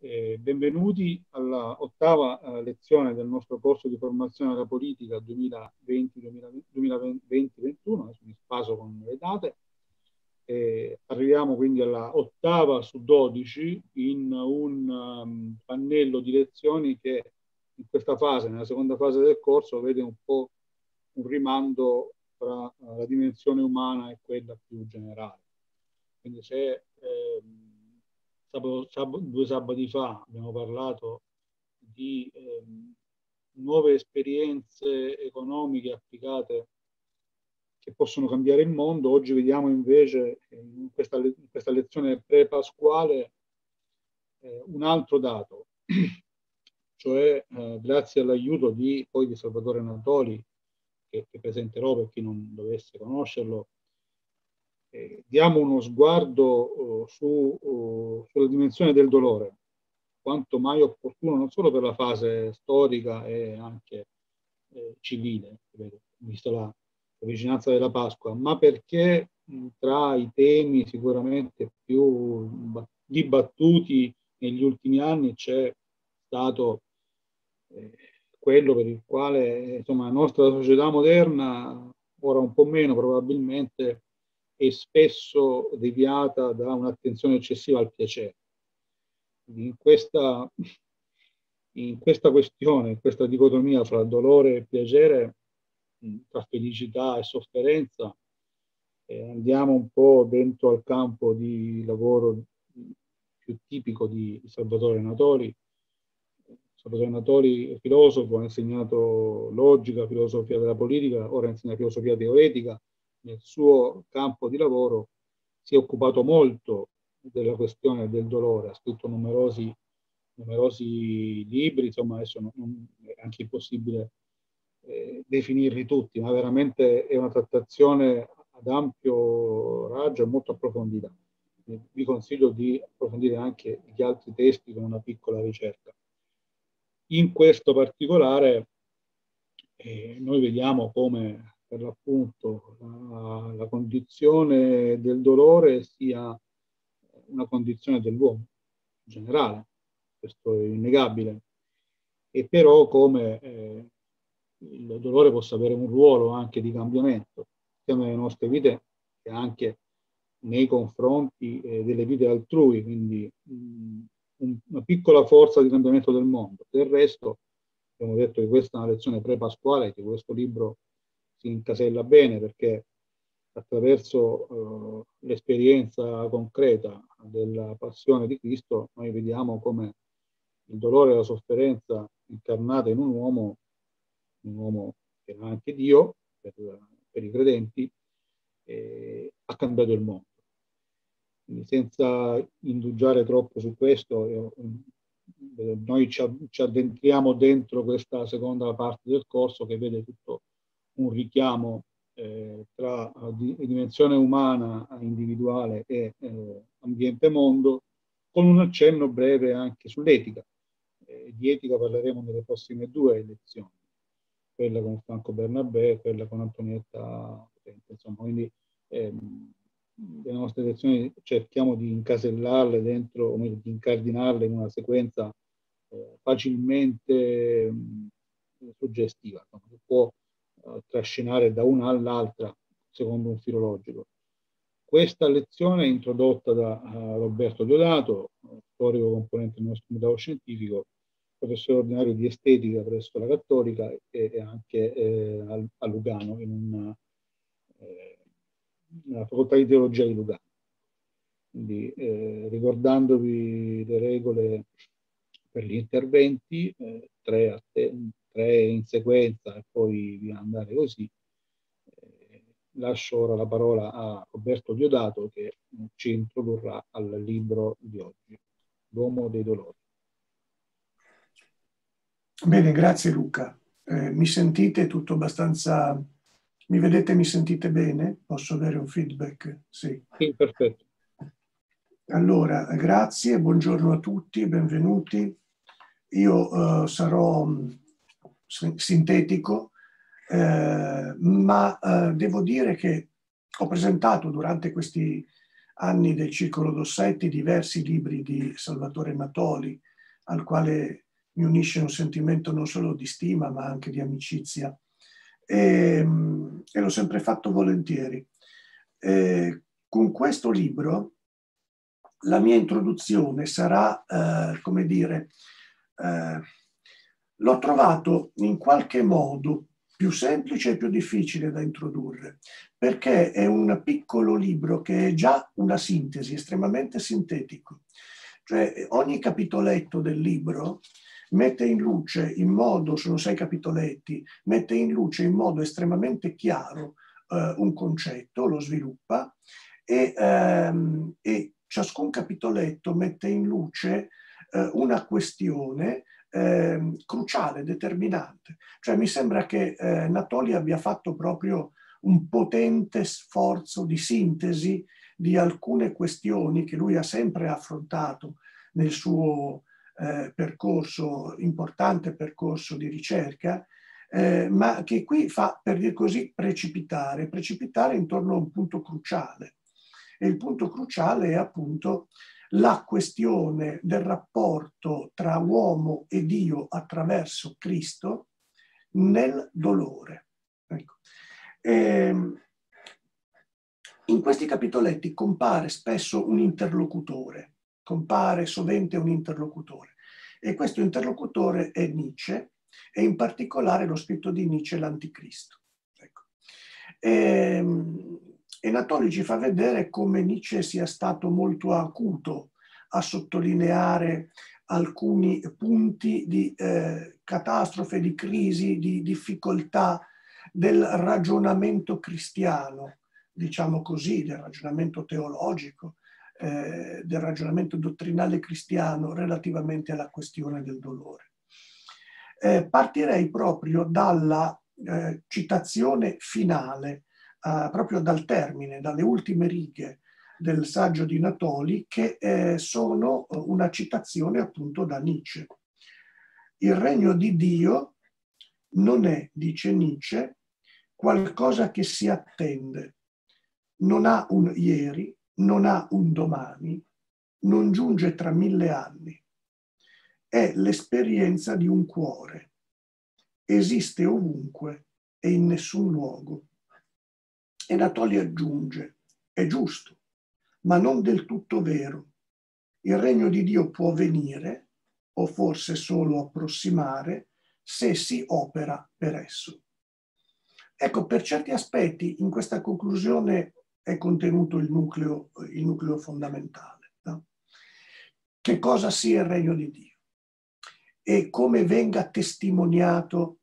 Eh, benvenuti alla ottava eh, lezione del nostro corso di formazione alla politica 2020-2021, adesso mi spaso con le date. Eh, arriviamo quindi alla ottava su 12 in un um, pannello di lezioni che in questa fase, nella seconda fase del corso, vede un po' un rimando tra uh, la dimensione umana e quella più generale. Quindi se ehm, Sab- sab- due sabati fa abbiamo parlato di ehm, nuove esperienze economiche applicate che possono cambiare il mondo. Oggi vediamo invece in questa, in questa lezione pre-pasquale eh, un altro dato, cioè eh, grazie all'aiuto di, poi, di Salvatore Natoli, che, che presenterò per chi non dovesse conoscerlo, eh, diamo uno sguardo eh, su, eh, sulla dimensione del dolore, quanto mai opportuno non solo per la fase storica e anche eh, civile, visto la, la vicinanza della Pasqua, ma perché tra i temi sicuramente più dibattuti negli ultimi anni c'è stato eh, quello per il quale insomma, la nostra società moderna, ora un po' meno probabilmente, e spesso deviata da un'attenzione eccessiva al piacere. In questa, in questa questione, in questa dicotomia fra dolore e piacere, tra felicità e sofferenza, eh, andiamo un po' dentro al campo di lavoro più tipico di Salvatore Natori. Salvatore Natori è filosofo, ha insegnato logica, filosofia della politica, ora insegna filosofia teoretica, nel suo campo di lavoro si è occupato molto della questione del dolore, ha scritto numerosi, numerosi libri, insomma adesso non, non è anche impossibile eh, definirli tutti, ma veramente è una trattazione ad ampio raggio e molto approfondita. Vi consiglio di approfondire anche gli altri testi con una piccola ricerca. In questo particolare eh, noi vediamo come per l'appunto la, la condizione del dolore sia una condizione dell'uomo in generale, questo è innegabile, e però come eh, il dolore possa avere un ruolo anche di cambiamento sia nelle nostre vite che anche nei confronti eh, delle vite altrui, quindi mh, una piccola forza di cambiamento del mondo. Del resto abbiamo detto che questa è una lezione pre-pasquale, che questo libro si incasella bene perché attraverso eh, l'esperienza concreta della passione di Cristo noi vediamo come il dolore e la sofferenza incarnata in un uomo, un uomo che era anche Dio per, per i credenti, eh, ha cambiato il mondo. Quindi senza indugiare troppo su questo, io, mm, noi ci, ci addentriamo dentro questa seconda parte del corso che vede tutto un richiamo eh, tra eh, eh, dimensione umana eh, individuale e eh, ambiente-mondo, con un accenno breve anche sull'etica. Eh, di etica parleremo nelle prossime due lezioni, quella con Franco Bernabé e quella con Antonietta Potente. Insomma, quindi ehm, le nostre lezioni cerchiamo di incasellarle dentro, o meglio, di incardinarle in una sequenza facilmente mh, suggestiva, insomma, che può trascinare da una all'altra secondo un filologico. Questa lezione è introdotta da eh, Roberto Diodato, storico componente del nostro comitato scientifico, professore ordinario di estetica presso la Cattolica e, e anche eh, a, a, Lugano, in una, eh, nella facoltà di teologia di Lugano. Quindi eh, ricordandovi le regole per gli interventi, eh, tre a, te, tre in sequenza e poi via andare così. Eh, lascio ora la parola a Roberto Diodato che ci introdurrà al libro di oggi, L'uomo dei dolori. Bene, grazie Luca. Eh, mi sentite tutto abbastanza... Mi vedete, mi sentite bene? Posso avere un feedback? Sì. Sì, perfetto. Allora, grazie, buongiorno a tutti, benvenuti. Io eh, sarò sintetico, eh, ma eh, devo dire che ho presentato durante questi anni del Circolo Dossetti diversi libri di Salvatore Matoli, al quale mi unisce un sentimento non solo di stima ma anche di amicizia e, ehm, e l'ho sempre fatto volentieri. E, eh, con questo libro la mia introduzione sarà, eh, come dire, eh, l'ho trovato in qualche modo più semplice e più difficile da introdurre, perché è un piccolo libro che è già una sintesi estremamente sintetico. Cioè ogni capitoletto del libro mette in luce in modo, sono sei capitoletti, mette in luce in modo estremamente chiaro eh, un concetto, lo sviluppa e, ehm, e, ciascun capitoletto mette in luce eh, una questione eh, cruciale, determinante. Cioè mi sembra che eh, Natoli abbia fatto proprio un potente sforzo di sintesi di alcune questioni che lui ha sempre affrontato nel suo eh, percorso, importante percorso di ricerca, eh, ma che qui fa, per dir così, precipitare, precipitare intorno a un punto cruciale. E il punto cruciale è appunto la questione del rapporto tra uomo e Dio attraverso Cristo nel dolore. Ecco. E, ehm, in questi capitoletti compare spesso un interlocutore, compare sovente un interlocutore e questo interlocutore è Nietzsche e in particolare lo scritto di Nietzsche l'Anticristo. Ecco. E, ehm, e Natoli ci fa vedere come Nietzsche sia stato molto acuto a sottolineare alcuni punti di eh, catastrofe, di crisi, di difficoltà del ragionamento cristiano, diciamo così, del ragionamento teologico, eh, del ragionamento dottrinale cristiano relativamente alla questione del dolore. Eh, partirei proprio dalla eh, citazione finale eh, proprio dal termine, dalle ultime righe del saggio di Natoli, che eh, sono eh, una citazione appunto da Nietzsche. Il regno di Dio non è, dice Nietzsche, qualcosa che si attende, non ha un ieri, non ha un domani, non giunge tra mille anni. È l'esperienza di un cuore. Esiste ovunque e in nessun luogo. E Natoli aggiunge, è giusto, ma non del tutto vero. Il regno di Dio può venire, o forse solo approssimare, se si opera per esso. Ecco, per certi aspetti in questa conclusione è contenuto il nucleo, il nucleo fondamentale. No? Che cosa sia il regno di Dio e come venga testimoniato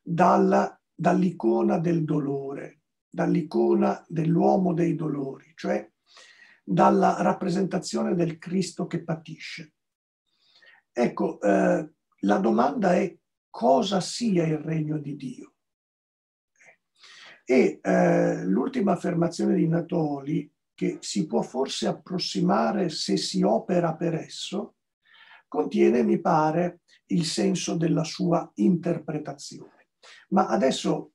dalla, dall'icona del dolore, dall'icona dell'uomo dei dolori, cioè dalla rappresentazione del Cristo che patisce. Ecco, eh, la domanda è cosa sia il regno di Dio? E eh, l'ultima affermazione di Natoli, che si può forse approssimare se si opera per esso, contiene, mi pare, il senso della sua interpretazione. Ma adesso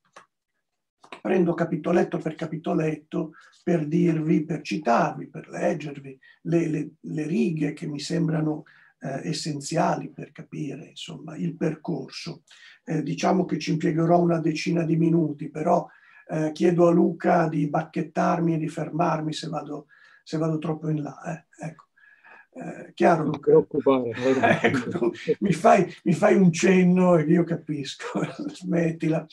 prendo capitoletto per capitoletto per dirvi, per citarvi, per leggervi le, le, le righe che mi sembrano eh, essenziali per capire insomma, il percorso. Eh, diciamo che ci impiegherò una decina di minuti, però eh, chiedo a Luca di bacchettarmi e di fermarmi se vado, se vado troppo in là. Eh, ecco. Eh, chiaro, non preoccupare. ecco, tu, mi, fai, mi fai un cenno e io capisco, smettila.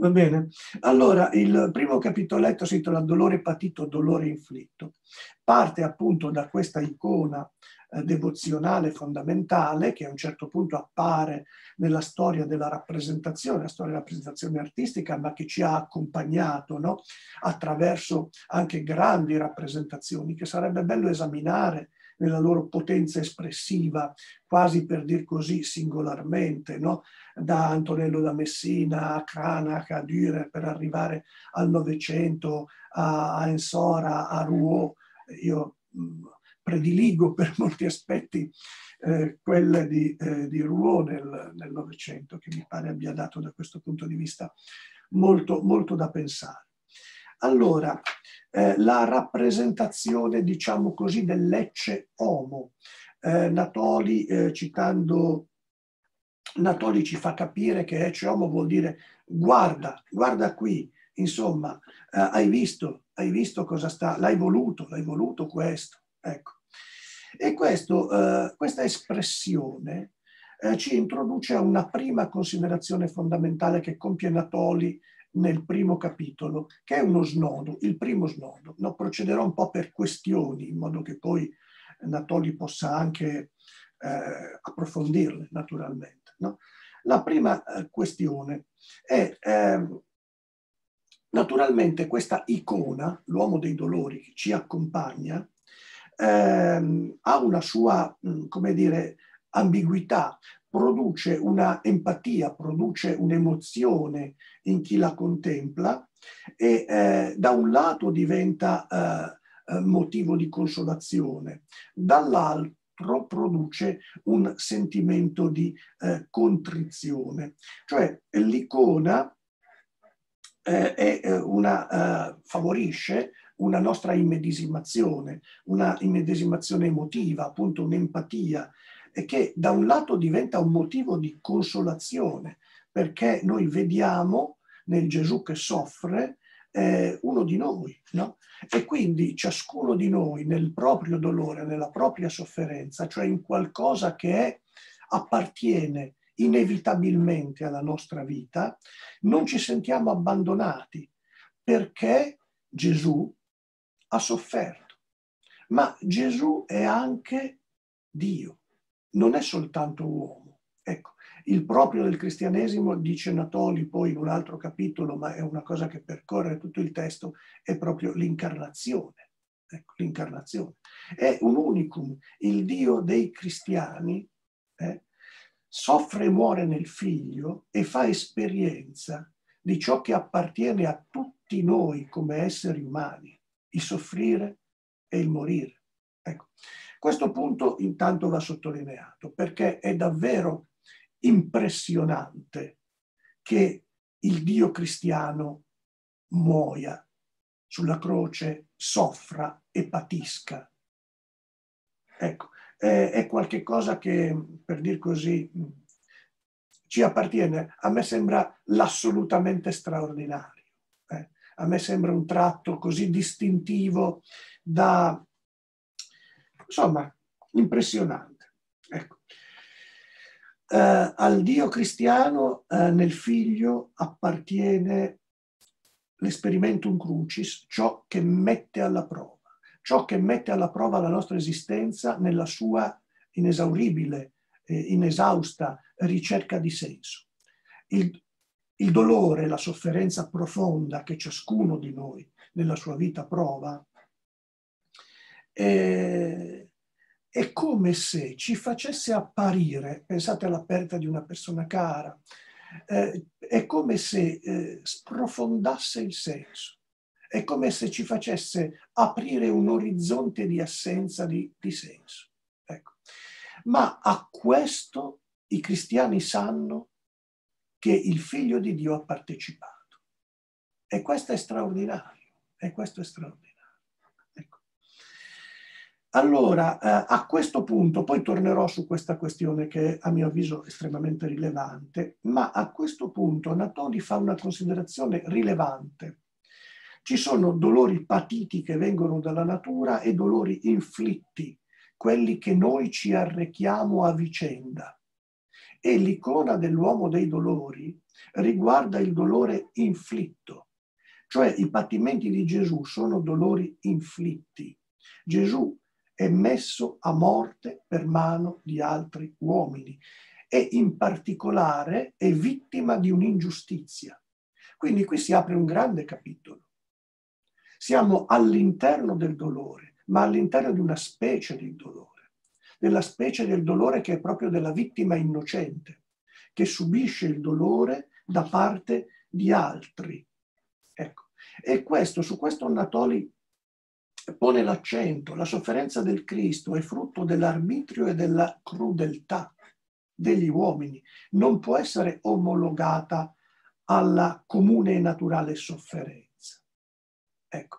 Va bene? Allora, il primo capitoletto si intitola Dolore patito, dolore inflitto. Parte appunto da questa icona eh, devozionale fondamentale che a un certo punto appare nella storia della rappresentazione, la storia della rappresentazione artistica, ma che ci ha accompagnato no? attraverso anche grandi rappresentazioni che sarebbe bello esaminare nella loro potenza espressiva, quasi per dir così singolarmente, no? da Antonello da Messina a Cranach a Dürer per arrivare al Novecento, a Ensora, a Rouault. Io mh, mm, prediligo per molti aspetti eh, quella di, eh, di Rouault nel Novecento, che mi pare abbia dato da questo punto di vista molto, molto da pensare. Allora, eh, la rappresentazione, diciamo così, dell'ecce homo. Eh, Natoli, eh, citando Natoli, ci fa capire che ecce homo vuol dire guarda, guarda qui, insomma, eh, hai visto, hai visto cosa sta, l'hai voluto, l'hai voluto questo, ecco. E questo, eh, questa espressione ci introduce a una prima considerazione fondamentale che compie Natoli nel primo capitolo, che è uno snodo, il primo snodo. No, procederò un po' per questioni, in modo che poi Natoli possa anche eh, approfondirle, naturalmente. No? La prima eh, questione è, eh, naturalmente, questa icona, l'uomo dei dolori, che ci accompagna, ehm, ha una sua, mm, come dire, ambiguità, produce una empatia, produce un'emozione in chi la contempla e eh, da un lato diventa eh, eh motivo di consolazione, dall'altro produce un sentimento di eh, contrizione. Cioè l'icona eh, è eh, una, eh, favorisce una nostra immedesimazione, una immedesimazione emotiva, appunto un'empatia e che da un lato diventa un motivo di consolazione, perché noi vediamo nel Gesù che soffre eh, uno di noi, no? E quindi ciascuno di noi nel proprio dolore, nella propria sofferenza, cioè in qualcosa che è, appartiene inevitabilmente alla nostra vita, non ci sentiamo abbandonati perché Gesù ha sofferto. Ma Gesù è anche Dio non è soltanto uomo. Ecco, il proprio del cristianesimo, dice Natoli poi in un altro capitolo, ma è una cosa che percorre tutto il testo, è proprio l'incarnazione. Ecco, l'incarnazione. È un unicum. Il Dio dei cristiani eh, soffre e muore nel figlio e fa esperienza di ciò che appartiene a tutti noi come esseri umani, il soffrire e il morire. Ecco. Questo punto intanto va sottolineato perché è davvero impressionante che il Dio cristiano muoia sulla croce, soffra e patisca. Ecco, è, è qualcosa che, per dir così, ci appartiene. A me sembra l'assolutamente straordinario. Eh? A me sembra un tratto così distintivo da Insomma, impressionante. Ecco. Eh, al Dio cristiano eh, nel figlio appartiene l'esperimentum crucis, ciò che mette alla prova, ciò che mette alla prova la nostra esistenza nella sua inesauribile, eh, inesausta ricerca di senso. Il, il dolore, la sofferenza profonda che ciascuno di noi nella sua vita prova, eh, è come se ci facesse apparire, pensate alla perdita di una persona cara, eh, è come se eh, sprofondasse il senso, è come se ci facesse aprire un orizzonte di assenza di, di senso. Ecco. Ma a questo i cristiani sanno che il figlio di Dio ha partecipato. E questo è straordinario, e questo è straordinario. Allora, eh, a questo punto, poi tornerò su questa questione che a mio avviso è estremamente rilevante, ma a questo punto Anatoli fa una considerazione rilevante. Ci sono dolori patiti che vengono dalla natura e dolori inflitti, quelli che noi ci arrechiamo a vicenda. E l'icona dell'uomo dei dolori riguarda il dolore inflitto, cioè i patimenti di Gesù sono dolori inflitti. Gesù è messo a morte per mano di altri uomini e in particolare è vittima di un'ingiustizia. Quindi qui si apre un grande capitolo. Siamo all'interno del dolore, ma all'interno di una specie di dolore, della specie del dolore che è proprio della vittima innocente, che subisce il dolore da parte di altri. Ecco. E questo, su questo Natoli pone l'accento, la sofferenza del Cristo è frutto dell'arbitrio e della crudeltà degli uomini, non può essere omologata alla comune e naturale sofferenza. Ecco.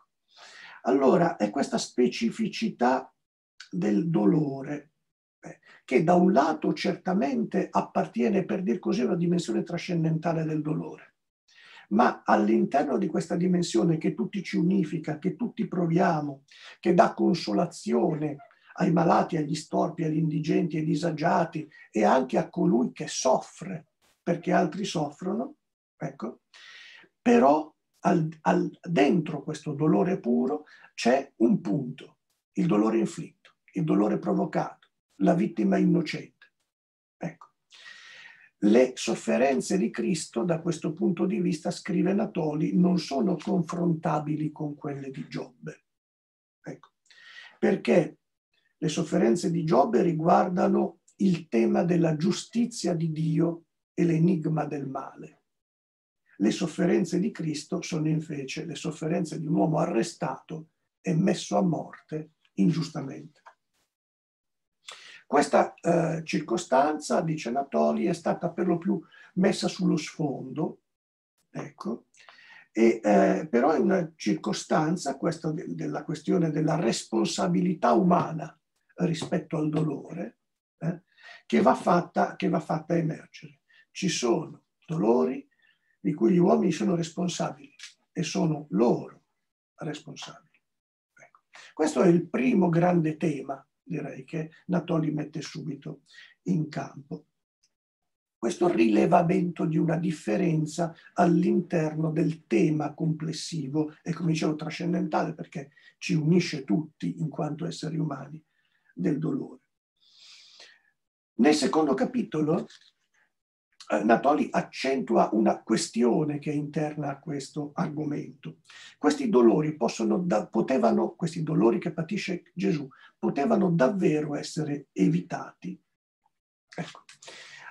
Allora, è questa specificità del dolore eh, che da un lato certamente appartiene, per dir così, alla dimensione trascendentale del dolore, ma all'interno di questa dimensione che tutti ci unifica, che tutti proviamo, che dà consolazione ai malati, agli storpi, agli indigenti, ai disagiati e anche a colui che soffre, perché altri soffrono, ecco, però al, al, dentro questo dolore puro c'è un punto, il dolore inflitto, il dolore provocato, la vittima innocente. Le sofferenze di Cristo, da questo punto di vista, scrive Natoli, non sono confrontabili con quelle di Giobbe. Ecco. Perché le sofferenze di Giobbe riguardano il tema della giustizia di Dio e l'enigma del male. Le sofferenze di Cristo sono invece le sofferenze di un uomo arrestato e messo a morte ingiustamente. Questa eh, circostanza, dice Anatoli, è stata per lo più messa sullo sfondo, ecco, e, eh, però è una circostanza questa de della questione della responsabilità umana rispetto al dolore eh, che, va fatta, che va fatta emergere. Ci sono dolori di cui gli uomini sono responsabili e sono loro responsabili. Ecco. Questo è il primo grande tema direi che Natò li mette subito in campo. Questo rilevamento di una differenza all'interno del tema complessivo e, come dicevo, trascendentale perché ci unisce tutti in quanto esseri umani del dolore. Nel secondo capitolo eh, Natoli accentua una questione che è interna a questo argomento. Questi dolori, da, potevano, questi dolori che patisce Gesù potevano davvero essere evitati. Ecco.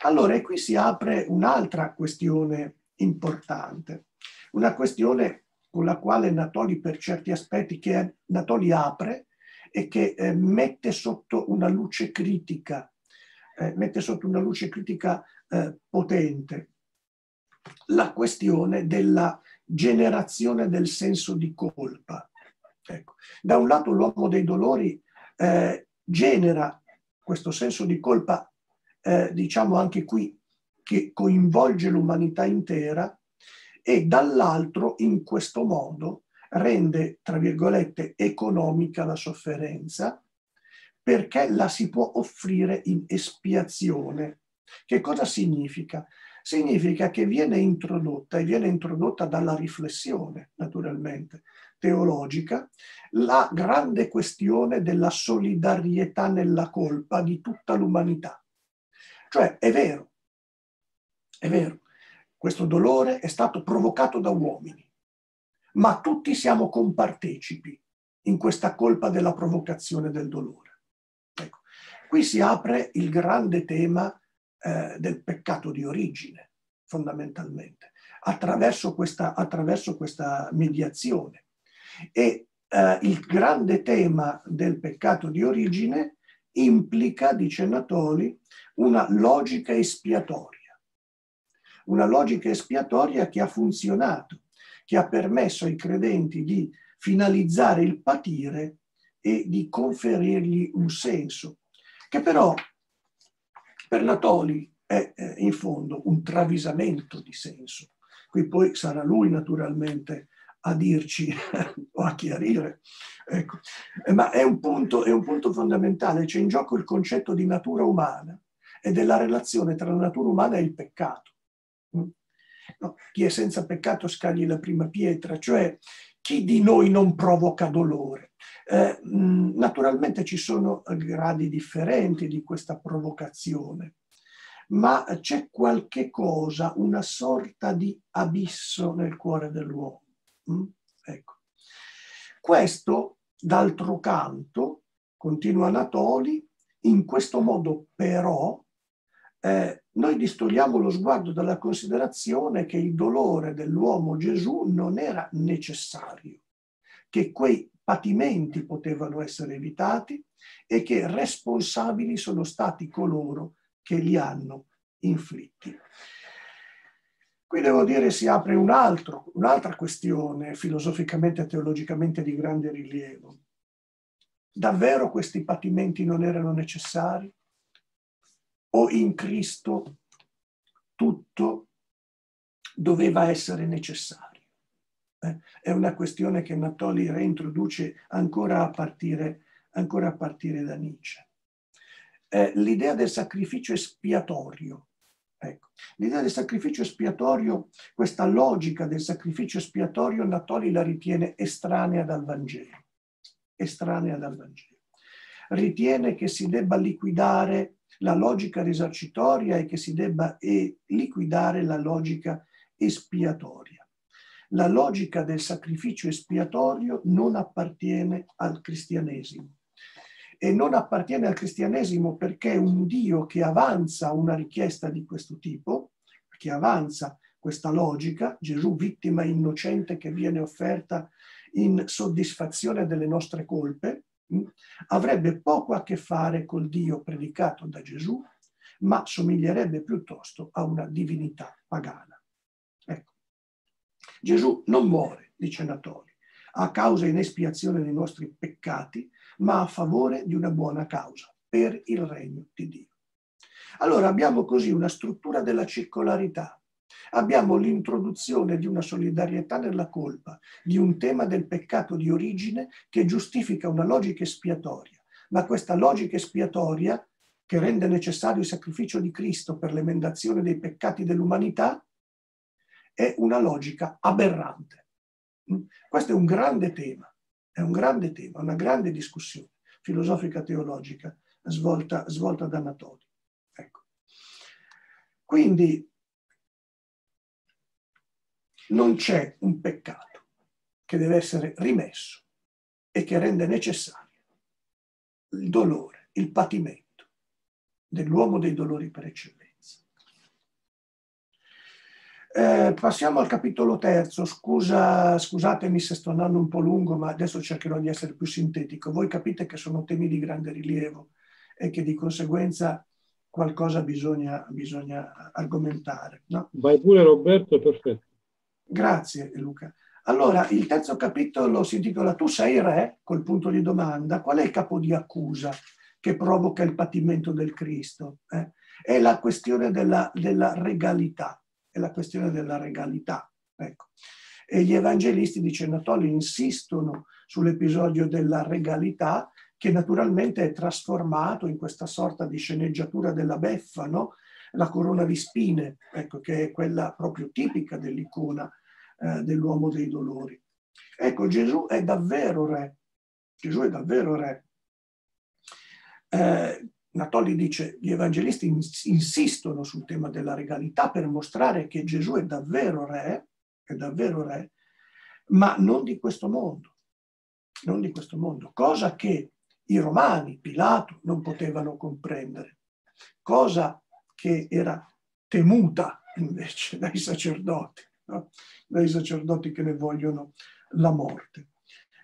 Allora, e qui si apre un'altra questione importante, una questione con la quale Natoli per certi aspetti che Natoli apre e che eh, mette sotto una luce critica, eh, mette sotto una luce critica eh, potente la questione della generazione del senso di colpa. Ecco. Da un lato l'uomo dei dolori eh, genera questo senso di colpa, eh, diciamo anche qui, che coinvolge l'umanità intera e dall'altro in questo modo rende, tra virgolette, economica la sofferenza perché la si può offrire in espiazione che cosa significa? Significa che viene introdotta, e viene introdotta dalla riflessione, naturalmente, teologica, la grande questione della solidarietà nella colpa di tutta l'umanità. Cioè, è vero, è vero, questo dolore è stato provocato da uomini, ma tutti siamo compartecipi in questa colpa della provocazione del dolore. Ecco. Qui si apre il grande tema eh, del peccato di origine, fondamentalmente, attraverso questa, attraverso questa mediazione. E eh, il grande tema del peccato di origine implica, dice Natoli, una logica espiatoria. Una logica espiatoria che ha funzionato, che ha permesso ai credenti di finalizzare il patire e di conferirgli un senso, che però per Natoli è eh, in fondo un travisamento di senso. Qui poi sarà lui naturalmente a dirci o a chiarire. Ecco. Eh, ma è un, punto, è un punto fondamentale, c'è in gioco il concetto di natura umana e della relazione tra la natura umana e il peccato. Mm? No? Chi è senza peccato scagli la prima pietra, cioè chi di noi non provoca dolore? Eh, mm, naturalmente ci sono gradi differenti di questa provocazione, ma c'è qualche cosa, una sorta di abisso nel cuore dell'uomo. Mm? Ecco. Questo, d'altro canto, continua Anatoli, in questo modo però eh, noi distogliamo lo sguardo dalla considerazione che il dolore dell'uomo Gesù non era necessario, che quei patimenti potevano essere evitati e che responsabili sono stati coloro che li hanno inflitti. Qui devo dire si apre un altro, un'altra questione filosoficamente e teologicamente di grande rilievo. Davvero questi patimenti non erano necessari? o in Cristo tutto doveva essere necessario. Eh, è una questione che Natoli reintroduce ancora a partire, ancora a partire da Nietzsche. Eh, l'idea del sacrificio espiatorio. Ecco. L'idea del sacrificio espiatorio, questa logica del sacrificio espiatorio, Natoli la ritiene estranea dal Vangelo. Estranea dal Vangelo. Ritiene che si debba liquidare la logica risarcitoria e che si debba liquidare la logica espiatoria. La logica del sacrificio espiatorio non appartiene al cristianesimo e non appartiene al cristianesimo perché un Dio che avanza una richiesta di questo tipo, che avanza questa logica, Gesù vittima innocente che viene offerta in soddisfazione delle nostre colpe, avrebbe poco a che fare col Dio predicato da Gesù, ma somiglierebbe piuttosto a una divinità pagana. Ecco. Gesù non muore, dice Anatoli, a causa in espiazione dei nostri peccati, ma a favore di una buona causa, per il regno di Dio. Allora abbiamo così una struttura della circolarità Abbiamo l'introduzione di una solidarietà nella colpa, di un tema del peccato di origine che giustifica una logica espiatoria, ma questa logica espiatoria che rende necessario il sacrificio di Cristo per l'emendazione dei peccati dell'umanità è una logica aberrante. Mm? Questo è un grande tema, è un grande tema, una grande discussione filosofica teologica svolta, svolta da Anatoli. Ecco. Quindi non c'è un peccato che deve essere rimesso e che rende necessario il dolore, il patimento dell'uomo dei dolori per eccellenza. Eh, passiamo al capitolo terzo, Scusa, scusatemi se sto andando un po' lungo, ma adesso cercherò di essere più sintetico. Voi capite che sono temi di grande rilievo e che di conseguenza qualcosa bisogna, bisogna argomentare. No? Vai pure Roberto, perfetto. Grazie Luca. Allora, il terzo capitolo si intitola Tu sei re? col punto di domanda. Qual è il capo di accusa che provoca il patimento del Cristo? Eh? È la questione della, della, regalità. È la questione della regalità. Ecco. E gli evangelisti di Cenatoli insistono sull'episodio della regalità che naturalmente è trasformato in questa sorta di sceneggiatura della beffa, no? la corona di spine, ecco, che è quella proprio tipica dell'icona eh, dell'uomo dei dolori. Ecco, Gesù è davvero re. Gesù è davvero re. Eh, Natoli dice, gli evangelisti ins- insistono sul tema della regalità per mostrare che Gesù è davvero re, è davvero re, ma non di questo mondo, non di questo mondo, cosa che i romani, Pilato, non potevano comprendere, cosa che era temuta invece dai sacerdoti no? dai sacerdoti che ne vogliono la morte.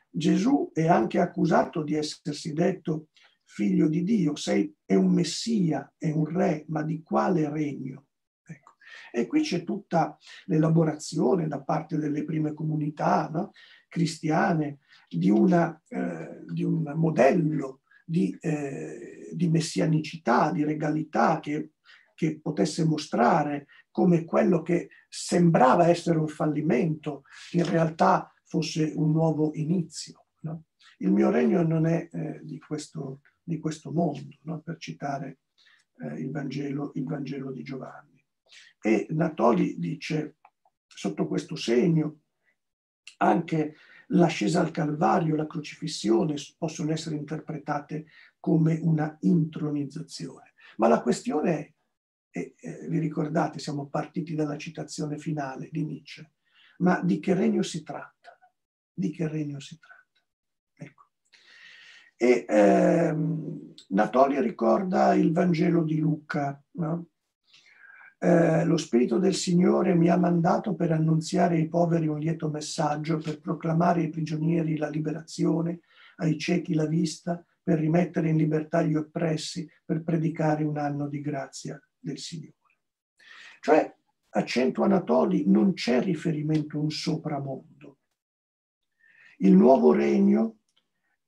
Gesù è anche accusato di essersi detto figlio di Dio, sei è un messia, è un re, ma di quale regno? Ecco. E qui c'è tutta l'elaborazione da parte delle prime comunità no? cristiane di, una, eh, di, un modello di, eh, di messianicità, di regalità che, che potesse mostrare come quello che sembrava essere un fallimento, in realtà fosse un nuovo inizio. No? Il mio regno non è eh, di, questo, di, questo, mondo, no? per citare eh, il, Vangelo, il, Vangelo, di Giovanni. E Natoli dice, sotto questo segno, anche l'ascesa al Calvario, la crocifissione possono essere interpretate come una intronizzazione. Ma la questione è e eh, vi ricordate, siamo partiti dalla citazione finale di Nietzsche, ma di che regno si tratta? Di che regno si tratta? Ecco. E ehm, Natoli ricorda il Vangelo di Luca, no? eh, lo Spirito del Signore mi ha mandato per annunziare ai poveri un lieto messaggio, per proclamare ai prigionieri la liberazione, ai ciechi la vista, per rimettere in libertà gli oppressi, per predicare un anno di grazia del Signore. Cioè, a Cento Anatoli non c'è riferimento a un sopramondo. Il nuovo regno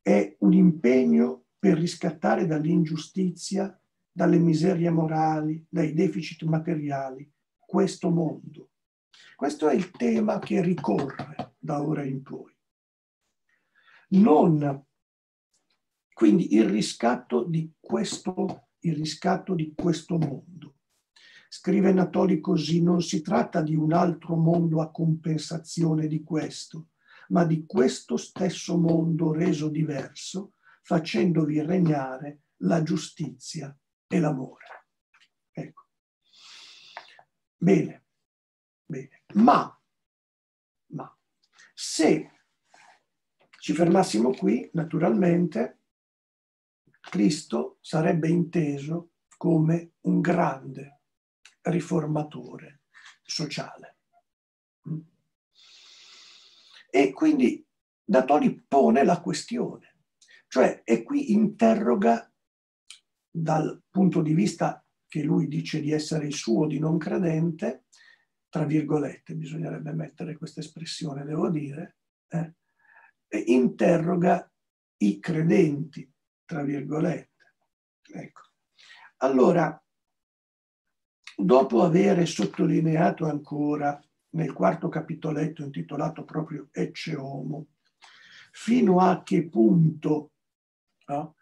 è un impegno per riscattare dall'ingiustizia, dalle miserie morali, dai deficit materiali, questo mondo. Questo è il tema che ricorre da ora in poi. Non, quindi il riscatto di questo mondo il riscatto di questo mondo. Scrive Natoli così, non si tratta di un altro mondo a compensazione di questo, ma di questo stesso mondo reso diverso, facendovi regnare la giustizia e l'amore. Ecco. Bene, bene. Ma, ma se ci fermassimo qui, naturalmente, Cristo sarebbe inteso come un grande riformatore sociale. Mm? E quindi Datoli pone la questione, cioè e qui interroga dal punto di vista che lui dice di essere il suo di non credente, tra virgolette, bisognerebbe mettere questa espressione, devo dire, eh, interroga i credenti, tra virgolette. Ecco. Allora, dopo aver sottolineato ancora nel quarto capitoletto intitolato proprio Ecce Homo, fino a che punto no,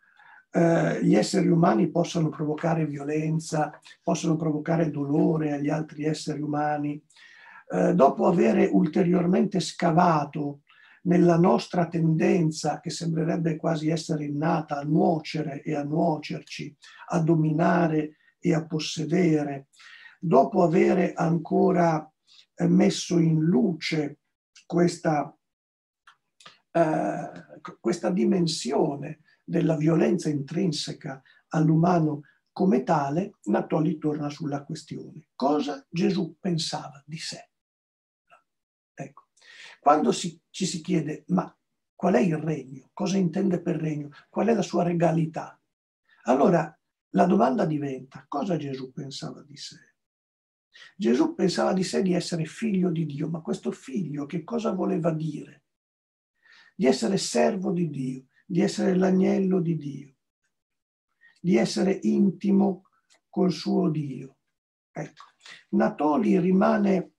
eh, gli esseri umani possono provocare violenza, possono provocare dolore agli altri esseri umani, eh, dopo aver ulteriormente scavato nella nostra tendenza che sembrerebbe quasi essere innata a nuocere e a nuocerci, a dominare e a possedere, dopo avere ancora eh, messo in luce questa, eh, questa dimensione della violenza intrinseca all'umano come tale, Natoli torna sulla questione. Cosa Gesù pensava di sé? Quando si, ci si chiede ma qual è il regno, cosa intende per regno, qual è la sua regalità, allora la domanda diventa cosa Gesù pensava di sé. Gesù pensava di sé di essere figlio di Dio, ma questo figlio che cosa voleva dire? Di essere servo di Dio, di essere l'agnello di Dio, di essere intimo col suo Dio. Ecco, Natoli rimane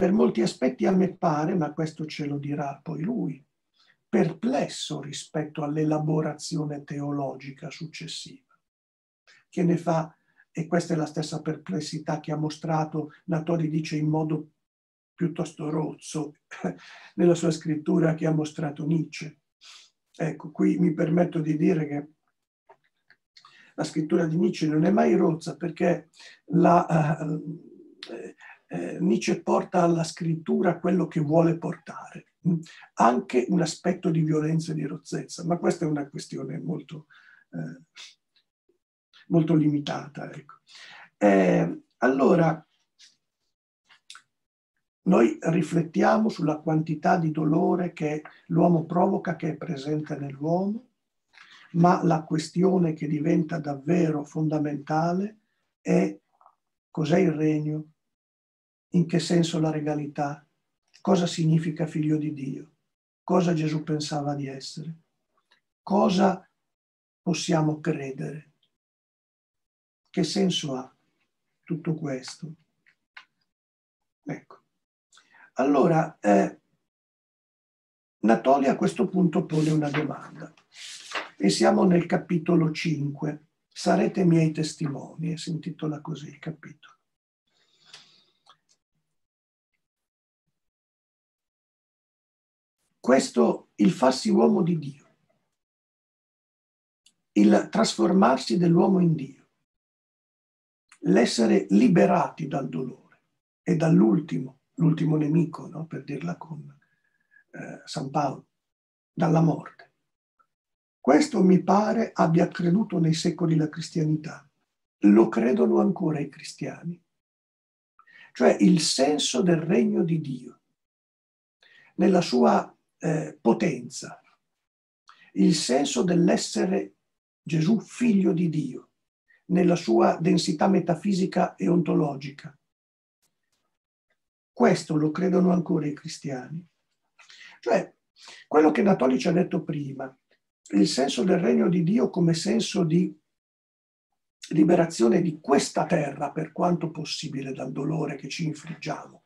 per molti aspetti a me pare, ma questo ce lo dirà poi lui, perplesso rispetto all'elaborazione teologica successiva, che ne fa, e questa è la stessa perplessità che ha mostrato Natori dice in modo piuttosto rozzo nella sua scrittura che ha mostrato Nietzsche. Ecco, qui mi permetto di dire che la scrittura di Nietzsche non è mai rozza perché la, eh, eh, Nietzsche porta alla scrittura quello che vuole portare, mm, anche un aspetto di violenza e di rozzezza, ma questa è una questione molto, eh, molto limitata. Ecco. Eh, allora, noi riflettiamo sulla quantità di dolore che l'uomo provoca, che è presente nell'uomo, ma la questione che diventa davvero fondamentale è cos'è il regno, in che senso la regalità, cosa significa figlio di Dio, cosa Gesù pensava di essere, cosa possiamo credere, che senso ha tutto questo. Ecco. Allora, eh, Natoli a questo punto pone una domanda e siamo nel capitolo 5, Sarete miei testimoni, e si intitola così il capitolo. questo il farsi uomo di Dio, il trasformarsi dell'uomo in Dio, l'essere liberati dal dolore e dall'ultimo, l'ultimo nemico, no? per dirla con eh, San Paolo, dalla morte. Questo mi pare abbia creduto nei secoli la cristianità, lo credono ancora i cristiani, cioè il senso del regno di Dio nella sua eh, potenza, il senso dell'essere Gesù figlio di Dio nella sua densità metafisica e ontologica. Questo lo credono ancora i cristiani. Cioè, quello che Natoli ci ha detto prima, il senso del regno di Dio come senso di liberazione di questa terra per quanto possibile dal dolore che ci infliggiamo,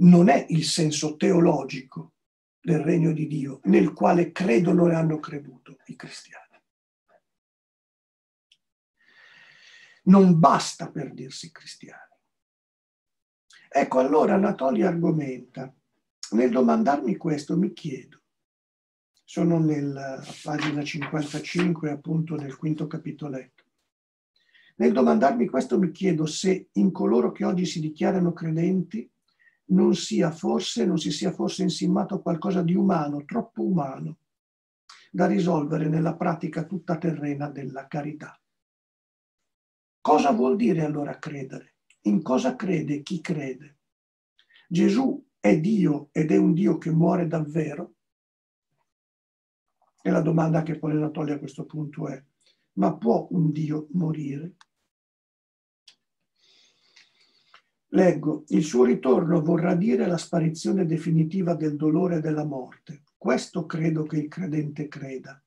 non è il senso teologico del regno di Dio nel quale credono e hanno creduto i cristiani. Non basta per dirsi cristiani. Ecco allora Anatoli argomenta. Nel domandarmi questo mi chiedo, sono nella eh, pagina 55 appunto nel quinto capitoletto, nel domandarmi questo mi chiedo se in coloro che oggi si dichiarano credenti non sia forse, non si sia forse insimmato qualcosa di umano, troppo umano, da risolvere nella pratica tutta terrena della carità. Cosa vuol dire allora credere? In cosa crede chi crede? Gesù è Dio ed è un Dio che muore davvero? E la domanda che pone Anatolia a questo punto è, ma può un Dio morire? Leggo, il suo ritorno vorrà dire la sparizione definitiva del dolore e della morte. Questo credo che il credente creda.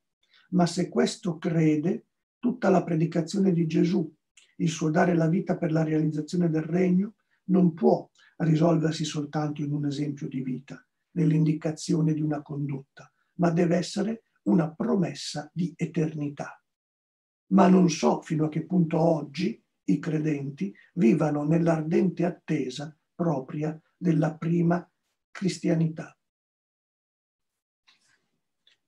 Ma se questo crede, tutta la predicazione di Gesù, il suo dare la vita per la realizzazione del regno, non può risolversi soltanto in un esempio di vita, nell'indicazione di una condotta, ma deve essere una promessa di eternità. Ma non so fino a che punto oggi i credenti vivano nell'ardente attesa propria della prima cristianità.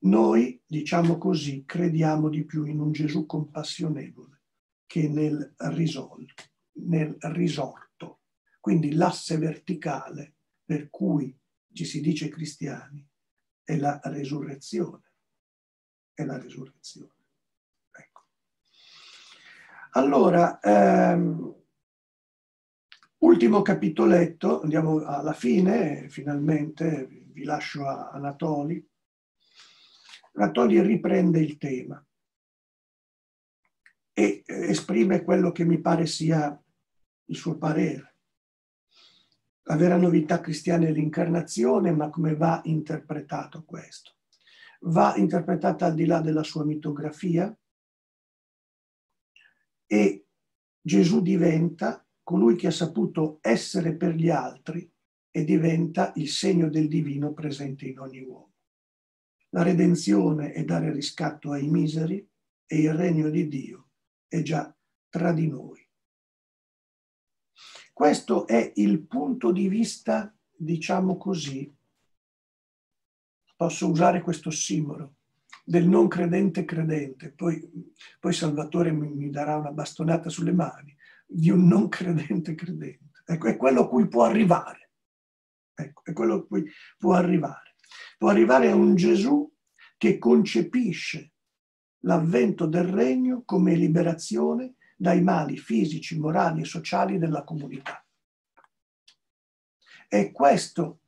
Noi, diciamo così, crediamo di più in un Gesù compassionevole che nel, risol, nel risorto. Quindi l'asse verticale per cui ci si dice cristiani è la resurrezione. È la resurrezione. Allora, ehm, ultimo capitoletto, andiamo alla fine, finalmente vi lascio a Anatoli. Anatoli riprende il tema e eh, esprime quello che mi pare sia il suo parere. La vera novità cristiana è l'incarnazione, ma come va interpretato questo? Va interpretata al di là della sua mitografia, e Gesù diventa colui che ha saputo essere per gli altri e diventa il segno del divino presente in ogni uomo. La redenzione è dare riscatto ai miseri e il regno di Dio è già tra di noi. Questo è il punto di vista, diciamo così, posso usare questo simbolo, del non credente credente, poi, poi Salvatore mi, mi, darà una bastonata sulle mani, di un non credente credente. Ecco, è quello a cui può arrivare. Ecco, è quello a cui può arrivare. Può arrivare a un Gesù che concepisce l'avvento del regno come liberazione dai mali fisici, morali e sociali della comunità. È questo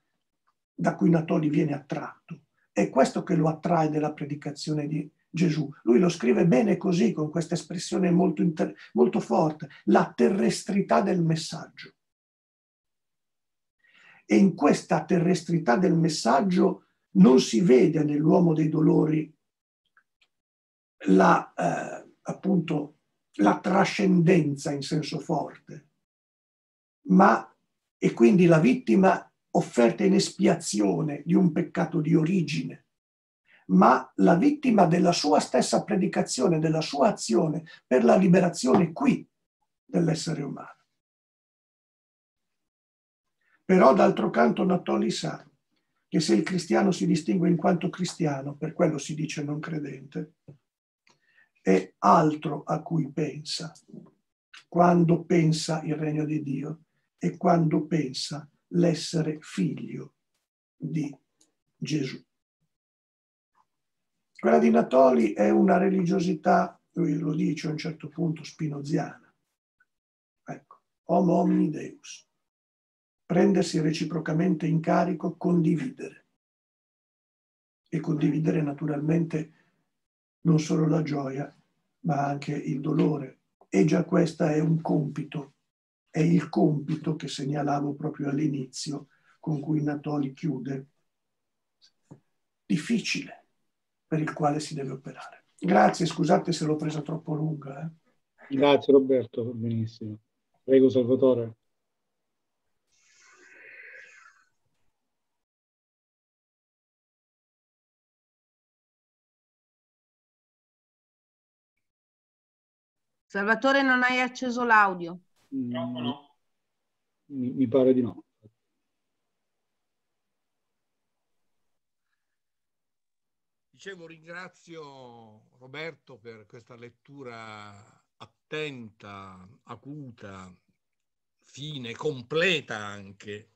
da cui Natoli viene attratto è questo che lo attrae della predicazione di Gesù. Lui lo scrive bene così, con questa espressione molto, inter- molto forte, la terrestrità del messaggio. E in questa terrestrità del messaggio non si vede nell'uomo dei dolori la, eh, appunto, la trascendenza in senso forte, ma e quindi la vittima offerta in espiazione di un peccato di origine, ma la vittima della sua stessa predicazione, della sua azione per la liberazione qui dell'essere umano. Però d'altro canto Natoli sa che se il cristiano si distingue in quanto cristiano, per quello si dice non credente, è altro a cui pensa quando pensa il regno di Dio e quando pensa l'essere figlio di Gesù. Quella di Natoli è una religiosità, lui lo dice a un certo punto, spinoziana. Ecco, homo omni deus. Prendersi reciprocamente in carico, condividere. E condividere naturalmente non solo la gioia, ma anche il dolore. E già questo è un compito è il compito che segnalavo proprio all'inizio con cui Natoli chiude, difficile per il quale si deve operare. Grazie, scusate se l'ho presa troppo lunga. Eh. Grazie Roberto, benissimo. Prego Salvatore. Salvatore non hai acceso l'audio. Troppo no. Mi, mi pare di no. Dicevo, ringrazio Roberto per questa lettura attenta, acuta, fine, completa anche,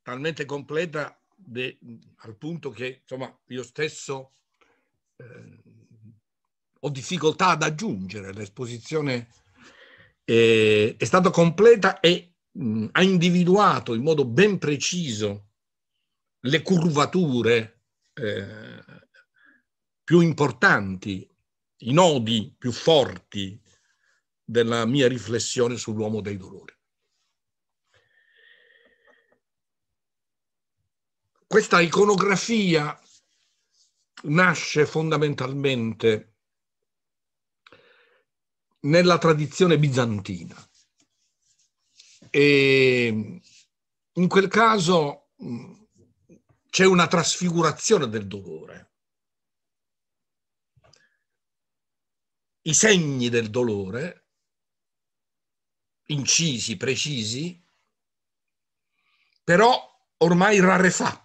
talmente completa de, al punto che insomma io stesso eh, ho difficoltà ad aggiungere l'esposizione eh, è stata completa e mh, mm, ha individuato in modo ben preciso le curvature eh, più importanti, i nodi più forti della mia riflessione sull'uomo dei dolori. Questa iconografia nasce fondamentalmente nella tradizione bizantina. E in quel caso mm, c'è una trasfigurazione del dolore. I segni del dolore, incisi, precisi, però ormai rarefatti.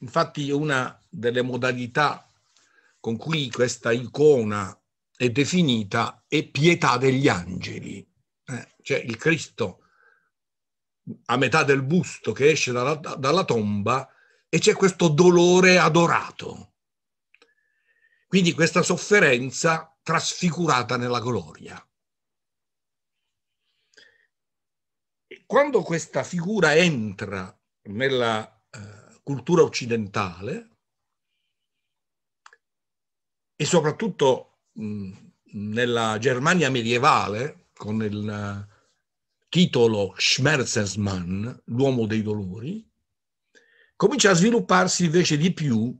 Infatti una delle modalità con cui questa icona è definita è pietà degli angeli, eh, cioè il Cristo a metà del busto che esce dalla, dalla tomba e c'è questo dolore adorato. Quindi questa sofferenza trasfigurata nella gloria. Quando questa figura entra nella eh, cultura occidentale e soprattutto Mm, nella Germania medievale, con il eh, titolo Schmerzensmann, l'uomo dei dolori, comincia a svilupparsi invece di più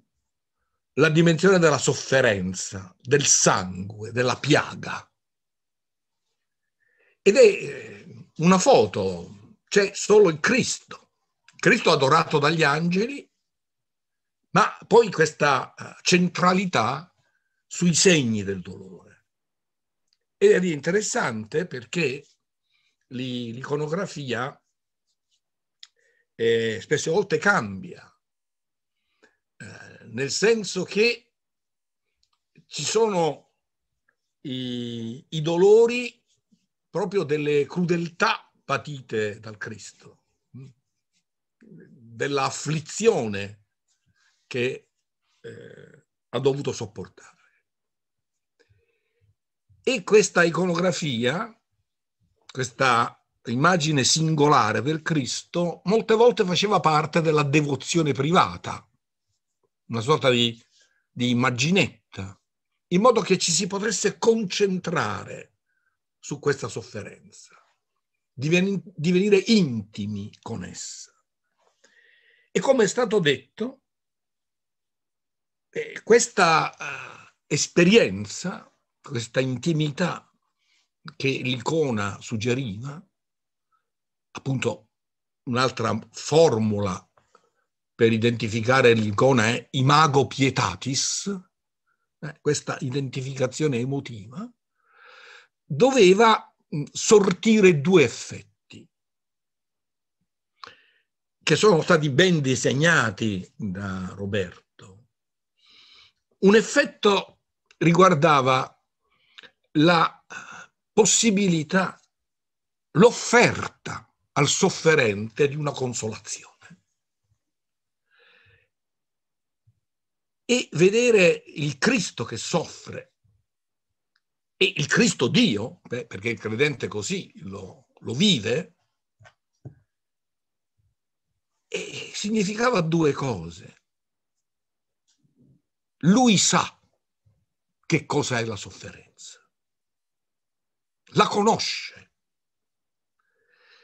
la dimensione della sofferenza, del sangue, della piaga. Ed è eh, una foto, c'è solo il Cristo, Cristo adorato dagli angeli, ma poi questa eh, centralità sui segni del dolore. Ed è interessante perché l'iconografia eh, spesse volte cambia, eh, nel senso che ci sono i, i dolori proprio delle crudeltà patite dal Cristo, dell'afflizione che eh, ha dovuto sopportare. E questa iconografia, questa immagine singolare per Cristo, molte volte faceva parte della devozione privata, una sorta di, di immaginetta, in modo che ci si potesse concentrare su questa sofferenza, diven- divenire intimi con essa. E come è stato detto, eh, questa eh, esperienza questa intimità che l'icona suggeriva, appunto un'altra formula per identificare l'icona è imago pietatis, eh, questa identificazione emotiva, doveva mm, sortire due effetti che sono stati ben disegnati da Roberto. Un effetto riguardava la possibilità, l'offerta al sofferente di una consolazione. E vedere il Cristo che soffre e il Cristo Dio, beh, perché il credente così lo, lo vive, significava due cose. Lui sa che cosa è la sofferenza la conosce,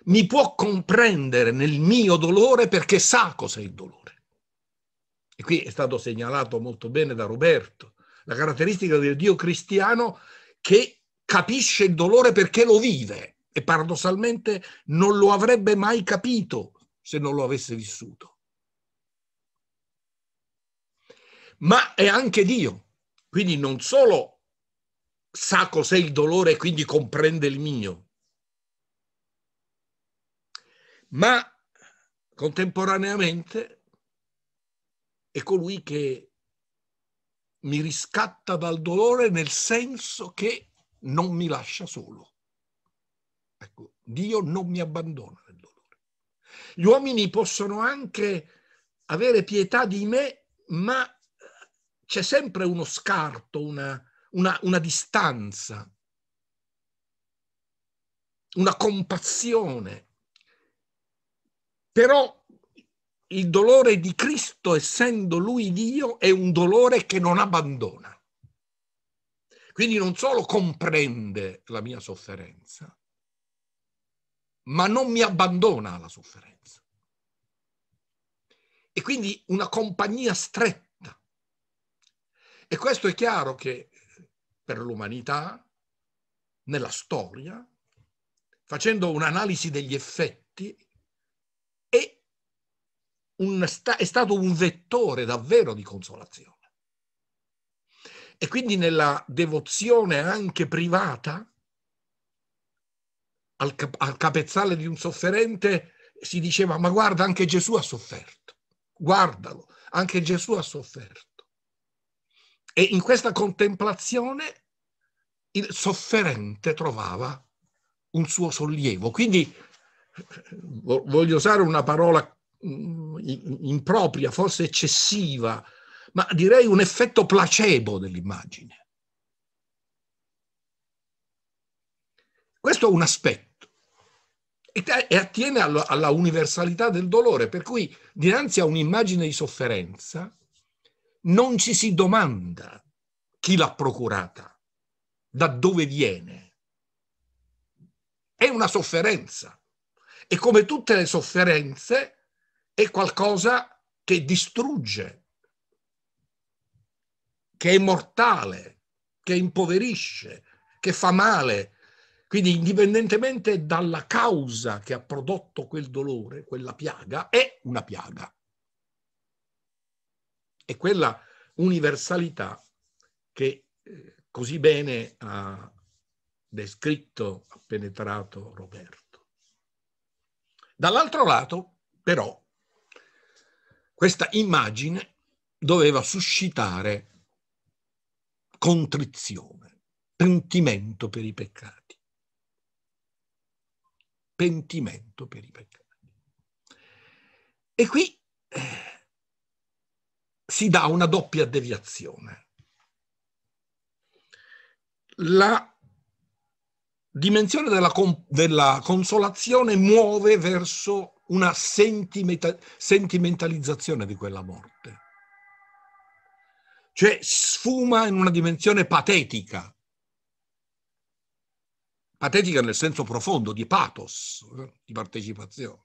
mi può comprendere nel mio dolore perché sa cos'è il dolore. E qui è stato segnalato molto bene da Roberto, la caratteristica del Dio cristiano che capisce il dolore perché lo vive e paradossalmente non lo avrebbe mai capito se non lo avesse vissuto. Ma è anche Dio, quindi non solo sa cos'è il dolore e quindi comprende il mio. Ma contemporaneamente è colui che mi riscatta dal dolore nel senso che non mi lascia solo. Ecco, Dio non mi abbandona nel dolore. Gli uomini possono anche avere pietà di me, ma c'è sempre uno scarto, una, una, una distanza, una compassione. Però il dolore di Cristo, essendo lui Dio, è un dolore che non abbandona. Quindi non solo comprende la mia sofferenza, ma non mi abbandona alla sofferenza. E quindi una compagnia stretta. E questo è chiaro che per l'umanità, nella storia, facendo un'analisi degli effetti e un è stato un vettore davvero di consolazione. E quindi nella devozione anche privata al, cap- al capezzale di un sofferente si diceva ma guarda anche Gesù ha sofferto, guardalo, anche Gesù ha sofferto. E in questa contemplazione il sofferente trovava un suo sollievo. Quindi voglio usare una parola mm, impropria, forse eccessiva, ma direi un effetto placebo dell'immagine. Questo è un aspetto e attiene alla, universalità del dolore, per cui dinanzi a un'immagine di sofferenza non ci si domanda chi l'ha procurata, da dove viene. È una sofferenza e come tutte le sofferenze è qualcosa che distrugge, che è mortale, che impoverisce, che fa male. Quindi indipendentemente dalla causa che ha prodotto quel dolore, quella piaga, è una piaga. E quella universalità che eh, Così bene ha descritto, ha penetrato Roberto. Dall'altro lato, però, questa immagine doveva suscitare contrizione, pentimento per i peccati. Pentimento per i peccati. E qui eh, si dà una doppia deviazione la dimensione della, della consolazione muove verso una sentimenta, sentimentalizzazione di quella morte. Cioè sfuma in una dimensione patetica, patetica nel senso profondo di pathos, di partecipazione.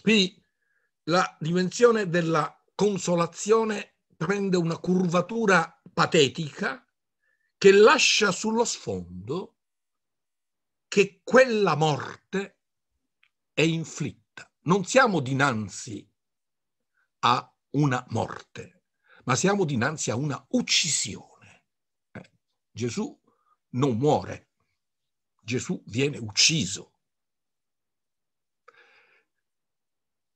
Quindi la dimensione della consolazione prende una curvatura patetica che lascia sullo sfondo che quella morte è inflitta. Non siamo dinanzi a una morte, ma siamo dinanzi a una uccisione. Eh? Gesù non muore, Gesù viene ucciso.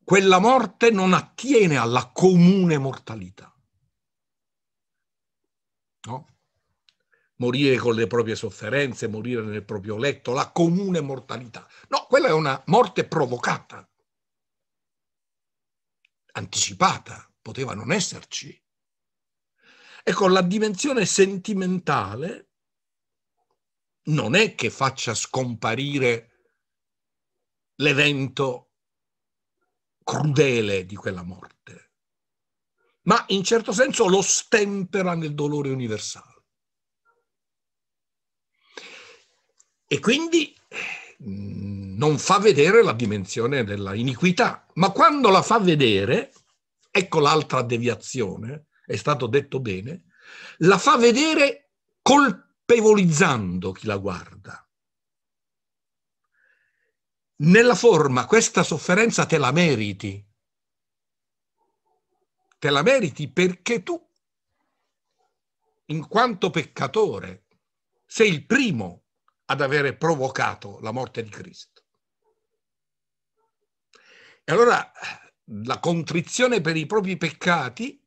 Quella morte non attiene alla comune mortalità. No? morire con le proprie sofferenze, morire nel proprio letto, la comune mortalità. No, quella è una morte provocata, anticipata, poteva non esserci. Ecco, la dimensione sentimentale non è che faccia scomparire l'evento crudele di quella morte, ma in certo senso lo stempera nel dolore universale. e quindi mm, non fa vedere la dimensione della iniquità, ma quando la fa vedere, ecco l'altra deviazione, è stato detto bene, la fa vedere colpevolizzando chi la guarda. Nella forma questa sofferenza te la meriti, te la meriti perché tu, in quanto peccatore, sei il primo ad avere provocato la morte di Cristo. E allora la contrizione per i propri peccati,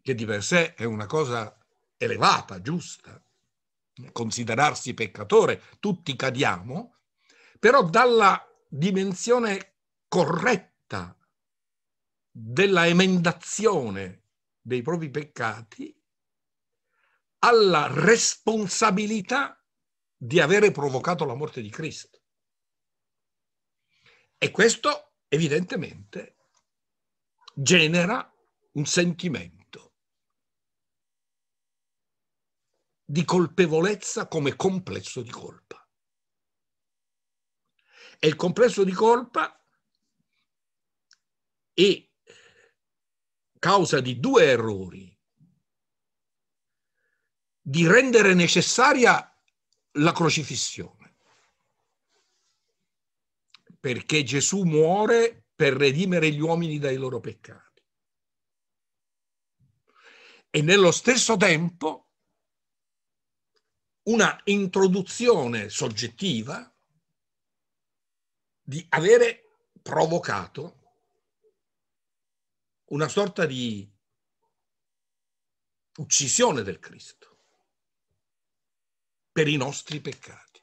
che di per sé è una cosa elevata, giusta, considerarsi peccatore, tutti cadiamo, però dalla dimensione corretta della emendazione dei propri peccati alla responsabilità di avere provocato la morte di Cristo. E questo evidentemente genera un sentimento di colpevolezza come complesso di colpa. E il complesso di colpa è causa di due errori. Di rendere necessaria la crocifissione. Perché Gesù muore per redimere gli uomini dai loro peccati. E nello stesso tempo una introduzione soggettiva di avere provocato una sorta di uccisione del Cristo per i nostri peccati.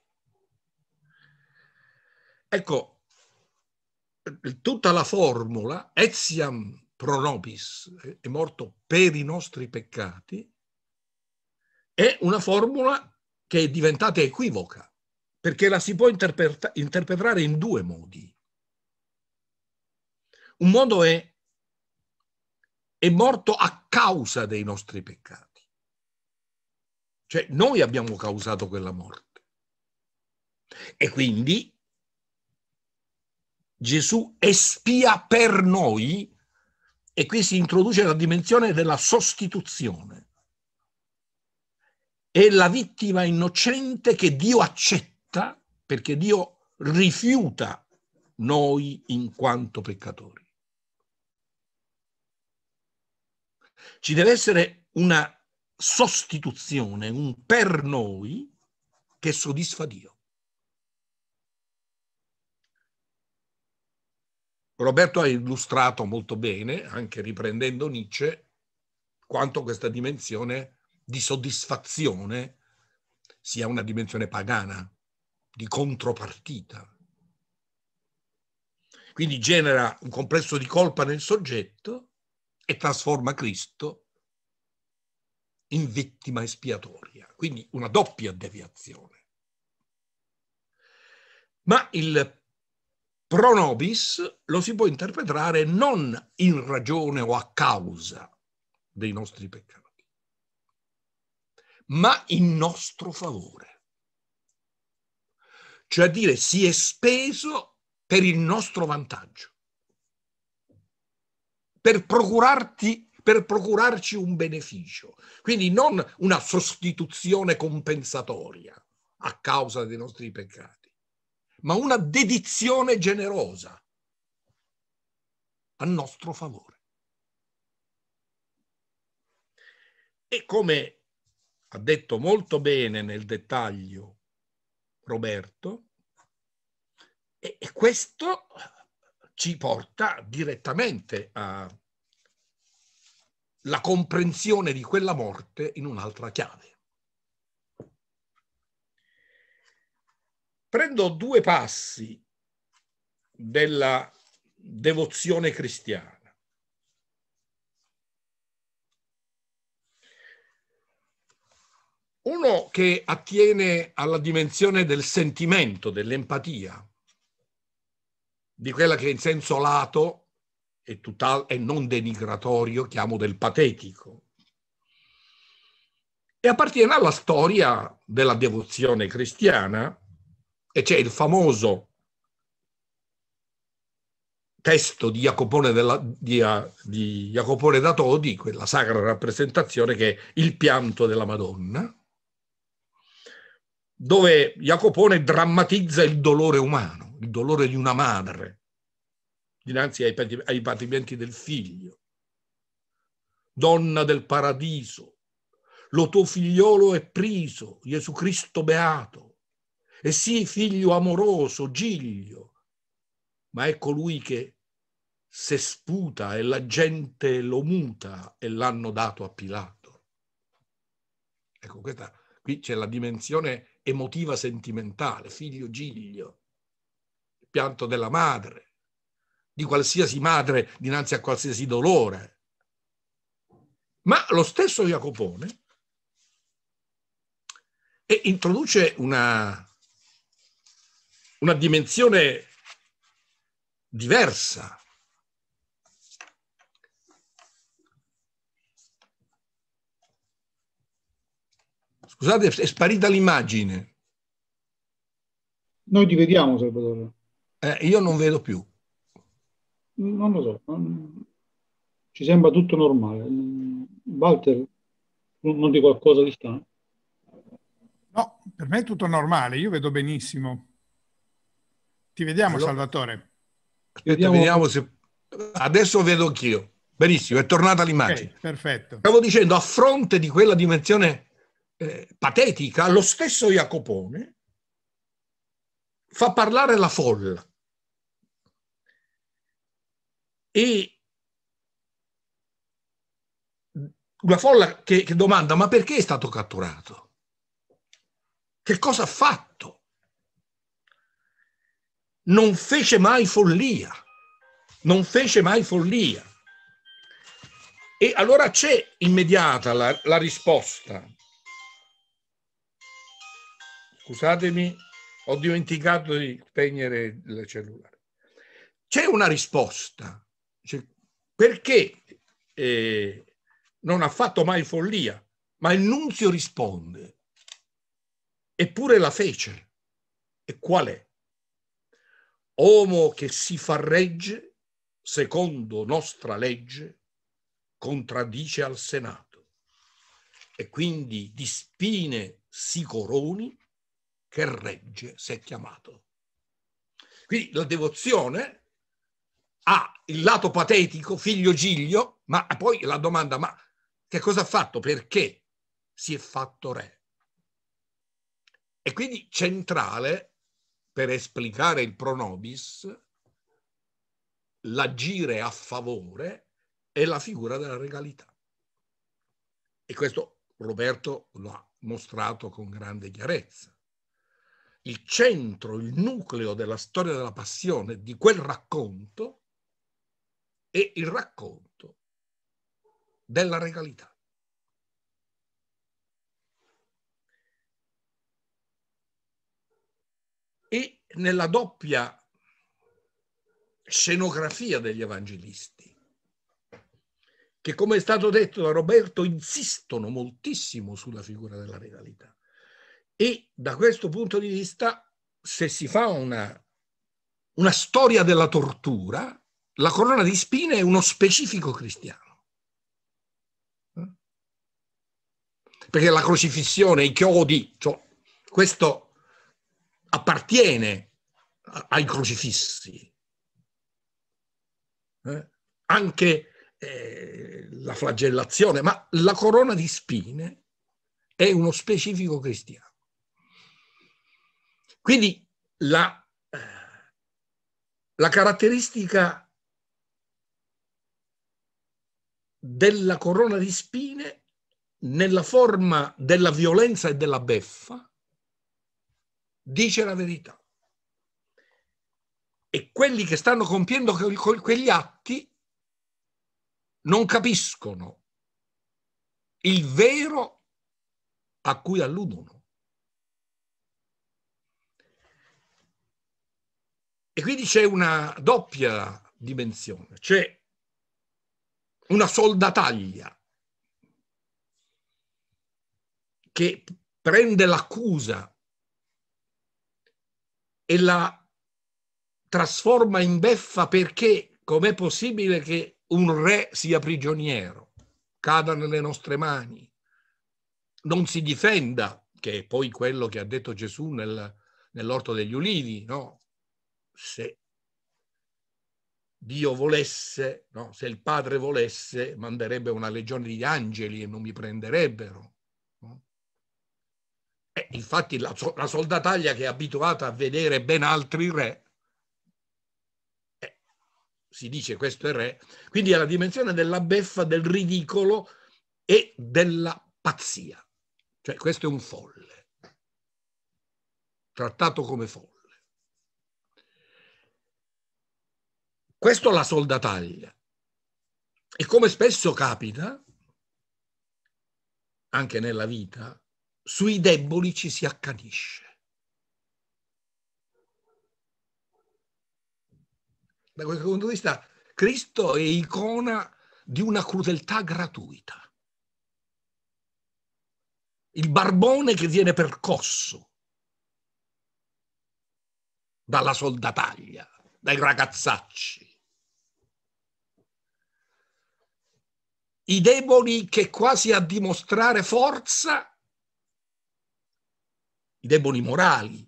Ecco, tutta la formula etiam pronobis, eh, è morto per i nostri peccati è una formula che è diventata equivoca perché la si può interpreta- interpretare in due modi. Un modo è è morto a causa dei nostri peccati cioè noi abbiamo causato quella morte. E quindi Gesù espia per noi e qui si introduce la dimensione della sostituzione. È la vittima innocente che Dio accetta perché Dio rifiuta noi in quanto peccatori. Ci deve essere una sostituzione, un per noi che soddisfa Dio. Roberto ha illustrato molto bene, anche riprendendo Nietzsche, quanto questa dimensione di soddisfazione sia una dimensione pagana, di contropartita. Quindi genera un complesso di colpa nel soggetto e trasforma Cristo in vittima espiatoria, quindi una doppia deviazione. Ma il pronobis lo si può interpretare non in ragione o a causa dei nostri peccati, ma in nostro favore. Cioè a dire si è speso per il nostro vantaggio, per procurarti per procurarci un beneficio, quindi non una sostituzione compensatoria a causa dei nostri peccati, ma una dedizione generosa a nostro favore. E come ha detto molto bene nel dettaglio Roberto, e questo ci porta direttamente a la comprensione di quella morte in un'altra chiave. Prendo due passi della devozione cristiana. Uno che attiene alla dimensione del sentimento, dell'empatia, di quella che in senso lato e, tutal- e non denigratorio chiamo del patetico. E appartiene alla storia della devozione cristiana e c'è il famoso testo di Jacopone, della, di, eh, di Jacopone da Todi, quella sacra rappresentazione che è Il pianto della Madonna, dove Jacopone drammatizza il dolore umano, il dolore di una madre dinanzi ai, ai patimenti del figlio. Donna del paradiso, lo tuo figliolo è priso, Gesù Cristo beato. E sì, figlio amoroso, giglio, ma è colui che se sputa e la gente lo muta e l'hanno dato a Pilato. Ecco, questa, qui c'è la dimensione emotiva sentimentale, figlio Giglio, il pianto della madre, di qualsiasi madre dinanzi a qualsiasi dolore. Ma lo stesso Jacopone e introduce una, una dimensione diversa. Scusate, è sparita l'immagine. Noi ti vediamo, Salvatore. Eh, io non vedo più non lo so, non... ci sembra tutto normale. Walter, non di qualcosa di strano? No, per me è tutto normale, io vedo benissimo. Ti vediamo allora, Salvatore. Vediamo... vediamo se... Adesso vedo anch'io. Benissimo, è tornata l'immagine. Okay, perfetto. Stavo dicendo, a fronte di quella dimensione eh, patetica, lo stesso Jacopone fa parlare la folla e una folla che, che domanda ma perché è stato catturato? Che cosa ha fatto? Non fece mai follia, non fece mai follia. E allora c'è immediata la, la risposta. Scusatemi, ho dimenticato di spegnere il cellulare. C'è una risposta perché eh, non ha fatto mai follia, ma il nunzio risponde, eppure la fece. E qual è? Omo che si fa regge, secondo nostra legge, contraddice al Senato e quindi di spine si coroni che regge se è chiamato. Quindi la devozione ha il lato patetico, figlio Giglio, ma poi la domanda, ma che cosa ha fatto? Perché si è fatto re? E quindi centrale per esplicare il pronobis, l'agire a favore è la figura della regalità. E questo Roberto lo ha mostrato con grande chiarezza. Il centro, il nucleo della storia della passione di quel racconto e il racconto della regalità. E nella doppia scenografia degli evangelisti, che come è stato detto da Roberto insistono moltissimo sulla figura della regalità. E da questo punto di vista, se si fa una, una storia della tortura, la corona di spine è uno specifico cristiano. Eh? Perché la crocifissione, i chiodi, cioè, questo appartiene ai crocifissi. Eh? Anche eh, la flagellazione, ma la corona di spine è uno specifico cristiano. Quindi la, eh, la caratteristica della corona di spine nella forma della violenza e della beffa, dice la verità. E quelli che stanno compiendo quegli atti non capiscono il vero a cui alludono. E quindi c'è una doppia dimensione, c'è cioè una soldataglia che prende l'accusa e la trasforma in beffa perché com'è possibile che un re sia prigioniero, cada nelle nostre mani, non si difenda, che è poi quello che ha detto Gesù nel, nell'orto degli ulivi, no? Se Dio volesse, no? se il Padre volesse, manderebbe una legione di angeli e non mi prenderebbero. No? E eh, infatti la, la, soldataglia che è abituata a vedere ben altri re, eh, si dice questo è re, quindi è la dimensione della beffa, del ridicolo e della pazzia. Cioè questo è un folle, trattato come folle. Questo la soldataglia. E come spesso capita, anche nella vita, sui deboli ci si accanisce. Da questo punto di vista, Cristo è icona di una crudeltà gratuita. Il barbone che viene percosso dalla soldataglia, dai ragazzacci. i deboli che quasi a dimostrare forza, i deboli morali,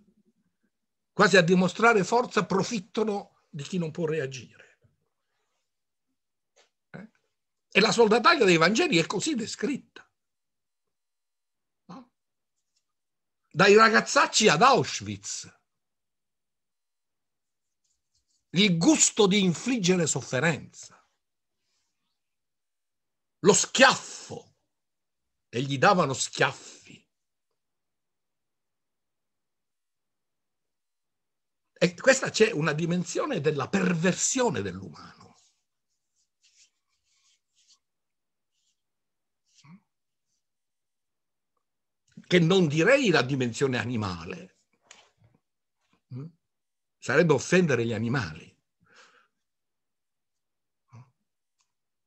quasi a dimostrare forza, profittano di chi non può reagire. Eh? E la soldataglia dei Vangeli è così descritta. No? Dai ragazzacci ad Auschwitz. Il gusto di infliggere sofferenza lo schiaffo e gli davano schiaffi. E questa c'è una dimensione della perversione dell'umano. che non direi la dimensione animale. Hm? Sarebbe offendere gli animali.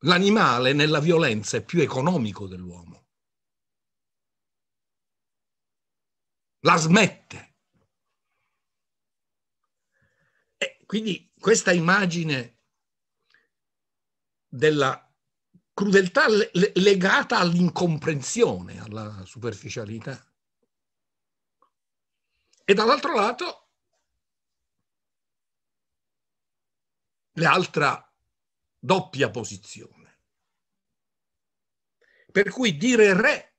L'animale nella violenza è più economico dell'uomo. La smette. E quindi questa immagine della crudeltà legata all'incomprensione, alla superficialità. E dall'altro lato, l'altra doppia posizione. Per cui dire re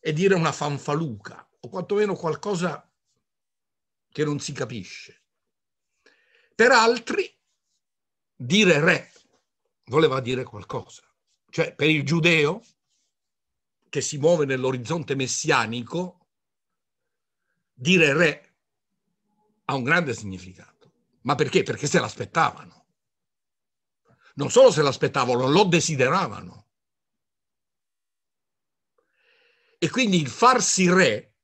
è dire una fanfaluca, o quantomeno qualcosa che non si capisce. Per altri dire re voleva dire qualcosa. Cioè per il giudeo che si muove nell'orizzonte messianico, dire re ha un grande significato. Ma perché? Perché se l'aspettavano non solo se l'aspettavano, lo desideravano. E quindi il farsi re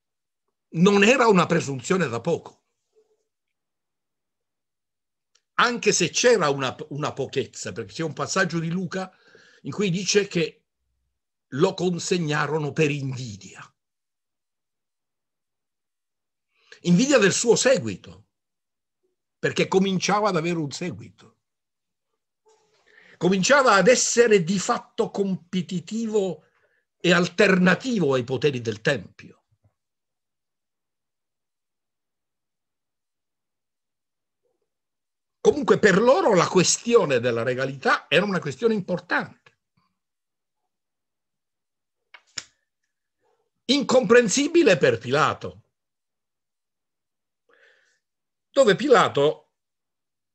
non era una presunzione da poco. Anche se c'era una, una pochezza, perché c'è un passaggio di Luca in cui dice che lo consegnarono per invidia. Invidia del suo seguito, perché cominciava ad avere un seguito cominciava ad essere di fatto competitivo e alternativo ai poteri del Tempio. Comunque per loro la questione della regalità era una questione importante. Incomprensibile per Pilato, dove Pilato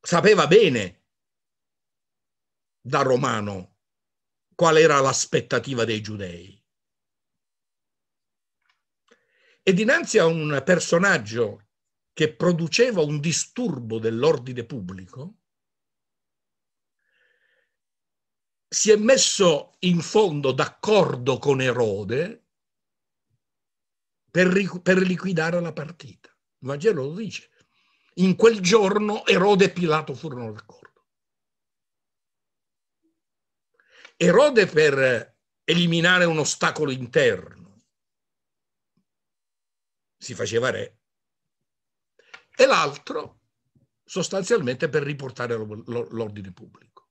sapeva bene da romano qual era l'aspettativa dei giudei. E dinanzi a un personaggio che produceva un disturbo dell'ordine pubblico, si è messo in fondo d'accordo con Erode per, per liquidare la partita. Il Vangelo lo dice. In quel giorno Erode e Pilato furono d'accordo. Erode per eliminare un ostacolo interno si faceva re e l'altro sostanzialmente per riportare l'ordine pubblico.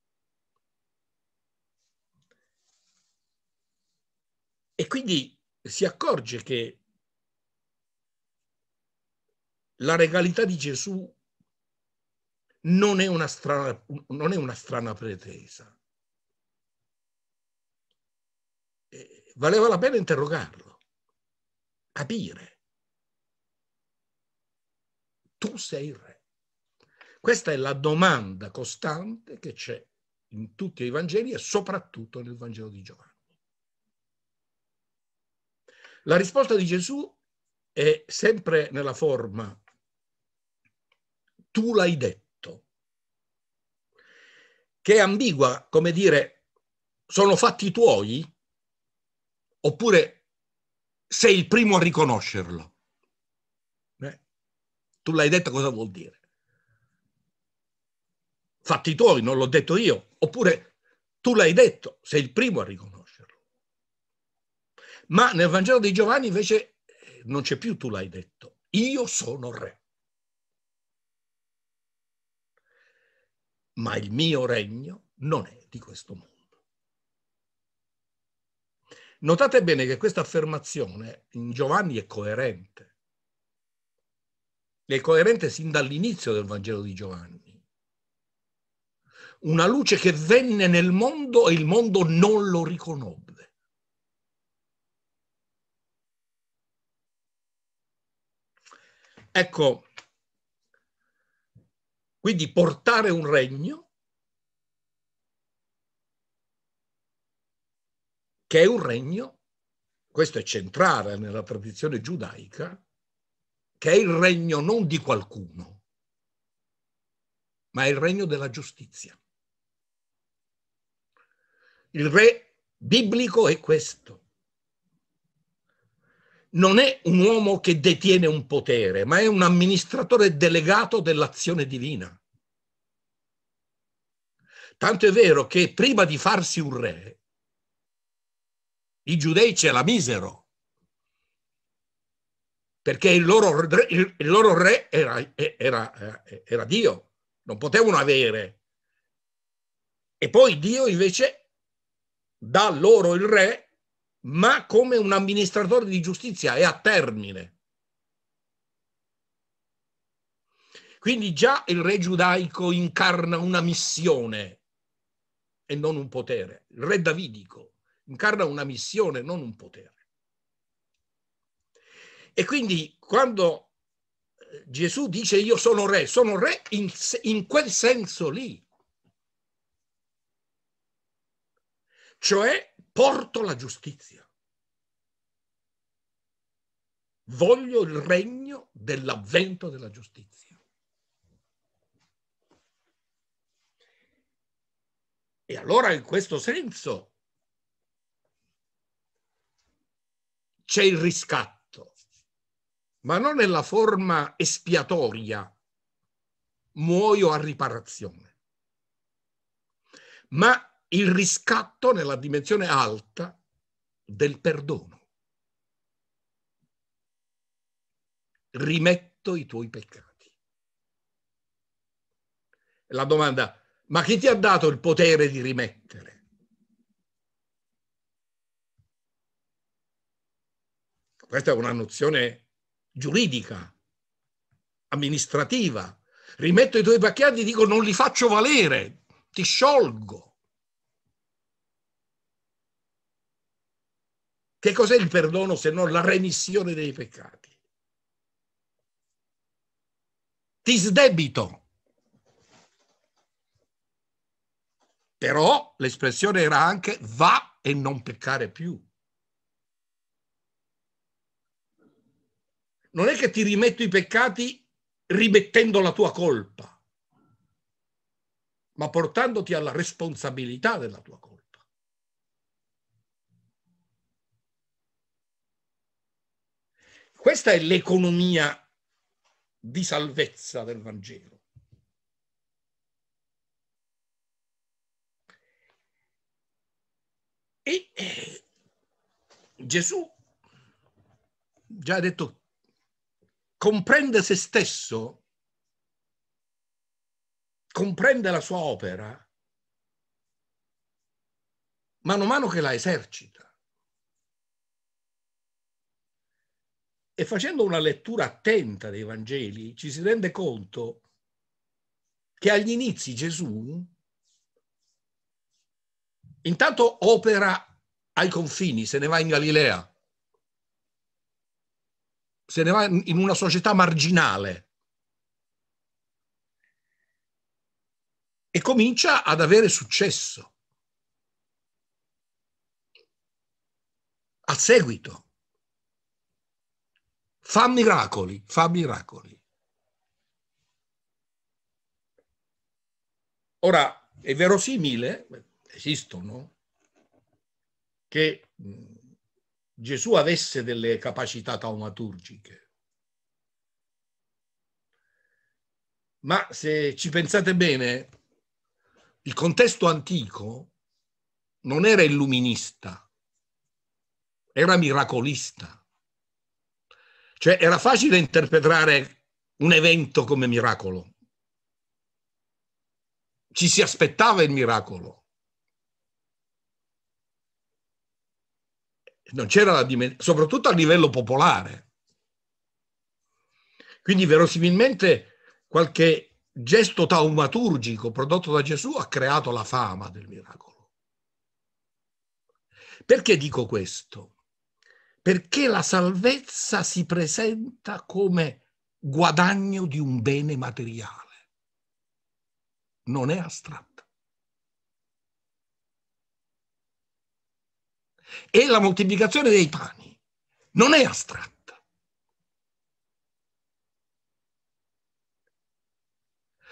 E quindi si accorge che la regalità di Gesù non è una strana, non è una strana pretesa valeva la pena interrogarlo, capire. Tu sei il re. Questa è la domanda costante che c'è in tutti i Vangeli e soprattutto nel Vangelo di Giovanni. La risposta di Gesù è sempre nella forma tu l'hai detto, che è ambigua, come dire sono fatti tuoi, oppure sei il primo a riconoscerlo. Eh? Tu l'hai detto cosa vuol dire? Fatti tuoi, non l'ho detto io, oppure tu l'hai detto, sei il primo a riconoscerlo. Ma nel Vangelo di Giovanni invece eh, non c'è più tu l'hai detto, io sono re. Ma il mio regno non è di questo mondo. Notate bene che questa affermazione in Giovanni è coerente. È coerente sin dall'inizio del Vangelo di Giovanni. Una luce che venne nel mondo e il mondo non lo riconobbe. Ecco, quindi portare un regno che è un regno, questo è centrale nella tradizione giudaica, che è il regno non di qualcuno, ma è il regno della giustizia. Il re biblico è questo. Non è un uomo che detiene un potere, ma è un amministratore delegato dell'azione divina. Tanto è vero che prima di farsi un re, i giudei ce la misero perché il loro, il loro re era, era, era Dio, non potevano avere. E poi Dio invece dà loro il re, ma come un amministratore di giustizia e a termine. Quindi già il re giudaico incarna una missione e non un potere, il re davidico incarna una missione, non un potere. E quindi quando eh, Gesù dice io sono re, sono re in, in quel senso lì. Cioè porto la giustizia. Voglio il regno dell'avvento della giustizia. E allora in questo senso c'è il riscatto, ma non nella forma espiatoria, muoio a riparazione, ma il riscatto nella dimensione alta del perdono. Rimetto i tuoi peccati. La domanda, ma chi ti ha dato il potere di rimettere? Questa è una nozione giuridica, amministrativa. Rimetto i tuoi pacchetti e dico non li faccio valere, ti sciolgo. Che cos'è il perdono se non la remissione dei peccati? Ti sdebito. Però l'espressione era anche va e non peccare più. non è che ti rimetto i peccati rimettendo la tua colpa, ma portandoti alla responsabilità della tua colpa. Questa è l'economia di salvezza del Vangelo. E eh, Gesù già ha detto comprende se stesso, comprende la sua opera, mano a mano che la esercita. E facendo una lettura attenta dei Vangeli ci si rende conto che agli inizi Gesù intanto opera ai confini, se ne va in Galilea, se ne va in una società marginale e comincia ad avere successo. A seguito. Fa miracoli, fa miracoli. Ora, è verosimile, esistono, che Gesù avesse delle capacità taumaturgiche. Ma se ci pensate bene, il contesto antico non era illuminista, era miracolista. Cioè era facile interpretare un evento come miracolo. Ci si aspettava il miracolo. non c'era la dimensione, soprattutto a livello popolare. Quindi verosimilmente qualche gesto taumaturgico prodotto da Gesù ha creato la fama del miracolo. Perché dico questo? Perché la salvezza si presenta come guadagno di un bene materiale. Non è astratto. e la moltiplicazione dei pani non è astratta.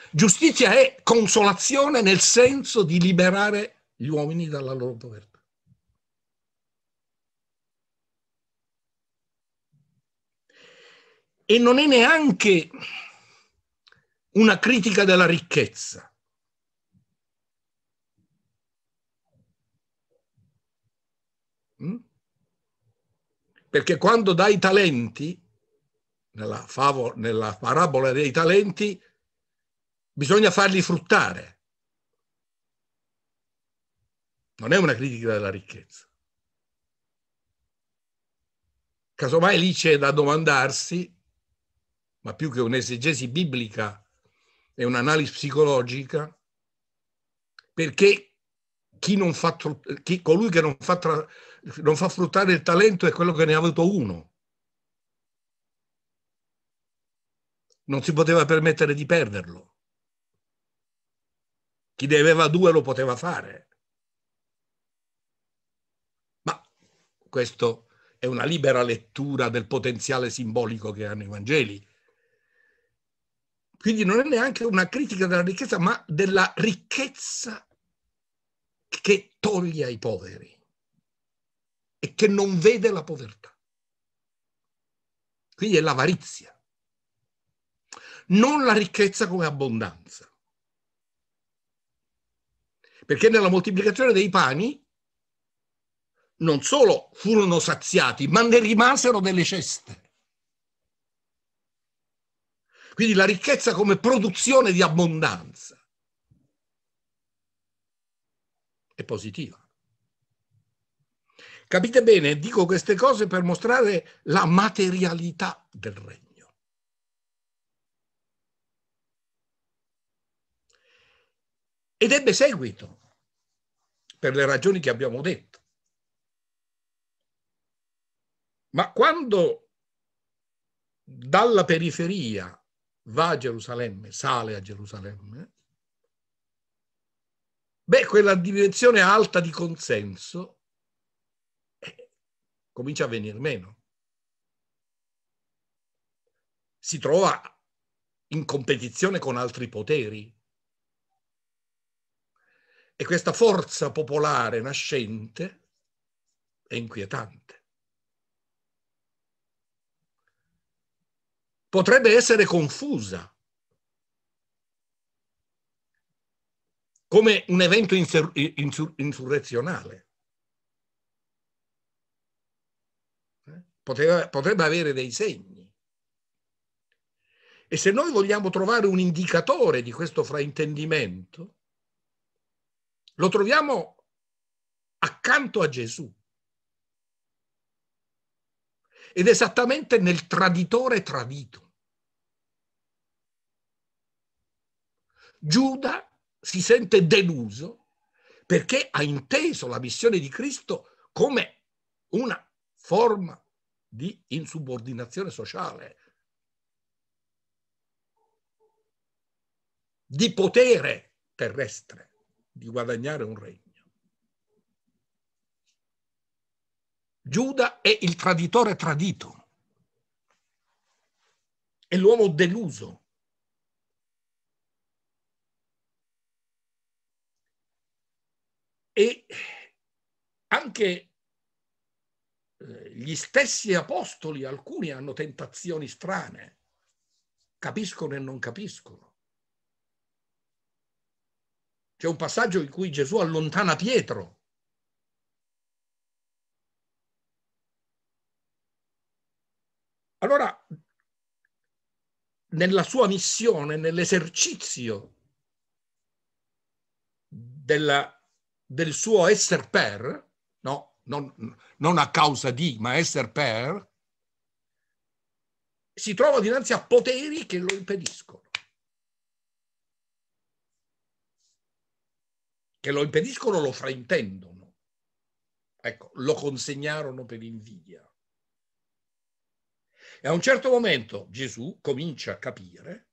Giustizia è consolazione nel senso di liberare gli uomini dalla loro povertà. E non è neanche una critica della ricchezza, Mm? Perché quando dai talenti, nella, favo, nella parabola dei talenti, bisogna farli fruttare. Non è una critica della ricchezza. Casomai lì c'è da domandarsi, ma più che un'esegesi biblica e un'analisi psicologica, perché chi non fa, chi, colui che non fa tra, non fa fruttare il talento è quello che ne ha avuto uno. Non si poteva permettere di perderlo. Chi ne aveva due lo poteva fare. Ma questa è una libera lettura del potenziale simbolico che hanno i Vangeli. Quindi non è neanche una critica della ricchezza, ma della ricchezza che toglie ai poveri e che non vede la povertà. Quindi è l'avarizia. Non la ricchezza come abbondanza. Perché nella moltiplicazione dei pani non solo furono saziati, ma ne rimasero delle ceste. Quindi la ricchezza come produzione di abbondanza è positiva. Capite bene? Dico queste cose per mostrare la materialità del regno. Ed ebbe seguito, per le ragioni che abbiamo detto. Ma quando dalla periferia va a Gerusalemme, sale a Gerusalemme, beh, quella direzione alta di consenso comincia a venir meno. Si trova in competizione con altri poteri. E questa forza popolare nascente è inquietante. Potrebbe essere confusa come un evento insur- insurrezionale. poteva, potrebbe avere dei segni. E se noi vogliamo trovare un indicatore di questo fraintendimento, lo troviamo accanto a Gesù. Ed esattamente nel traditore tradito. Giuda si sente deluso perché ha inteso la missione di Cristo come una forma di insubordinazione sociale, di potere terrestre, di guadagnare un regno. Giuda è il traditore tradito, è l'uomo deluso. E anche eh, gli stessi apostoli, alcuni hanno tentazioni strane, capiscono e non capiscono. C'è un passaggio in cui Gesù allontana Pietro. Allora, nella sua missione, nell'esercizio della, del suo esser per, no, non, non a causa di, ma essere per, si trova dinanzi a poteri che lo impediscono. Che lo impediscono, lo fraintendono. Ecco, lo consegnarono per invidia. E a un certo momento Gesù comincia a capire,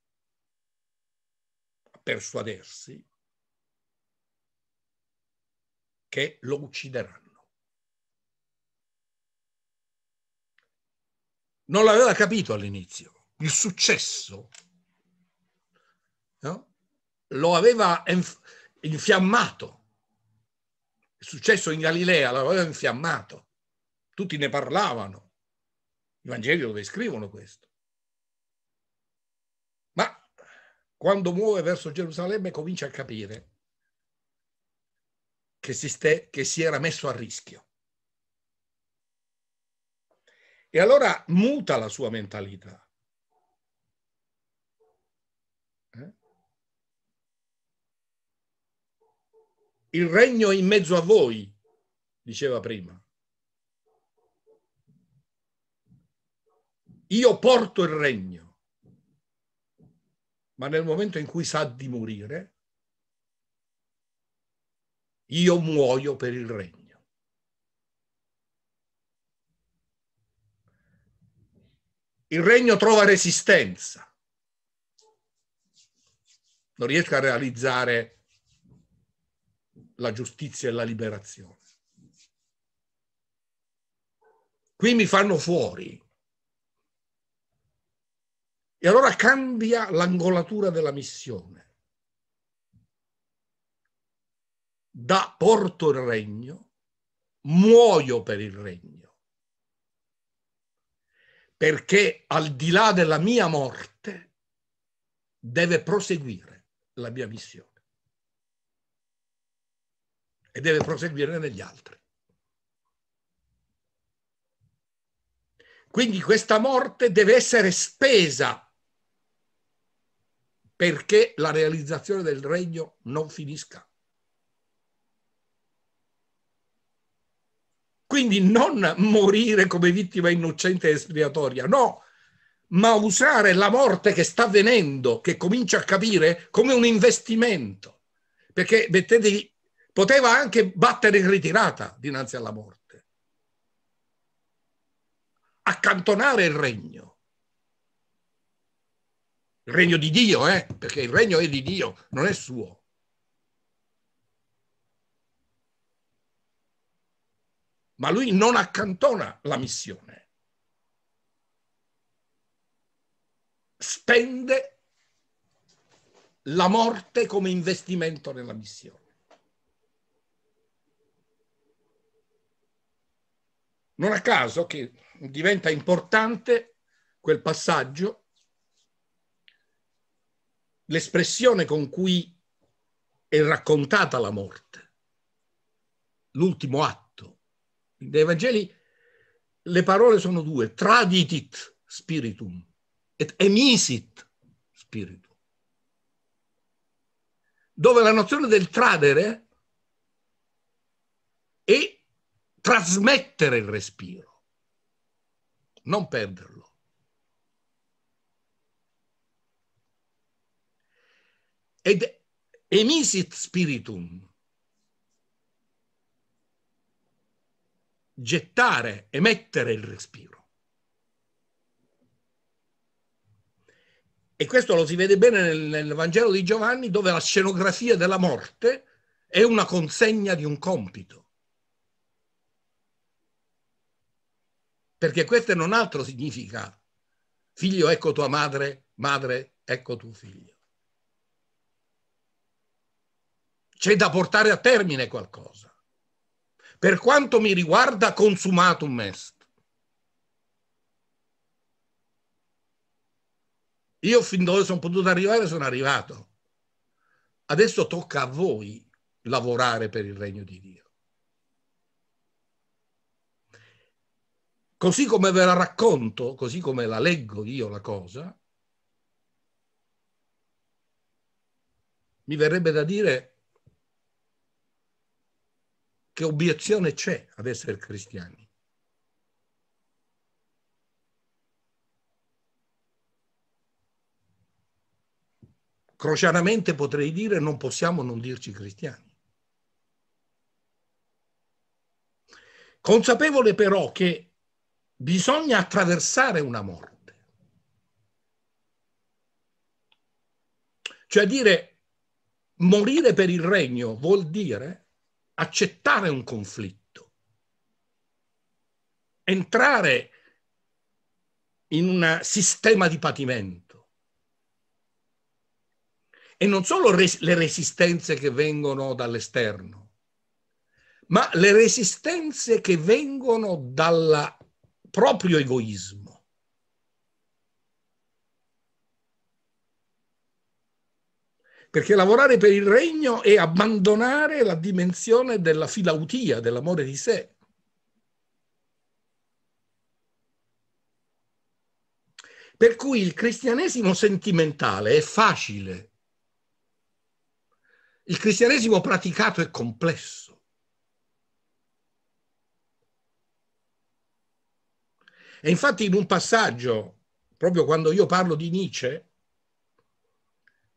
a persuadersi, che lo uccideranno. non l'aveva capito all'inizio, il successo no? lo aveva infiammato, il successo in Galilea lo aveva infiammato, tutti ne parlavano, i Vangeli lo descrivono questo. Ma quando muove verso Gerusalemme comincia a capire che si, ste, che si era messo a rischio e allora muta la sua mentalità. Eh? il regno è in mezzo a voi, diceva prima. Io porto il regno, ma nel momento in cui sa di morire, io muoio per il regno. il regno trova resistenza. Non riesco a realizzare la giustizia e la liberazione. Qui mi fanno fuori. E allora cambia l'angolatura della missione. Da porto il regno, muoio per il regno perché al di là della mia morte deve proseguire la mia missione e deve proseguire negli altri. Quindi questa morte deve essere spesa perché la realizzazione del regno non finisca. Quindi non morire come vittima innocente e espiatoria, no, ma usare la morte che sta avvenendo, che comincia a capire, come un investimento. Perché, mettetevi, poteva anche battere in ritirata dinanzi alla morte. Accantonare il regno il regno di Dio, eh? perché il regno è di Dio, non è suo. ma lui non accantona la missione. Spende la morte come investimento nella missione. Non a caso che diventa importante quel passaggio, l'espressione con cui è raccontata la morte, l'ultimo atto dei Vangeli le parole sono due, traditit spiritum et emisit spiritum, dove la nozione del tradere è trasmettere il respiro, non perderlo. Ed emisit spiritum gettare, emettere il respiro. E questo lo si vede bene nel, nel, Vangelo di Giovanni, dove la scenografia della morte è una consegna di un compito. Perché questo non altro significa figlio ecco tua madre, madre ecco tuo figlio. C'è da portare a termine qualcosa per quanto mi riguarda consumatum est. Io fin dove sono potuto arrivare sono arrivato. Adesso tocca a voi lavorare per il regno di Dio. Così come ve la racconto, così come la leggo io la cosa, mi verrebbe da dire che obiezione c'è ad essere cristiani? Crociaramente potrei dire non possiamo non dirci cristiani. Consapevole però che bisogna attraversare una morte. Cioè dire morire per il regno vuol dire accettare un conflitto, entrare in un sistema di patimento. E non solo res- le resistenze che vengono dall'esterno, ma le resistenze che vengono dal proprio egoismo perché lavorare per il regno è abbandonare la dimensione della filautia, dell'amore di sé. Per cui il cristianesimo sentimentale è facile, il cristianesimo praticato è complesso. E infatti in un passaggio, proprio quando io parlo di Nietzsche,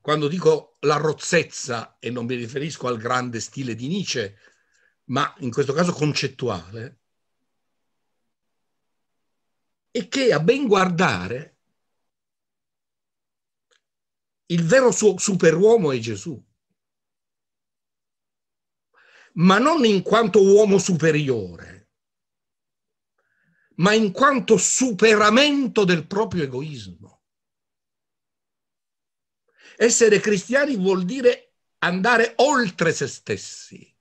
quando dico la rozzezza, e non mi riferisco al grande stile di Nietzsche, ma in questo caso concettuale, è che a ben guardare il vero suo superuomo è Gesù, ma non in quanto uomo superiore, ma in quanto superamento del proprio egoismo. Essere cristiani vuol dire andare oltre se stessi,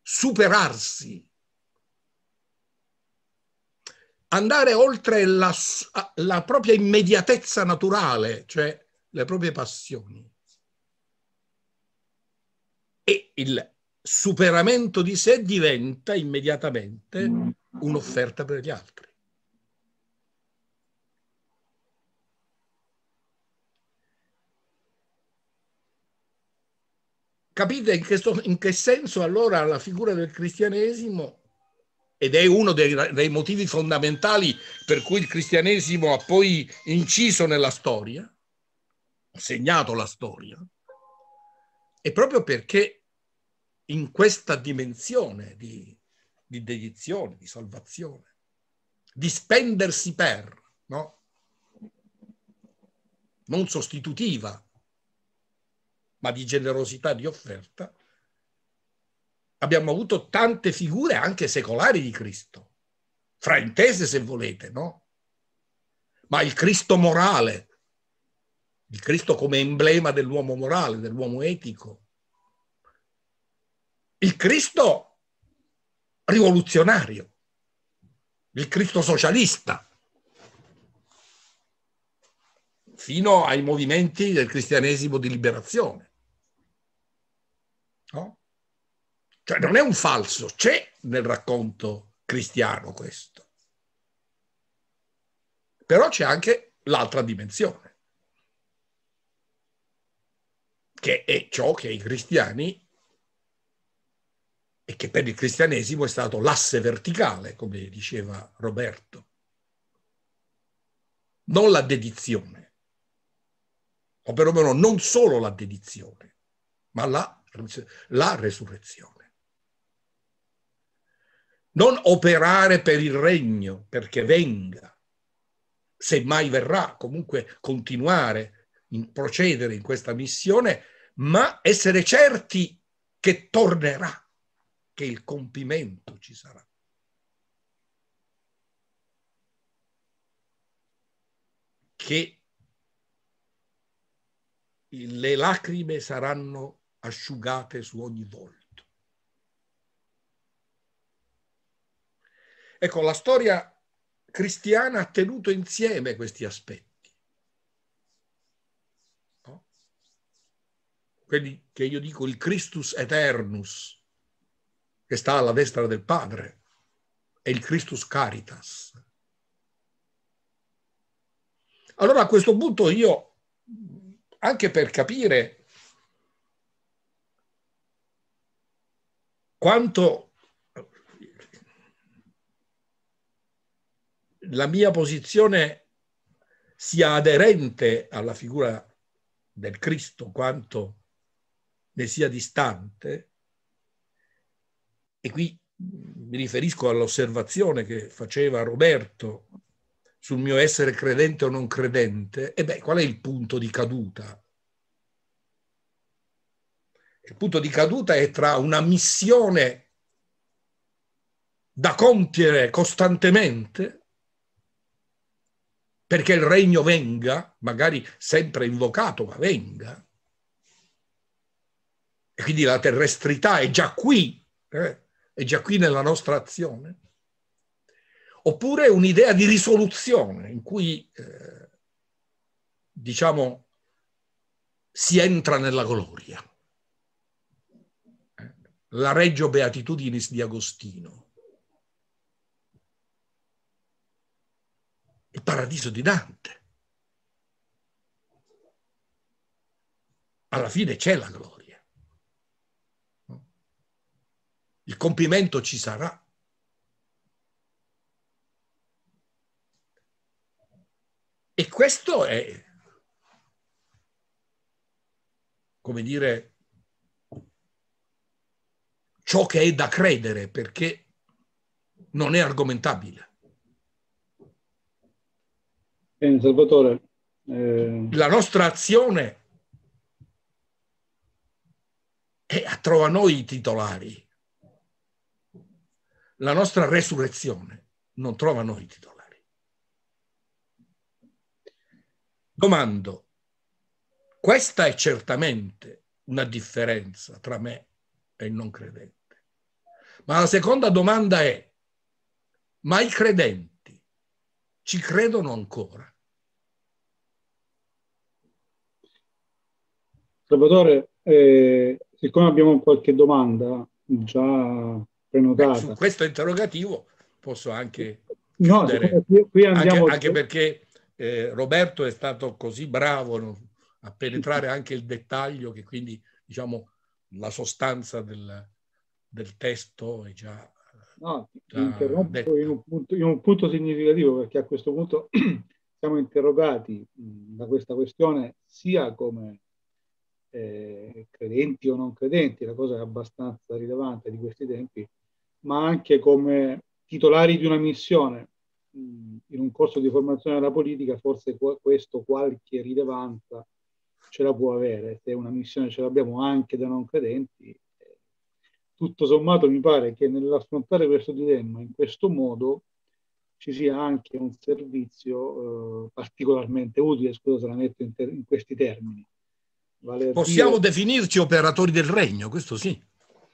superarsi, andare oltre la, la propria immediatezza naturale, cioè le proprie passioni. E il superamento di sé diventa immediatamente un'offerta per gli altri. capite in che, so, in che, senso allora la figura del cristianesimo, ed è uno dei, dei motivi fondamentali per cui il cristianesimo ha poi inciso nella storia, segnato la storia, è proprio perché in questa dimensione di, di dedizione, di salvazione, di spendersi per, no? non sostitutiva, ma di generosità di offerta, abbiamo avuto tante figure anche secolari di Cristo, fraintese se volete, no? Ma il Cristo morale, il Cristo come emblema dell'uomo morale, dell'uomo etico, il Cristo rivoluzionario, il Cristo socialista, fino ai movimenti del cristianesimo di liberazione. Cioè non è un falso, c'è nel racconto cristiano questo. Però c'è anche l'altra dimensione, che è ciò che i cristiani e che per il cristianesimo è stato l'asse verticale, come diceva Roberto, non la dedizione, o perlomeno non solo la dedizione, ma la, la resurrezione non operare per il regno perché venga, se mai verrà, comunque continuare, in, procedere in questa missione, ma essere certi che tornerà, che il compimento ci sarà. Che le lacrime saranno asciugate su ogni volto. Ecco, la storia cristiana ha tenuto insieme questi aspetti. No? Quelli che io dico il Christus eternus, che sta alla destra del Padre, e il Christus caritas. Allora a questo punto io, anche per capire quanto la mia posizione sia aderente alla figura del Cristo quanto ne sia distante, e qui mi riferisco all'osservazione che faceva Roberto sul mio essere credente o non credente, e beh, qual è il punto di caduta? Il punto di caduta è tra una missione da compiere costantemente perché il regno venga, magari sempre invocato, ma venga. E quindi la terrestrità è già qui, eh? è già qui nella nostra azione. Oppure un'idea di risoluzione in cui, eh, diciamo, si entra nella gloria. Eh? La Reggio Beatitudinis di Agostino il paradiso di Dante. Alla fine c'è la gloria. Il compimento ci sarà. E questo è, come dire, ciò che è da credere perché non è argomentabile. Bene, Salvatore. Eh... La nostra azione è trova noi i titolari. La nostra resurrezione non trova noi i titolari. Domando, questa è certamente una differenza tra me e il non credente. Ma la seconda domanda è, ma i credenti ci credono ancora? Salvatore, eh, siccome abbiamo qualche domanda già prenotata. Beh, su questo interrogativo posso anche... No, qui, qui andiamo... Anche, anche perché eh, Roberto è stato così bravo a penetrare anche il dettaglio che quindi diciamo la sostanza del, del testo è già... No, già interrompo in un, punto, in un, punto, significativo perché a questo punto siamo interrogati mm, da questa questione sia come eh, credenti o non credenti, la cosa è abbastanza rilevante di questi tempi, ma anche come titolari di una missione mh, in un corso di formazione della politica, forse qu- questo qualche rilevanza ce la può avere, se una missione ce l'abbiamo anche da non credenti. Eh, tutto sommato mi pare che nell'affrontare questo dilemma in questo modo ci sia anche un servizio eh, particolarmente utile, scusa se la metto in, ter- in questi termini, Vale Possiamo dire... definirci operatori del regno, questo sì.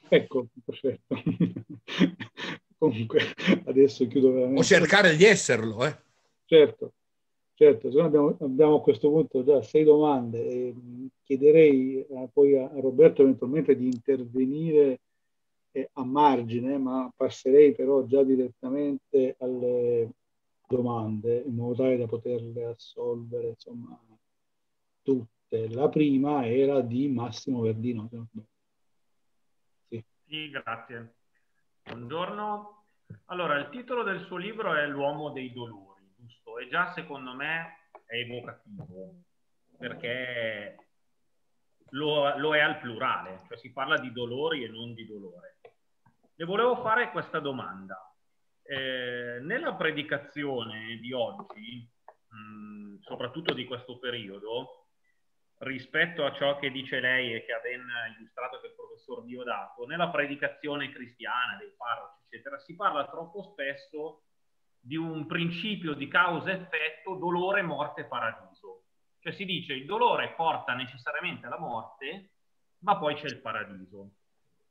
Ecco, perfetto. Comunque, adesso chiudo veramente. O cercare di esserlo, eh. Certo, certo. Se abbiamo, abbiamo, a questo punto già sei domande. E mm, chiederei eh, a, poi a Roberto eventualmente di intervenire eh, a margine, ma passerei però già direttamente alle domande in modo tale da poterle assolvere, insomma, tutte la prima era di Massimo Verdino. Sì. sì, grazie. Buongiorno. Allora, il titolo del suo libro è L'uomo dei dolori, giusto? E già secondo me è evocativo, perché lo, lo è al plurale, cioè si parla di dolori e non di dolore. Le volevo fare questa domanda. Eh, nella predicazione di oggi, mh, mm, soprattutto di questo periodo, rispetto a ciò che dice lei e che ha ben illustrato che il professor Diodato, nella predicazione cristiana dei parroci, eccetera, si parla troppo spesso di un principio di causa-effetto dolore, morte, paradiso. Cioè si dice il dolore porta necessariamente alla morte, ma poi c'è il paradiso.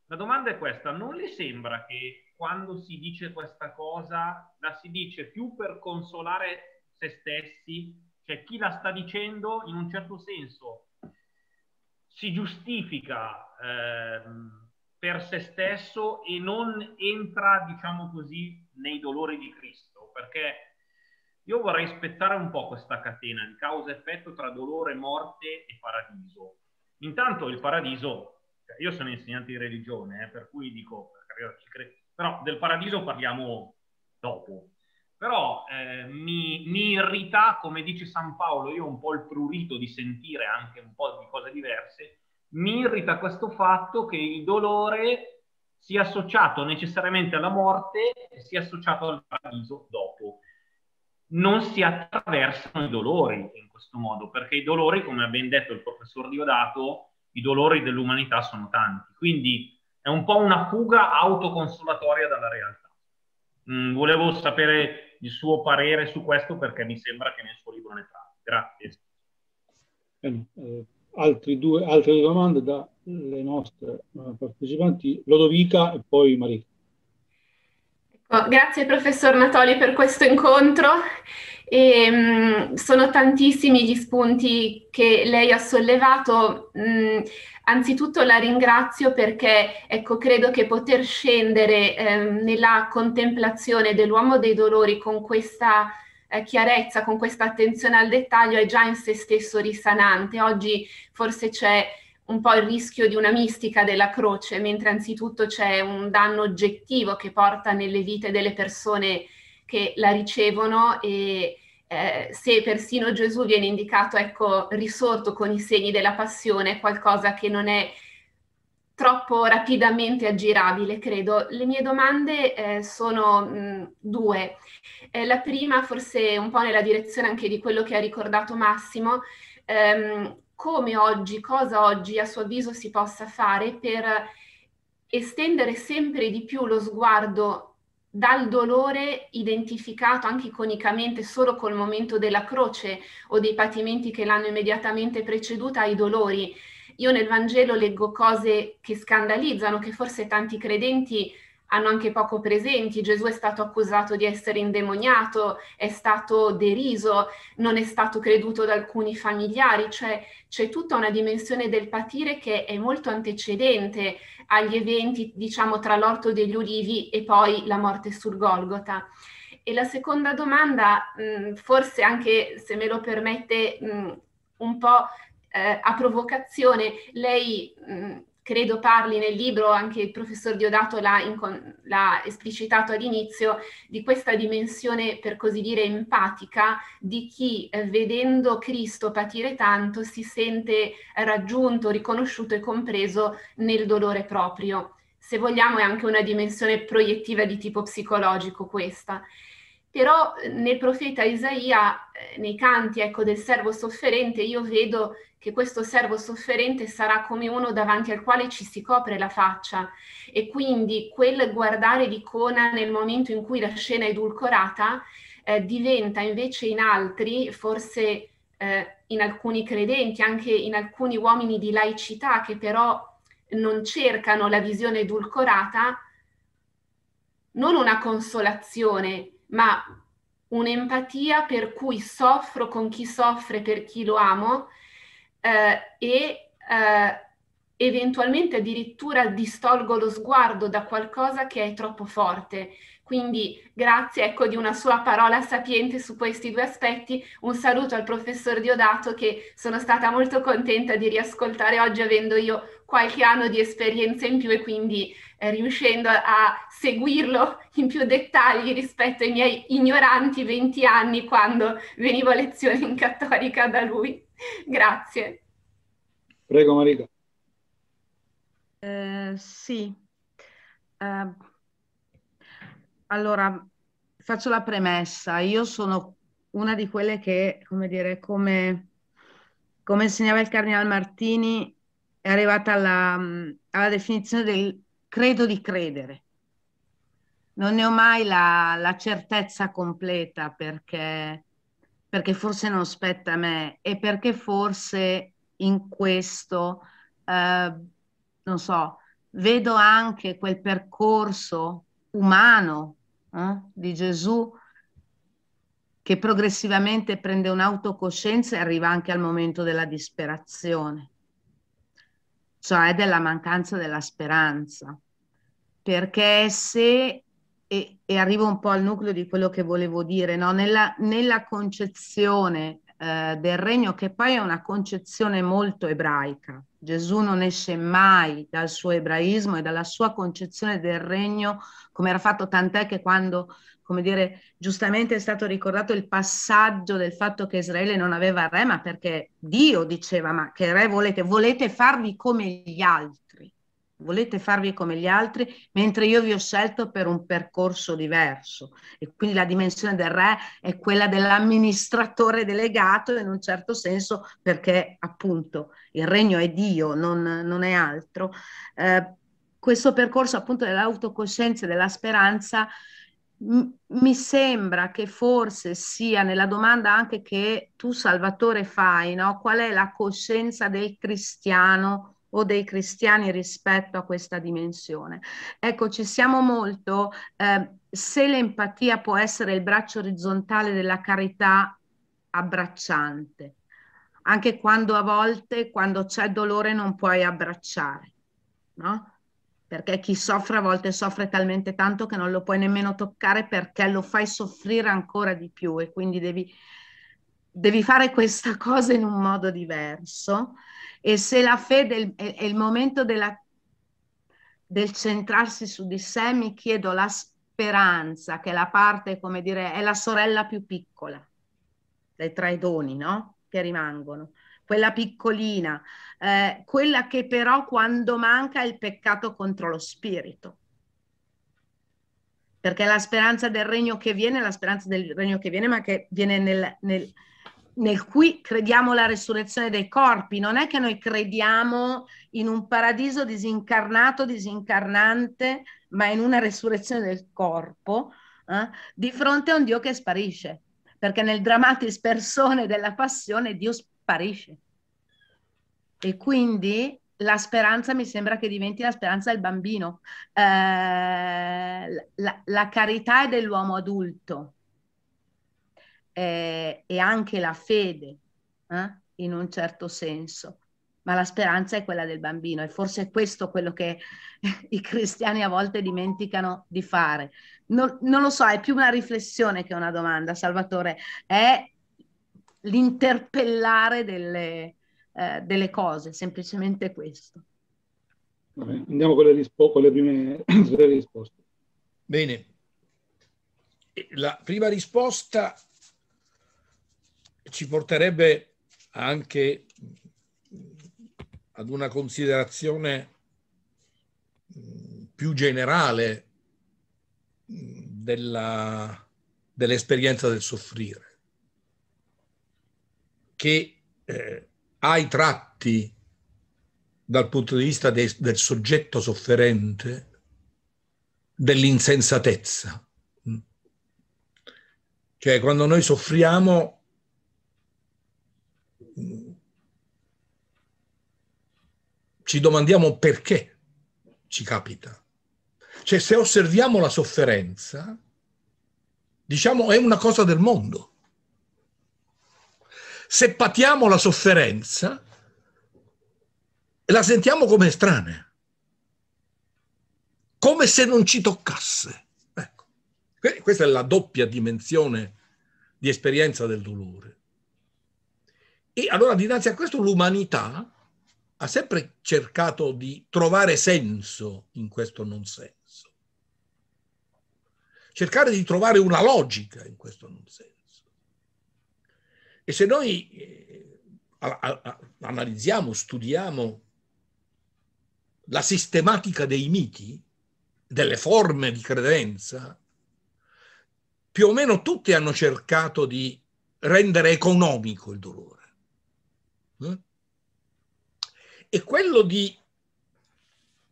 La domanda è questa, non le sembra che quando si dice questa cosa la si dice più per consolare se stessi cioè chi la sta dicendo in un certo senso si giustifica eh, per se stesso e non entra, diciamo così, nei dolori di Cristo, perché io vorrei spettare un po' questa catena di causa-effetto tra dolore, morte e paradiso. Intanto il paradiso, cioè, io sono insegnante di religione, eh, per cui dico, però del paradiso parliamo dopo, però eh, mi, mi, irrita, come dice San Paolo, io ho un po' il prurito di sentire anche un po' di cose diverse, mi irrita questo fatto che il dolore sia associato necessariamente alla morte e sia associato al paradiso dopo. Non si attraversano i dolori in questo modo, perché i dolori, come ha ben detto il professor Diodato, i dolori dell'umanità sono tanti, quindi è un po' una fuga autoconsolatoria dalla realtà. Mm, volevo sapere il suo parere su questo perché mi sembra che nel suo libro ne tratti. Grazie. Bene, eh, altri due, altre due domande dalle nostre eh, partecipanti, Lodovica e poi Maria. Ecco, grazie professor Natoli per questo incontro. E, ehm, mh, sono tantissimi gli spunti che lei ha sollevato. Mh, mm, anzitutto la ringrazio perché ecco, credo che poter scendere eh, nella contemplazione dell'uomo dei dolori con questa eh, chiarezza, con questa attenzione al dettaglio è già in se stesso risanante. Oggi forse c'è un po' il rischio di una mistica della croce, mentre anzitutto c'è un danno oggettivo che porta nelle vite delle persone che la ricevono e eh, se persino Gesù viene indicato, ecco, risorto con i segni della passione, qualcosa che non è troppo rapidamente aggirabile, credo. Le mie domande eh, sono mh, mm, due. Eh, la prima, forse un po' nella direzione anche di quello che ha ricordato Massimo, ehm, come oggi, cosa oggi a suo avviso si possa fare per estendere sempre di più lo sguardo dal dolore identificato anche iconicamente solo col momento della croce o dei patimenti che l'hanno immediatamente preceduta ai dolori. Io nel Vangelo leggo cose che scandalizzano, che forse tanti credenti hanno anche poco presenti. Gesù è stato accusato di essere indemoniato, è stato deriso, non è stato creduto da alcuni familiari, cioè c'è tutta una dimensione del patire che è molto antecedente agli eventi, diciamo, tra l'orto degli ulivi e poi la morte sul Golgota. E la seconda domanda, mh, mm, forse anche se me lo permette, mh, mm, un po' eh, a provocazione, lei mh, mm, credo parli nel libro, anche il professor Diodato l'ha, incon- l'ha, esplicitato all'inizio, di questa dimensione, per così dire, empatica di chi eh, vedendo Cristo patire tanto si sente raggiunto, riconosciuto e compreso nel dolore proprio. Se vogliamo è anche una dimensione proiettiva di tipo psicologico questa. Però eh, nel profeta Isaia, eh, nei canti ecco, del servo sofferente, io vedo che questo servo sofferente sarà come uno davanti al quale ci si copre la faccia e quindi quel guardare l'icona nel momento in cui la scena è edulcorata eh, diventa invece in altri, forse eh, in alcuni credenti, anche in alcuni uomini di laicità che però non cercano la visione edulcorata, non una consolazione, ma un'empatia per cui soffro con chi soffre, per chi lo amo eh, e eh, eventualmente addirittura distolgo lo sguardo da qualcosa che è troppo forte. Quindi grazie ecco, di una sua parola sapiente su questi due aspetti, un saluto al professor Diodato che sono stata molto contenta di riascoltare oggi avendo io qualche anno di esperienza in più e quindi eh, riuscendo a seguirlo in più dettagli rispetto ai miei ignoranti 20 anni quando venivo a lezione in cattolica da lui. Grazie. Prego Marika. Eh, sì. Eh, allora, faccio la premessa. Io sono una di quelle che, come dire, come, come insegnava il Cardinal Martini, è arrivata alla, alla, definizione del credo di credere. Non ne ho mai la, la certezza completa perché perché forse non spetta a me e perché forse in questo, eh, non so, vedo anche quel percorso umano eh, di Gesù che progressivamente prende un'autocoscienza e arriva anche al momento della disperazione, cioè della mancanza della speranza. Perché se e, e, arrivo un po' al nucleo di quello che volevo dire, no? nella, nella, concezione eh, del regno, che poi è una concezione molto ebraica, Gesù non esce mai dal suo ebraismo e dalla sua concezione del regno, come era fatto tant'è che quando, come dire, giustamente è stato ricordato il passaggio del fatto che Israele non aveva re, ma perché Dio diceva, ma che re volete? Volete farvi come gli altri? volete farvi come gli altri, mentre io vi ho scelto per un percorso diverso. E quindi la dimensione del re è quella dell'amministratore delegato in un certo senso, perché appunto il regno è Dio, non, non è altro. Eh, questo percorso appunto dell'autocoscienza e della speranza mi sembra che forse sia nella domanda anche che tu Salvatore fai, no? qual è la coscienza del cristiano o dei cristiani rispetto a questa dimensione. Ecco, ci siamo molto, eh, se l'empatia può essere il braccio orizzontale della carità abbracciante, anche quando a volte, quando c'è dolore, non puoi abbracciare, no? Perché chi soffre a volte soffre talmente tanto che non lo puoi nemmeno toccare perché lo fai soffrire ancora di più e quindi devi devi fare questa cosa in un modo diverso e se la fede è, è il momento della, del centrarsi su di sé, mi chiedo la speranza, che è la parte, come dire, è la sorella più piccola dei tre doni, no? Che rimangono quella piccolina, eh, quella che però quando manca è il peccato contro lo spirito. Perché la speranza del regno che viene è la speranza del regno che viene, ma che viene nel, nel, nel cui crediamo la resurrezione dei corpi, non è che noi crediamo in un paradiso disincarnato, disincarnante, ma in una resurrezione del corpo, eh, di fronte a un Dio che sparisce, perché nel dramatis persone della passione Dio sparisce. E quindi la speranza mi sembra che diventi la speranza del bambino, eh, la, la carità è dell'uomo adulto eh, è anche la fede, eh? in un certo senso, ma la speranza è quella del bambino e forse è questo quello che i cristiani a volte dimenticano di fare. Non, non lo so, è più una riflessione che una domanda, Salvatore, è l'interpellare delle, eh, delle cose, semplicemente questo. Vabbè, andiamo con le, rispo- con le prime risposte. Bene. La prima risposta ci porterebbe anche ad una considerazione mm, più generale mm, della, dell'esperienza del soffrire, che eh, ha i tratti dal punto di vista de, del soggetto sofferente dell'insensatezza. Mm. Cioè quando noi soffriamo ci domandiamo perché ci capita. Cioè se osserviamo la sofferenza, diciamo è una cosa del mondo. Se patiamo la sofferenza, la sentiamo come estranea, come se non ci toccasse. Ecco. Questa è la doppia dimensione di esperienza del dolore. E allora dinanzi a questo l'umanità ha sempre cercato di trovare senso in questo non senso. Cercare di trovare una logica in questo non senso. E se noi eh, analizziamo, studiamo la sistematica dei miti, delle forme di credenza, più o meno tutti hanno cercato di rendere economico il dolore. Eh? e quello di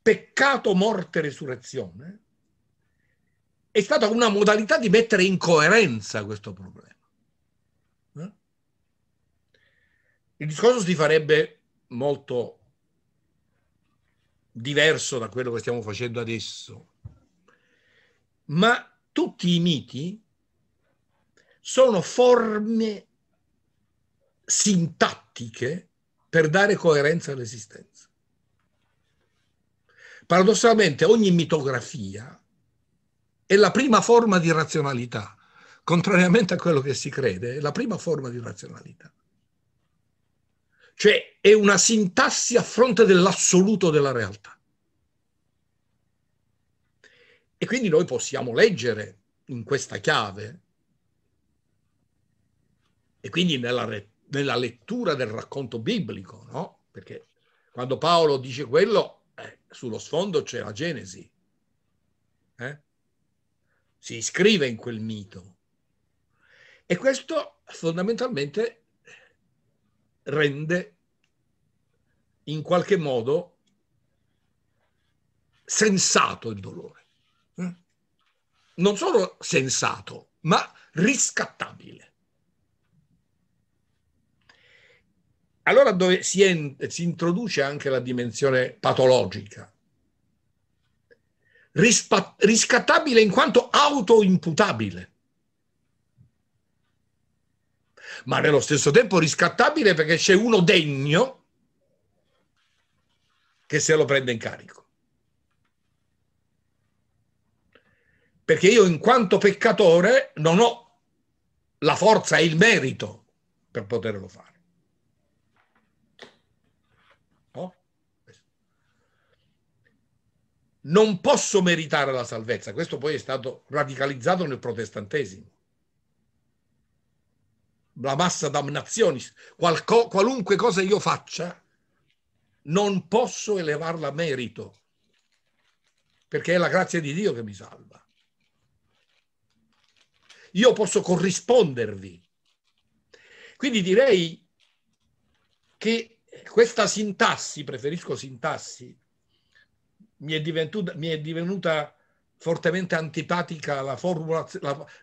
peccato, morte, resurrezione, è stata una modalità di mettere in coerenza questo problema. Eh? Il discorso si farebbe molto diverso da quello che stiamo facendo adesso, ma tutti i miti sono forme sintattiche per dare coerenza all'esistenza. Paradossalmente ogni mitografia è la prima forma di razionalità, contrariamente a quello che si crede, è la prima forma di razionalità. Cioè è una sintassi a fronte dell'assoluto della realtà. E quindi noi possiamo leggere in questa chiave e quindi nella, re- della lettura del racconto biblico, no? Perché quando Paolo dice quello, eh, sullo sfondo c'è la Genesi. Eh? Si iscrive in quel mito. E questo fondamentalmente rende in qualche modo sensato il dolore. Eh? Non solo sensato, ma riscattabile. allora dove si, ent- si introduce anche la dimensione patologica, Rispa- riscattabile in quanto autoimputabile, ma nello stesso tempo riscattabile perché c'è uno degno che se lo prende in carico. Perché io in quanto peccatore non ho la forza e il merito per poterlo fare. non posso meritare la salvezza. Questo poi è stato radicalizzato nel protestantesimo. La massa damnazionis, Qualco, qualunque cosa io faccia, non posso elevarla a merito, perché è la grazia di Dio che mi salva. Io posso corrispondervi. Quindi direi che questa sintassi, preferisco sintassi, mi è, mi è divenuta fortemente antipatica la formula,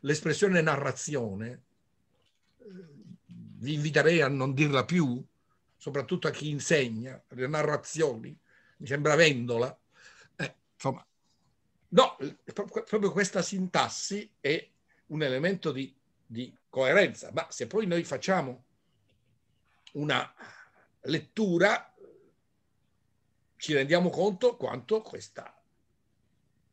l'espressione narrazione, eh, vi inviterei a non dirla più, soprattutto a chi insegna le narrazioni, mi sembra vendola. Eh, insomma, no, proprio questa sintassi è un elemento di, di coerenza, ma se poi noi facciamo una lettura ci rendiamo conto quanto questa,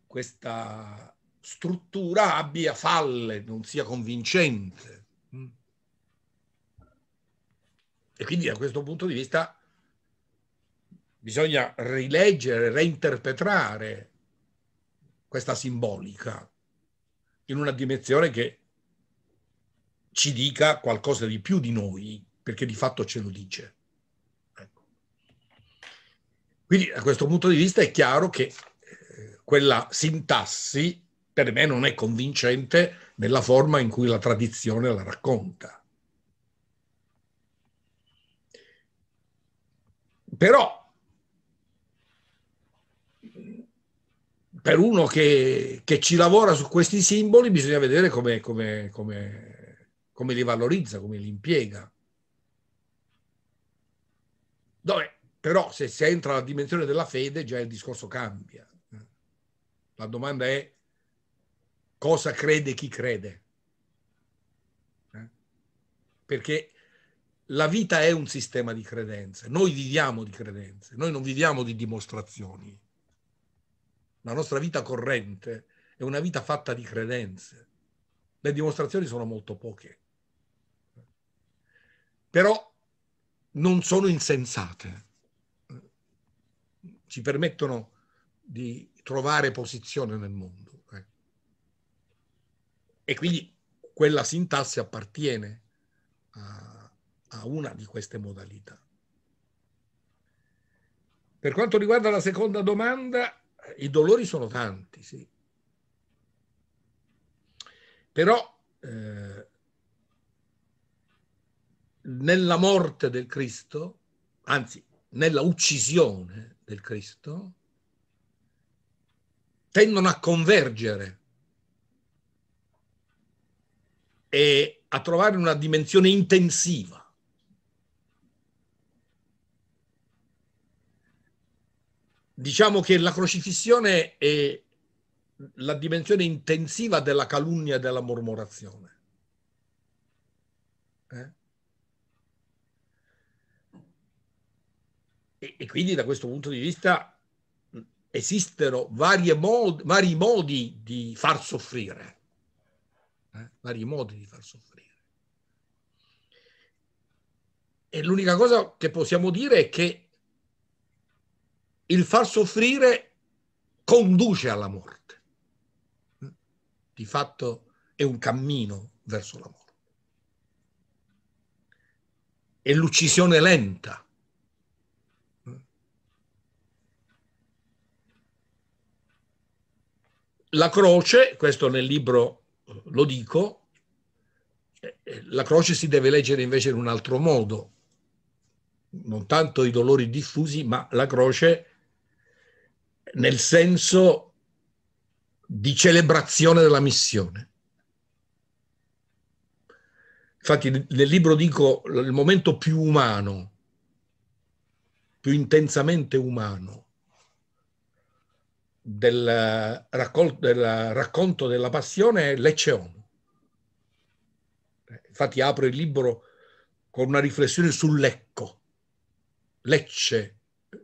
questa struttura abbia falle, non sia convincente. Mm. E quindi da questo punto di vista bisogna rileggere, reinterpretare questa simbolica in una dimensione che ci dica qualcosa di più di noi, perché di fatto ce lo dice. Quindi da questo punto di vista è chiaro che eh, quella sintassi per me non è convincente nella forma in cui la tradizione la racconta. Però per uno che, che ci lavora su questi simboli bisogna vedere come, come, come, come li valorizza, come li impiega. Dove però se si entra alla dimensione della fede già il discorso cambia. La domanda è cosa crede chi crede? Perché la vita è un sistema di credenze, noi viviamo di credenze, noi non viviamo di dimostrazioni. La nostra vita corrente è una vita fatta di credenze. Le dimostrazioni sono molto poche. Però non sono insensate ci permettono di trovare posizione nel mondo. Eh. E quindi quella sintassi appartiene a, a una di queste modalità. Per quanto riguarda la seconda domanda, i dolori sono tanti, sì. Però eh, nella morte del Cristo, anzi nella uccisione del Cristo tendono a convergere e a trovare una dimensione intensiva. Diciamo che la crocifissione è la dimensione intensiva della calunnia e della mormorazione. Eh? quindi da questo punto di vista mm, esistono modi, vari modi di far soffrire, eh? vari modi di far soffrire. E l'unica cosa che possiamo dire è che il far soffrire conduce alla morte. Mm? Di fatto è un cammino verso la morte. È l'uccisione lenta la croce, questo nel libro lo dico, eh, eh, la croce si deve leggere invece in un altro modo, non tanto i dolori diffusi, ma la croce nel senso di celebrazione della missione. Infatti nel libro dico il momento più umano, più intensamente umano del, raccol- del racconto della passione è Lecceon. Eh, infatti apro il libro con una riflessione sull'ecco, Lecce eh,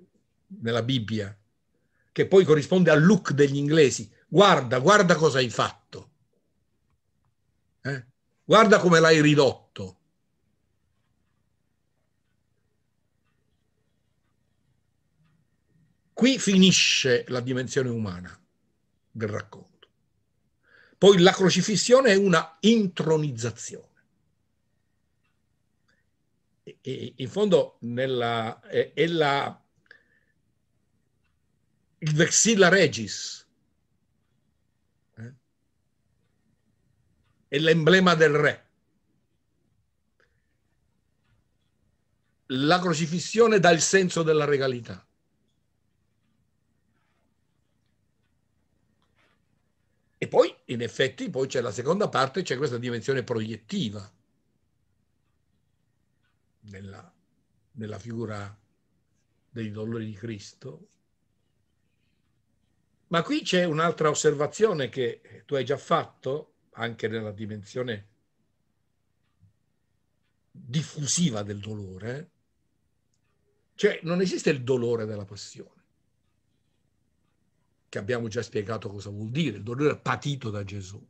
nella Bibbia, che poi corrisponde al look degli inglesi. Guarda, guarda cosa hai fatto. Eh? Guarda come l'hai ridotto. Qui finisce la dimensione umana del racconto. Poi la crocifissione è una intronizzazione. E, e, in fondo nella, è, è la, il vexilla regis, eh? è l'emblema del re. La crocifissione dà il senso della regalità E poi, in effetti, poi c'è la seconda parte, c'è questa dimensione proiettiva nella, nella figura dei dolori di Cristo. Ma qui c'è un'altra osservazione che tu hai già fatto, anche nella dimensione diffusiva del dolore, cioè non esiste il dolore della passione che abbiamo già spiegato cosa vuol dire, il dolore patito da Gesù.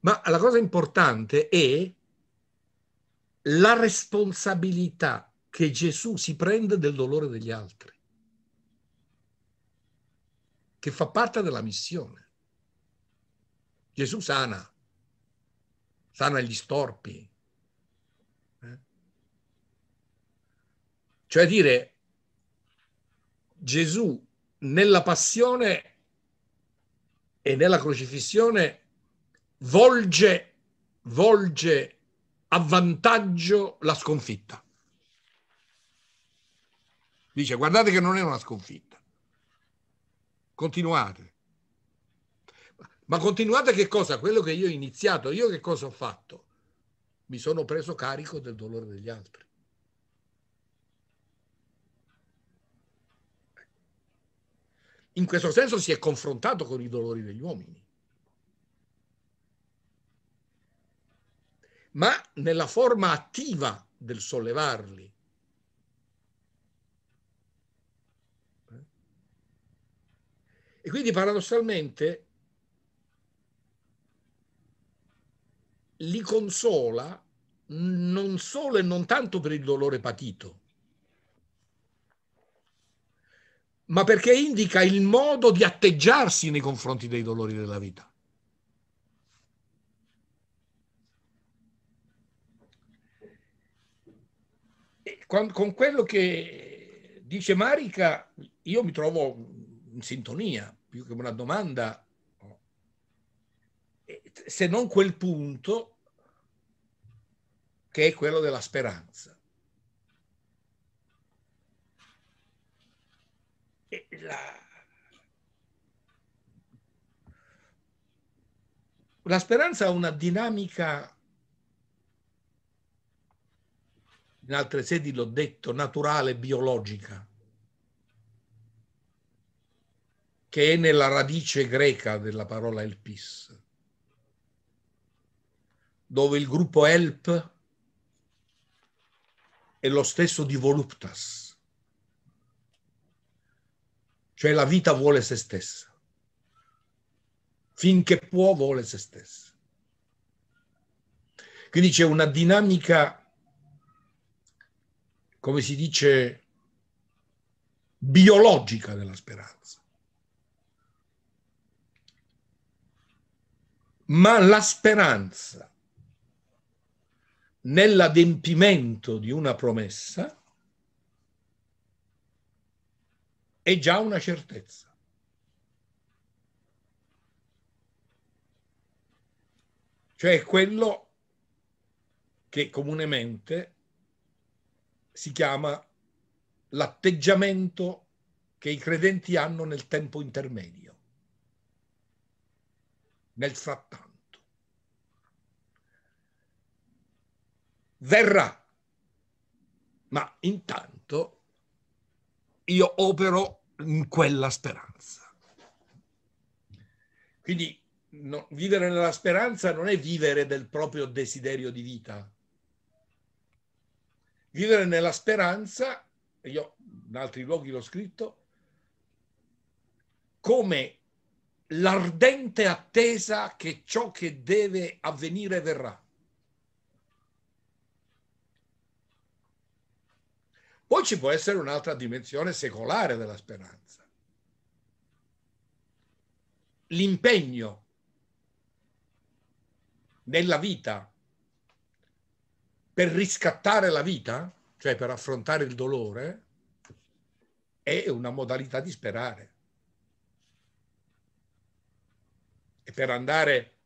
Ma la cosa importante è la responsabilità che Gesù si prende del dolore degli altri, che fa parte della missione. Gesù sana, sana gli storpi. Eh? Cioè dire, Gesù nella passione e nella crocifissione volge, volge a vantaggio la sconfitta. Dice guardate che non è una sconfitta. Continuate. Ma continuate che cosa? Quello che io ho iniziato, io che cosa ho fatto? Mi sono preso carico del dolore degli altri. in questo senso si è confrontato con i dolori degli uomini. ma nella forma attiva del sollevarli. Eh, e quindi paradossalmente li consola non solo e non tanto per il dolore patito, ma perché indica il modo di atteggiarsi nei confronti dei dolori della vita. E con, quello che dice Marica, io mi trovo in sintonia, più che una domanda, se non quel punto che è quello della speranza. la, la speranza ha una dinamica, in altre sedi l'ho detto, naturale, biologica, che è nella radice greca della parola elpis, dove il gruppo elp è lo stesso di voluptas. Cioè la vita vuole se stessa. Finché può vuole se stessa. Quindi c'è una dinamica, come si dice, biologica della speranza. Ma la speranza nell'adempimento di una promessa è già una certezza. Cioè quello che comunemente si chiama l'atteggiamento che i credenti hanno nel tempo intermedio, nel frattanto. Verrà, ma intanto io opero in quella speranza. Quindi no, vivere nella speranza non è vivere del proprio desiderio di vita. Vivere nella speranza, io in altri luoghi l'ho scritto, come l'ardente attesa che ciò che deve avvenire verrà. Poi ci può essere un'altra dimensione secolare della speranza. L'impegno nella vita per riscattare la vita, cioè per affrontare il dolore, è una modalità di sperare. E per andare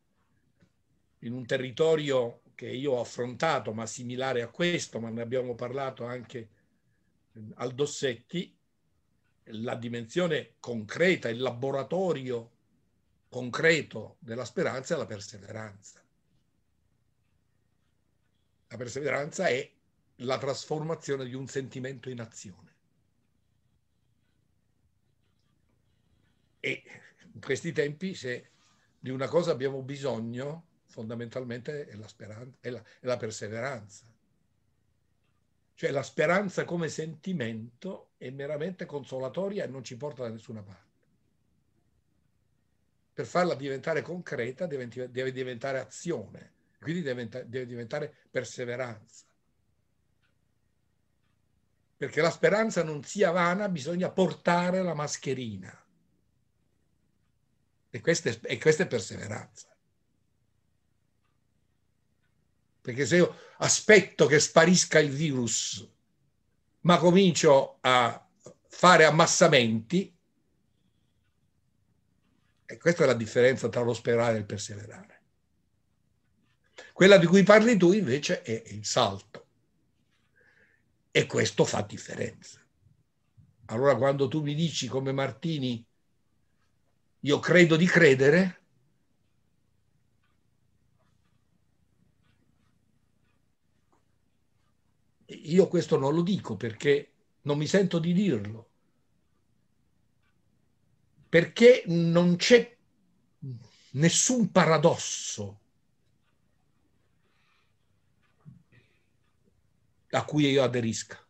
in un territorio che io ho affrontato, ma similare a questo, ma ne abbiamo parlato anche Aldossetti la dimensione concreta, il laboratorio concreto della speranza è la perseveranza. La perseveranza è la trasformazione di un sentimento in azione. E in questi tempi, se di una cosa abbiamo bisogno, fondamentalmente è la, speranza, è la, è la perseveranza. Cioè la speranza come sentimento è meramente consolatoria e non ci porta da nessuna parte. Per farla diventare concreta deve, deve diventare azione, quindi deve, deve diventare perseveranza. Perché la speranza non sia vana, bisogna portare la mascherina. E questa è, e questa è perseveranza. perché se io aspetto che sparisca il virus, ma comincio a fare ammassamenti, e questa è la differenza tra lo sperare e il perseverare. Quella di cui parli tu invece è il salto. E questo fa differenza. Allora quando tu mi dici come Martini, io credo di credere, Io questo non lo dico perché non mi sento di dirlo, perché non c'è nessun paradosso a cui io aderisca.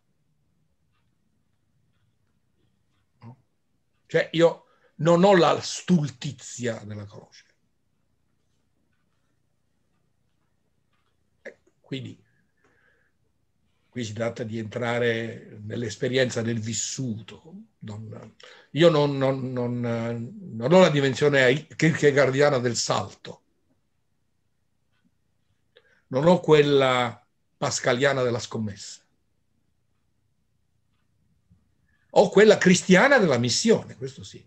Cioè io non ho la stultizia della croce. Quindi qui si tratta di entrare nell'esperienza del vissuto. Non, io non, non, non, ho la dimensione kierkegaardiana del salto, non ho quella pascaliana della scommessa, ho quella cristiana della missione, questo sì.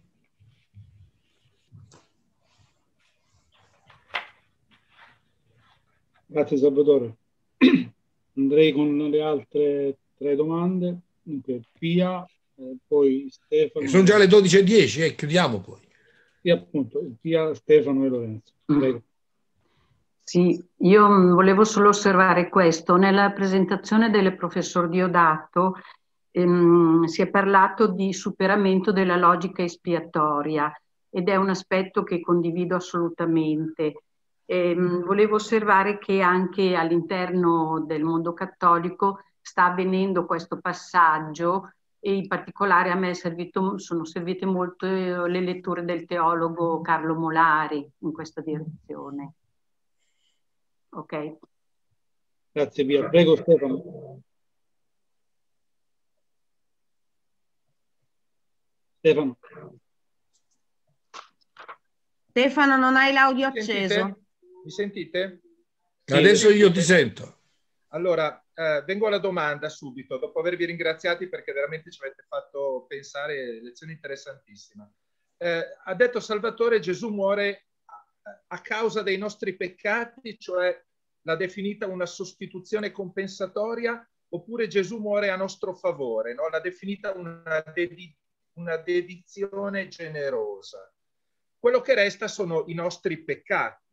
Grazie Salvatore. andrei con le altre tre domande. Dunque, Pia, eh, poi Stefano. E sono già le 12.10 e eh, chiudiamo poi. Sì, appunto, Pia, Stefano e Lorenzo. Mm. Sì, io mm, volevo solo osservare questo. Nella presentazione del professor Diodato ehm, si è parlato di superamento della logica espiatoria ed è un aspetto che condivido assolutamente eh, volevo osservare che anche all'interno del mondo cattolico sta avvenendo questo passaggio e in particolare a me servito, sono servite molto eh, le letture del teologo Carlo Molari in questa direzione. Ok. Grazie Via, prego Stefano. Stefano. Stefano, non hai l'audio acceso. Sentite? Mi sentite? Sì, Adesso io ti sento. Allora, eh, vengo alla domanda subito, dopo avervi ringraziati perché veramente ci avete fatto pensare lezione interessantissima. Eh, ha detto Salvatore, Gesù muore a causa dei nostri peccati, cioè l'ha definita una sostituzione compensatoria, oppure Gesù muore a nostro favore, no? l'ha definita una, dedi- una dedizione generosa. Quello che resta sono i nostri peccati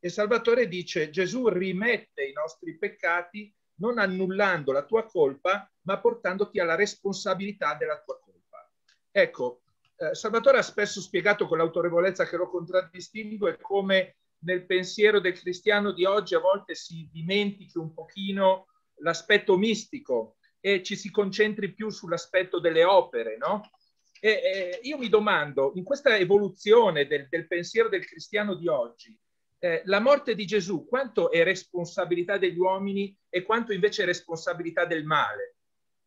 e Salvatore dice Gesù rimette i nostri peccati non annullando la tua colpa, ma portandoti alla responsabilità della tua colpa. Ecco, eh, Salvatore ha spesso spiegato con l'autorevolezza che lo contraddistingue come nel pensiero del cristiano di oggi a volte si dimentichi un pochino l'aspetto mistico e ci si concentri più sull'aspetto delle opere, no? E, eh, io mi domando, in questa evoluzione del, del pensiero del cristiano di oggi, eh, la morte di Gesù quanto è responsabilità degli uomini e quanto invece è responsabilità del male,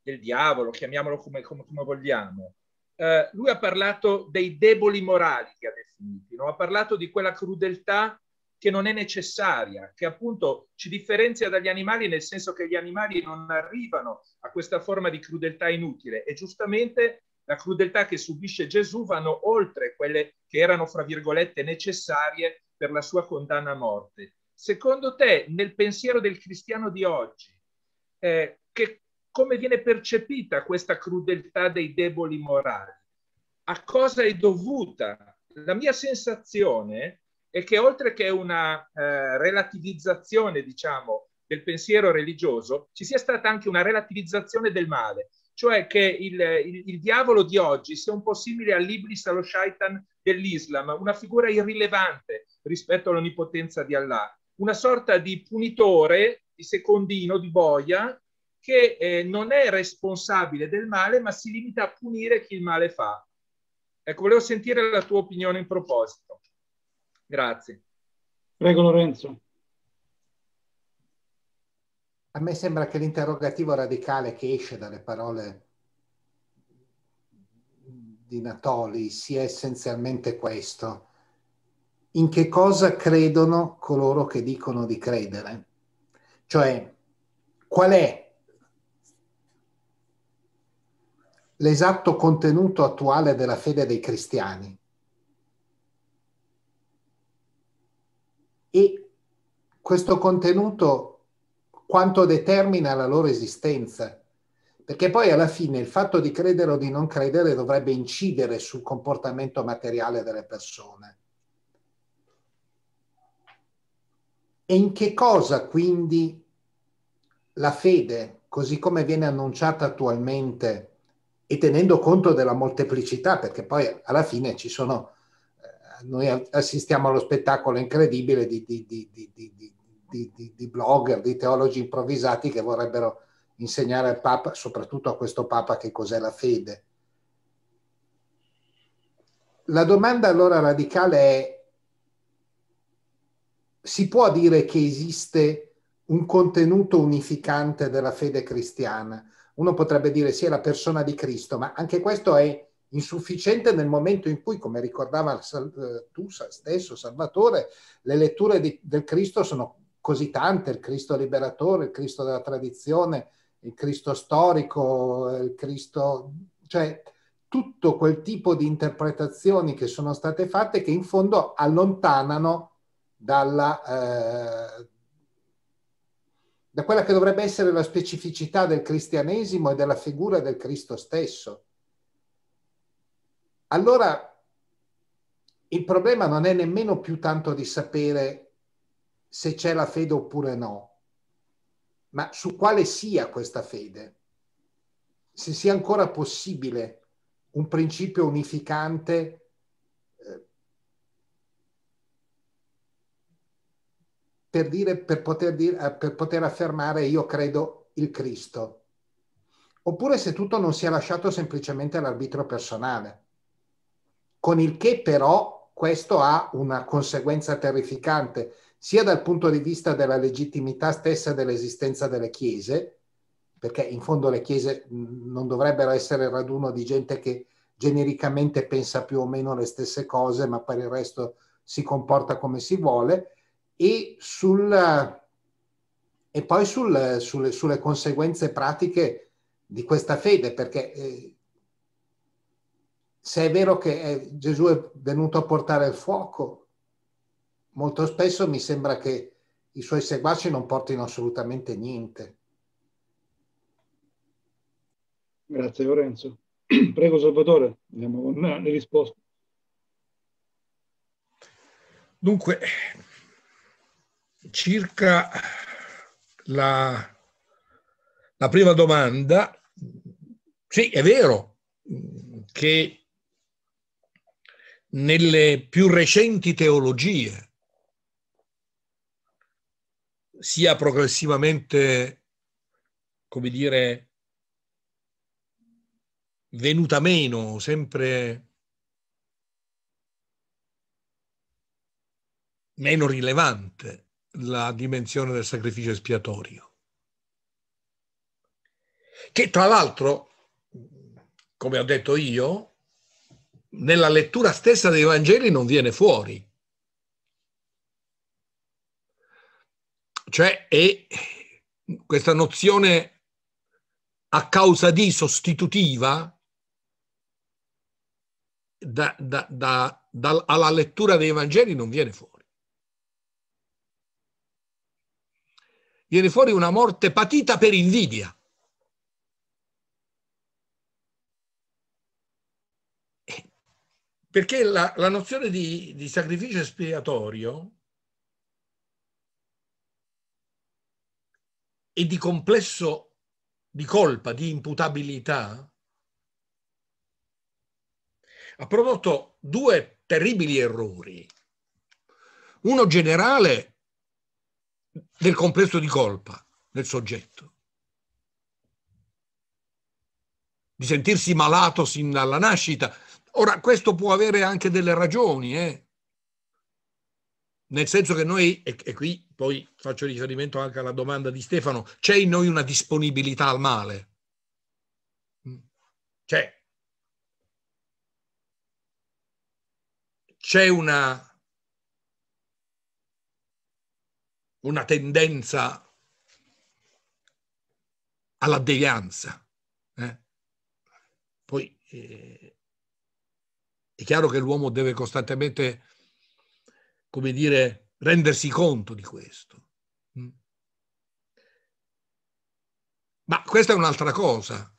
del diavolo, chiamiamolo come, come, come vogliamo. Eh, lui ha parlato dei deboli morali che ha definito, no? ha parlato di quella crudeltà che non è necessaria, che appunto ci differenzia dagli animali nel senso che gli animali non arrivano a questa forma di crudeltà inutile e giustamente la crudeltà che subisce Gesù vanno oltre quelle che erano, fra virgolette, necessarie per la sua condanna a morte. Secondo te, nel pensiero del cristiano di oggi, eh, che, come viene percepita questa crudeltà dei deboli morali? A cosa è dovuta? La mia sensazione è che oltre che una eh, relativizzazione, diciamo, del pensiero religioso, ci sia stata anche una relativizzazione del male cioè che il, il, il diavolo di oggi sia un po' simile all'Iblis, allo shaitan dell'Islam, una figura irrilevante rispetto all'onnipotenza di Allah, una sorta di punitore, di secondino, di boia, che eh, non è responsabile del male, ma si limita a punire chi il male fa. Ecco, volevo sentire la tua opinione in proposito. Grazie. Prego Lorenzo. A me sembra che l'interrogativo radicale che esce dalle parole di Natoli sia essenzialmente questo. In che cosa credono coloro che dicono di credere? Cioè, qual è l'esatto contenuto attuale della fede dei cristiani? E questo contenuto quanto determina la loro esistenza. Perché poi alla fine il fatto di credere o di non credere dovrebbe incidere sul comportamento materiale delle persone. E in che cosa quindi la fede, così come viene annunciata attualmente, e tenendo conto della molteplicità, perché poi alla fine ci sono, eh, noi assistiamo allo spettacolo incredibile di, di, di, di di, di, di blogger, di teologi improvvisati che vorrebbero insegnare al Papa, soprattutto a questo Papa, che cos'è la fede. La domanda allora radicale è, si può dire che esiste un contenuto unificante della fede cristiana? Uno potrebbe dire sì, è la persona di Cristo, ma anche questo è insufficiente nel momento in cui, come ricordava eh, tu stesso, Salvatore, le letture di, del Cristo sono così tante, il Cristo liberatore, il Cristo della tradizione, il Cristo storico, il Cristo, cioè tutto quel tipo di interpretazioni che sono state fatte che in fondo allontanano dalla, eh, da quella che dovrebbe essere la specificità del cristianesimo e della figura del Cristo stesso. Allora il problema non è nemmeno più tanto di sapere se c'è la fede oppure no, ma su quale sia questa fede, se sia ancora possibile un principio unificante eh, per, dire, per, poter dire, eh, per poter affermare io credo il Cristo oppure se tutto non sia lasciato semplicemente all'arbitro personale. Con il che però questo ha una conseguenza terrificante, sia dal punto di vista della legittimità stessa dell'esistenza delle chiese, perché in fondo le chiese mm, non dovrebbero essere il raduno di gente che genericamente pensa più o meno le stesse cose, ma per il resto si comporta come si vuole, e, sul, e poi sul, sulle, sulle, conseguenze pratiche di questa fede, perché eh, se è vero che eh, Gesù è venuto a portare il fuoco, molto spesso mi sembra che i suoi seguaci non portino assolutamente niente. Grazie Lorenzo. Prego Salvatore, andiamo con le risposte. Dunque, circa la, la prima domanda, sì, è vero che nelle più recenti teologie sia progressivamente, come dire, venuta meno, sempre meno rilevante la dimensione del sacrificio espiatorio. Che tra l'altro, come ho detto io, nella lettura stessa dei Vangeli non viene fuori. Cioè è questa nozione a causa di sostitutiva da, da, da, alla lettura dei Vangeli non viene fuori. Viene fuori una morte patita per invidia. Perché la, la nozione di, di sacrificio espiatorio e di complesso di colpa, di imputabilità, ha prodotto due terribili errori. Uno generale del complesso di colpa del soggetto, di sentirsi malato sin dalla nascita. Ora, questo può avere anche delle ragioni, eh? nel senso che noi, e qui poi faccio riferimento anche alla domanda di Stefano, c'è in noi una disponibilità al male? Mm. C'è. C'è una una tendenza alla devianza. Eh? Poi eh, è chiaro che l'uomo deve costantemente, come dire, rendersi conto di questo. Mm. Ma questa è un'altra cosa.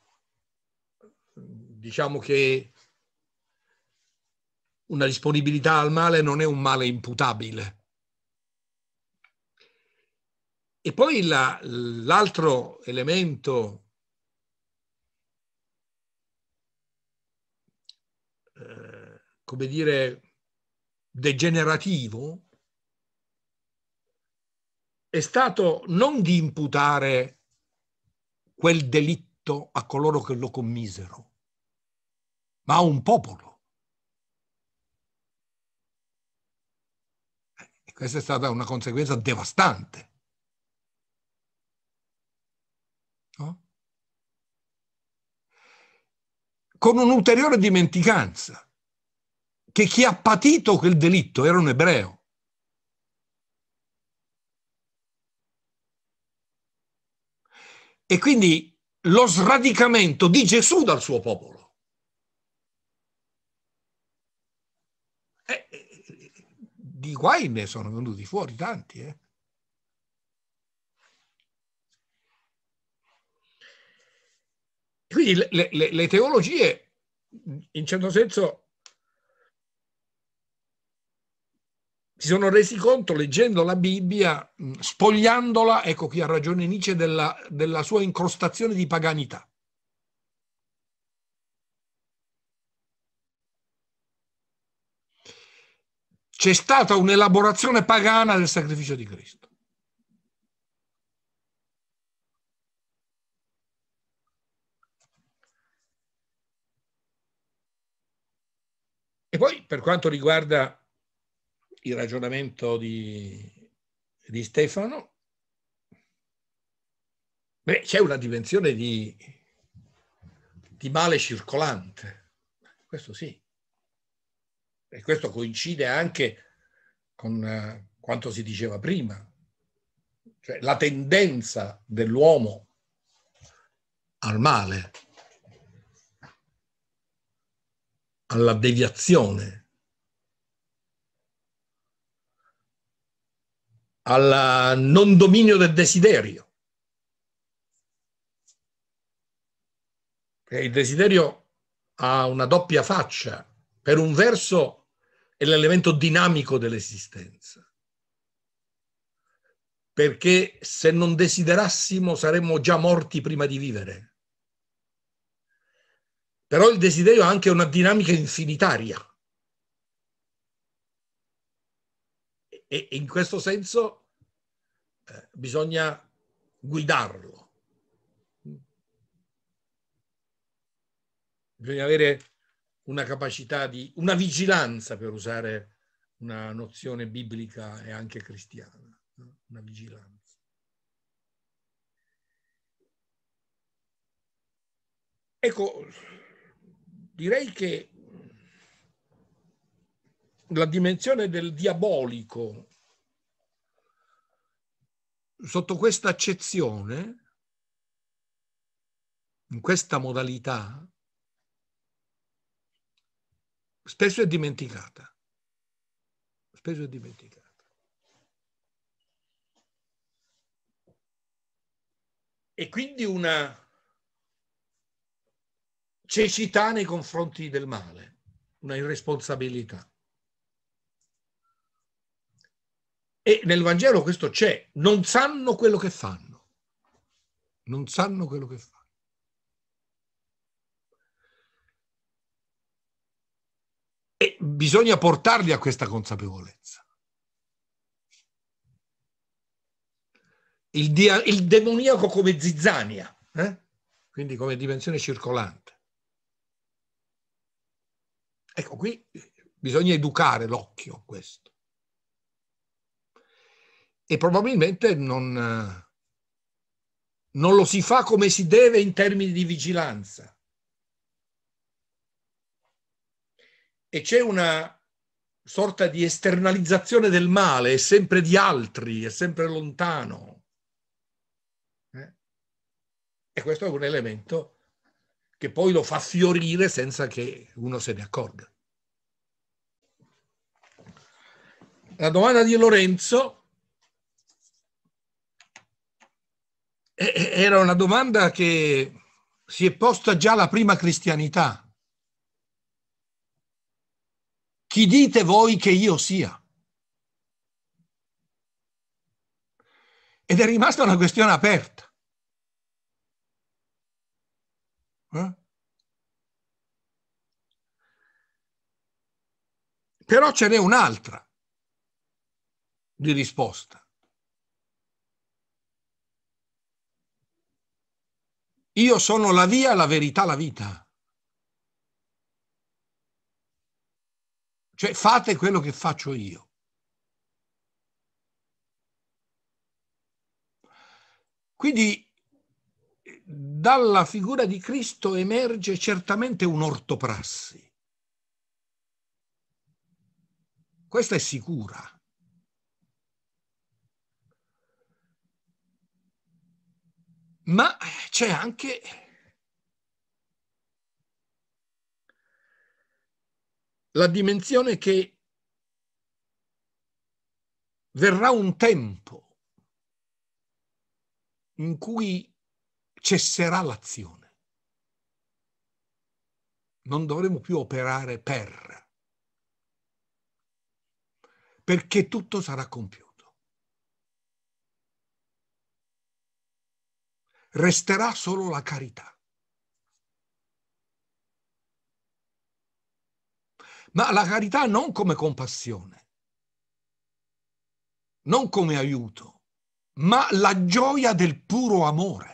Diciamo che una disponibilità al male non è un male imputabile. E poi la, l'altro elemento eh, come dire degenerativo è stato non di imputare quel delitto a coloro che lo commisero, ma a un popolo. E questa è stata una conseguenza devastante. No? Con un'ulteriore dimenticanza che chi ha patito quel delitto era un ebreo. E quindi lo sradicamento di Gesù dal suo popolo. Eh, eh, eh, di guai ne sono venuti fuori tanti. Eh. Quindi le, le, le teologie, in certo senso, si sono resi conto leggendo la Bibbia, spogliandola, ecco qui ha ragione Nietzsche, della, della sua incrostazione di paganità. C'è stata un'elaborazione pagana del sacrificio di Cristo. E poi per quanto riguarda il ragionamento di, di Stefano. Beh, c'è una dimensione di, di male circolante, questo sì. E questo coincide anche con eh, quanto si diceva prima, cioè la tendenza dell'uomo al male, alla deviazione al eh, non dominio del desiderio. E il desiderio ha una doppia faccia. Per un verso è l'elemento dinamico dell'esistenza, perché se non desiderassimo saremmo già morti prima di vivere. Però il desiderio ha anche una dinamica infinitaria e in questo senso eh, bisogna guidarlo. Bisogna avere una capacità di, una vigilanza per usare una nozione biblica e anche cristiana, una vigilanza. Ecco, direi che la dimensione del diabolico sotto questa accezione, in questa modalità, spesso è dimenticata. Spesso è dimenticata. E quindi una cecità nei confronti del male, una irresponsabilità. E nel Vangelo questo c'è, non sanno quello che fanno, non sanno quello che fanno. E bisogna portarli a questa consapevolezza. Il, dia, il demoniaco come zizzania, eh? quindi come dimensione circolante. Ecco, qui bisogna educare l'occhio a questo e probabilmente non, eh, non lo si fa come si deve in termini di vigilanza. E c'è una sorta di esternalizzazione del male, è sempre di altri, è sempre lontano. Eh? E questo è un elemento che poi lo fa fiorire senza che uno se ne accorga. La domanda di Lorenzo era una domanda che si è posta già la prima cristianità. Chi dite voi che io sia? Ed è rimasta una questione aperta. Eh? Però ce n'è un'altra di risposta. Io sono la via, la verità, la vita. Cioè fate quello che faccio io. Quindi dalla figura di Cristo emerge certamente un'ortoprassi. Questa è sicura. ma eh, c'è anche la dimensione che verrà un tempo in cui cesserà l'azione. Non dovremo più operare per, perché tutto sarà compiuto. resterà solo la carità. Ma la carità non come compassione, non come aiuto, ma la gioia del puro amore.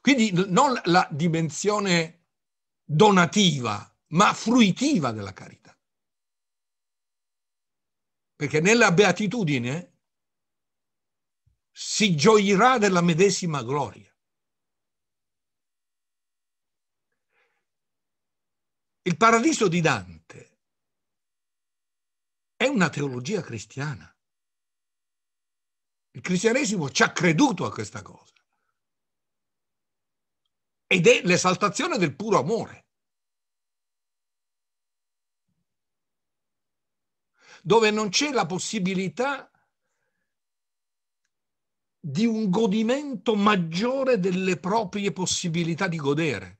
Quindi non la dimensione donativa, ma fruitiva della carità. Perché nella beatitudine si gioirà della medesima gloria. Il paradiso di Dante è una teologia cristiana. Il cristianesimo ci ha creduto a questa cosa. Ed è l'esaltazione del puro amore. Dove non c'è la possibilità di un godimento maggiore delle proprie possibilità di godere.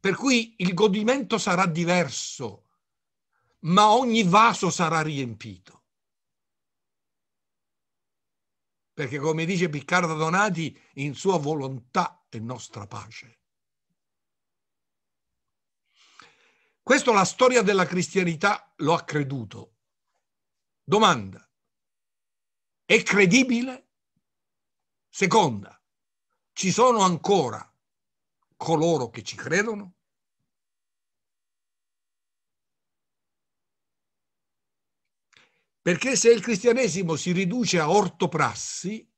Per cui il godimento sarà diverso, ma ogni vaso sarà riempito. Perché come dice Piccardo Donati, in sua volontà è nostra pace. Questo la storia della cristianità lo ha creduto. Domanda, è credibile? Seconda, ci sono ancora coloro che ci credono? Perché se il cristianesimo si riduce a ortoprassi,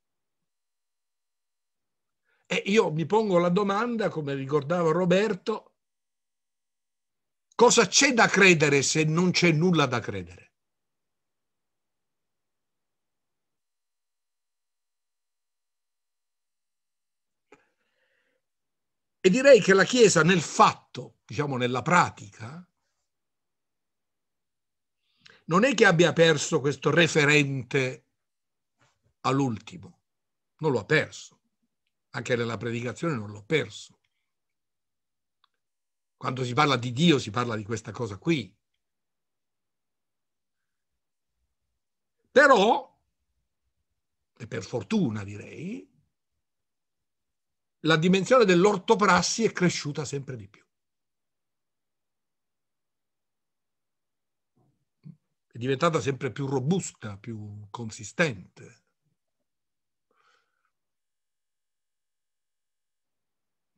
e io mi pongo la domanda, come ricordava Roberto, cosa c'è da credere se non c'è nulla da credere? E direi che la Chiesa nel fatto, diciamo nella pratica, non è che abbia perso questo referente all'ultimo, non lo ha perso, anche nella predicazione non l'ho perso. Quando si parla di Dio si parla di questa cosa qui. Però, e per fortuna direi, la dimensione dell'ortoprassi è cresciuta sempre di più. È diventata sempre più robusta, più consistente.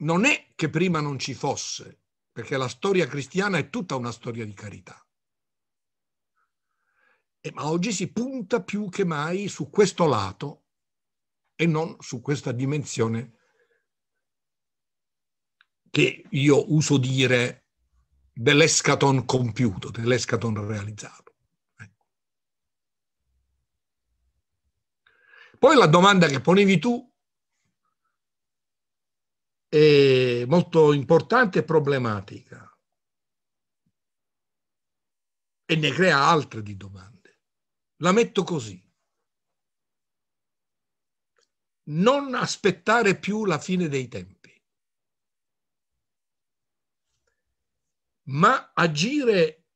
Non è che prima non ci fosse, perché la storia cristiana è tutta una storia di carità. E, ma oggi si punta più che mai su questo lato e non su questa dimensione che io uso dire dell'escaton compiuto, dell'escaton realizzato. Ecco. Poi la domanda che ponevi tu è molto importante e problematica e ne crea altre di domande. La metto così. Non aspettare più la fine dei tempi. ma agire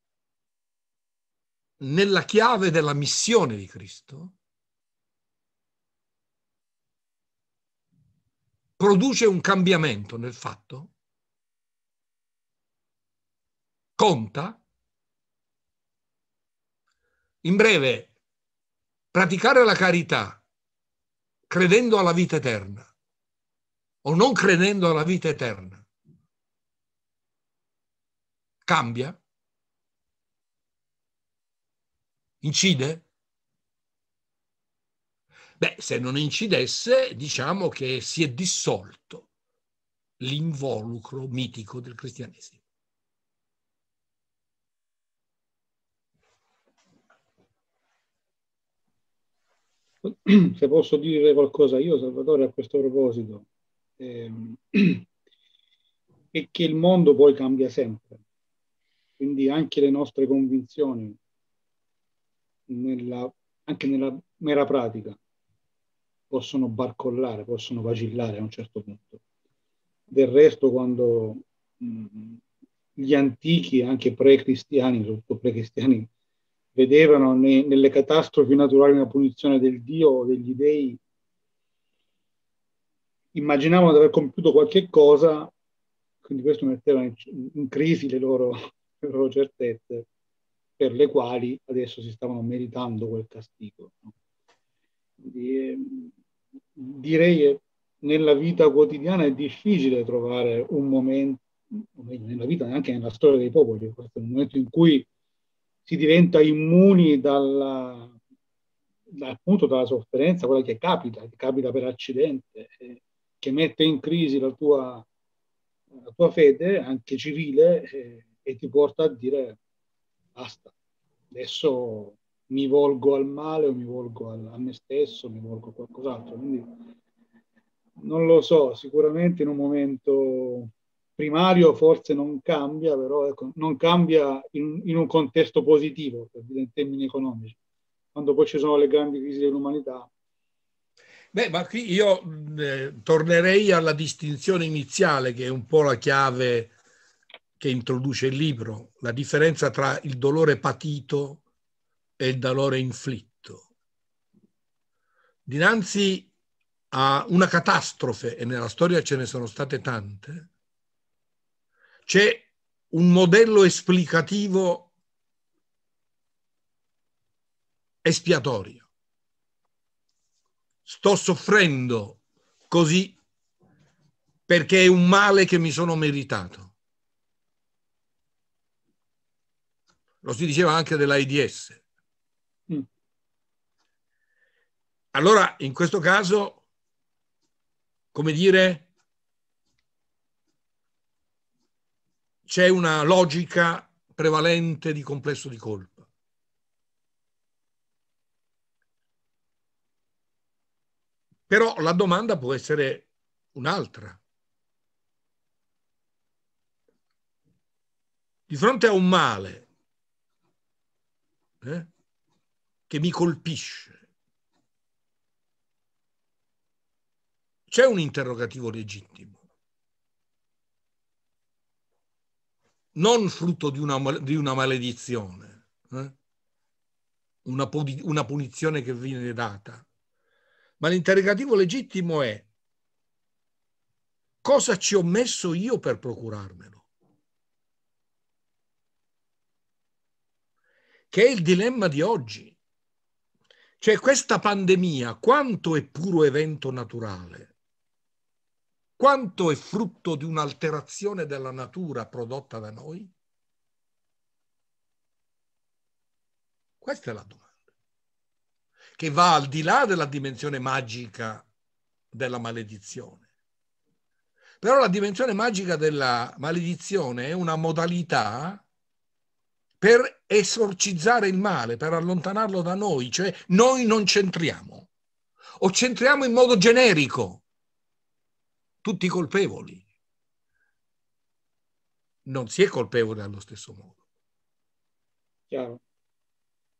nella chiave della missione di Cristo produce un cambiamento nel fatto, conta. In breve, praticare la carità credendo alla vita eterna o non credendo alla vita eterna Cambia? Incide? Beh, se non incidesse, diciamo che si è dissolto l'involucro mitico del cristianesimo. Se posso dire qualcosa io, Salvatore, a questo proposito, ehm, è che il mondo poi cambia sempre. Quindi anche le nostre convinzioni, nella, anche nella mera pratica, possono barcollare, possono vacillare a un certo punto. Del resto, quando gli antichi, anche pre-cristiani, soprattutto pre-cristiani, vedevano ne, nelle catastrofi naturali una punizione del Dio o degli dei, immaginavano di aver compiuto qualche cosa, quindi questo metteva in, in crisi le loro, avevano certezze per le quali adesso si stavano meritando quel castigo. No? Quindi, ehm, direi che nella vita quotidiana è difficile trovare un momento, nella vita e anche nella storia dei popoli, questo è un momento in cui si diventa immuni dalla, appunto dalla sofferenza, quella che capita, che capita per accidente, eh, che mette in crisi la tua, la tua fede, anche civile, eh, e ti porta a dire basta, adesso mi volgo al male o mi volgo al, a me stesso, mi volgo a qualcos'altro. Quindi non lo so, sicuramente in un momento primario forse non cambia, però ecco, non cambia in, in, un contesto positivo, in termini economici, quando poi ci sono le grandi crisi dell'umanità. Beh, ma qui io eh, tornerei alla distinzione iniziale, che è un po' la chiave che introduce il libro, la differenza tra il dolore patito e il dolore inflitto. Dinanzi a una catastrofe, e nella storia ce ne sono state tante, c'è un modello esplicativo espiatorio. Sto soffrendo così perché è un male che mi sono meritato. lo si diceva anche dell'AIDS. Mm. Allora, in questo caso, come dire, c'è una logica prevalente di complesso di colpa. Però la domanda può essere un'altra. Di fronte a un male eh, che mi colpisce. C'è un interrogativo legittimo, non frutto di una, di una maledizione, eh, una, una punizione che viene data, ma l'interrogativo legittimo è cosa ci ho messo io per procurarmelo? che è il dilemma di oggi. Cioè questa pandemia quanto è puro evento naturale? Quanto è frutto di un'alterazione della natura prodotta da noi? Questa è la domanda, che va al di là della dimensione magica della maledizione. Però la dimensione magica della maledizione è una modalità per esorcizzare il male, per allontanarlo da noi, cioè noi non centriamo o centriamo in modo generico tutti colpevoli. Non si è colpevoli allo stesso modo. Chiaro.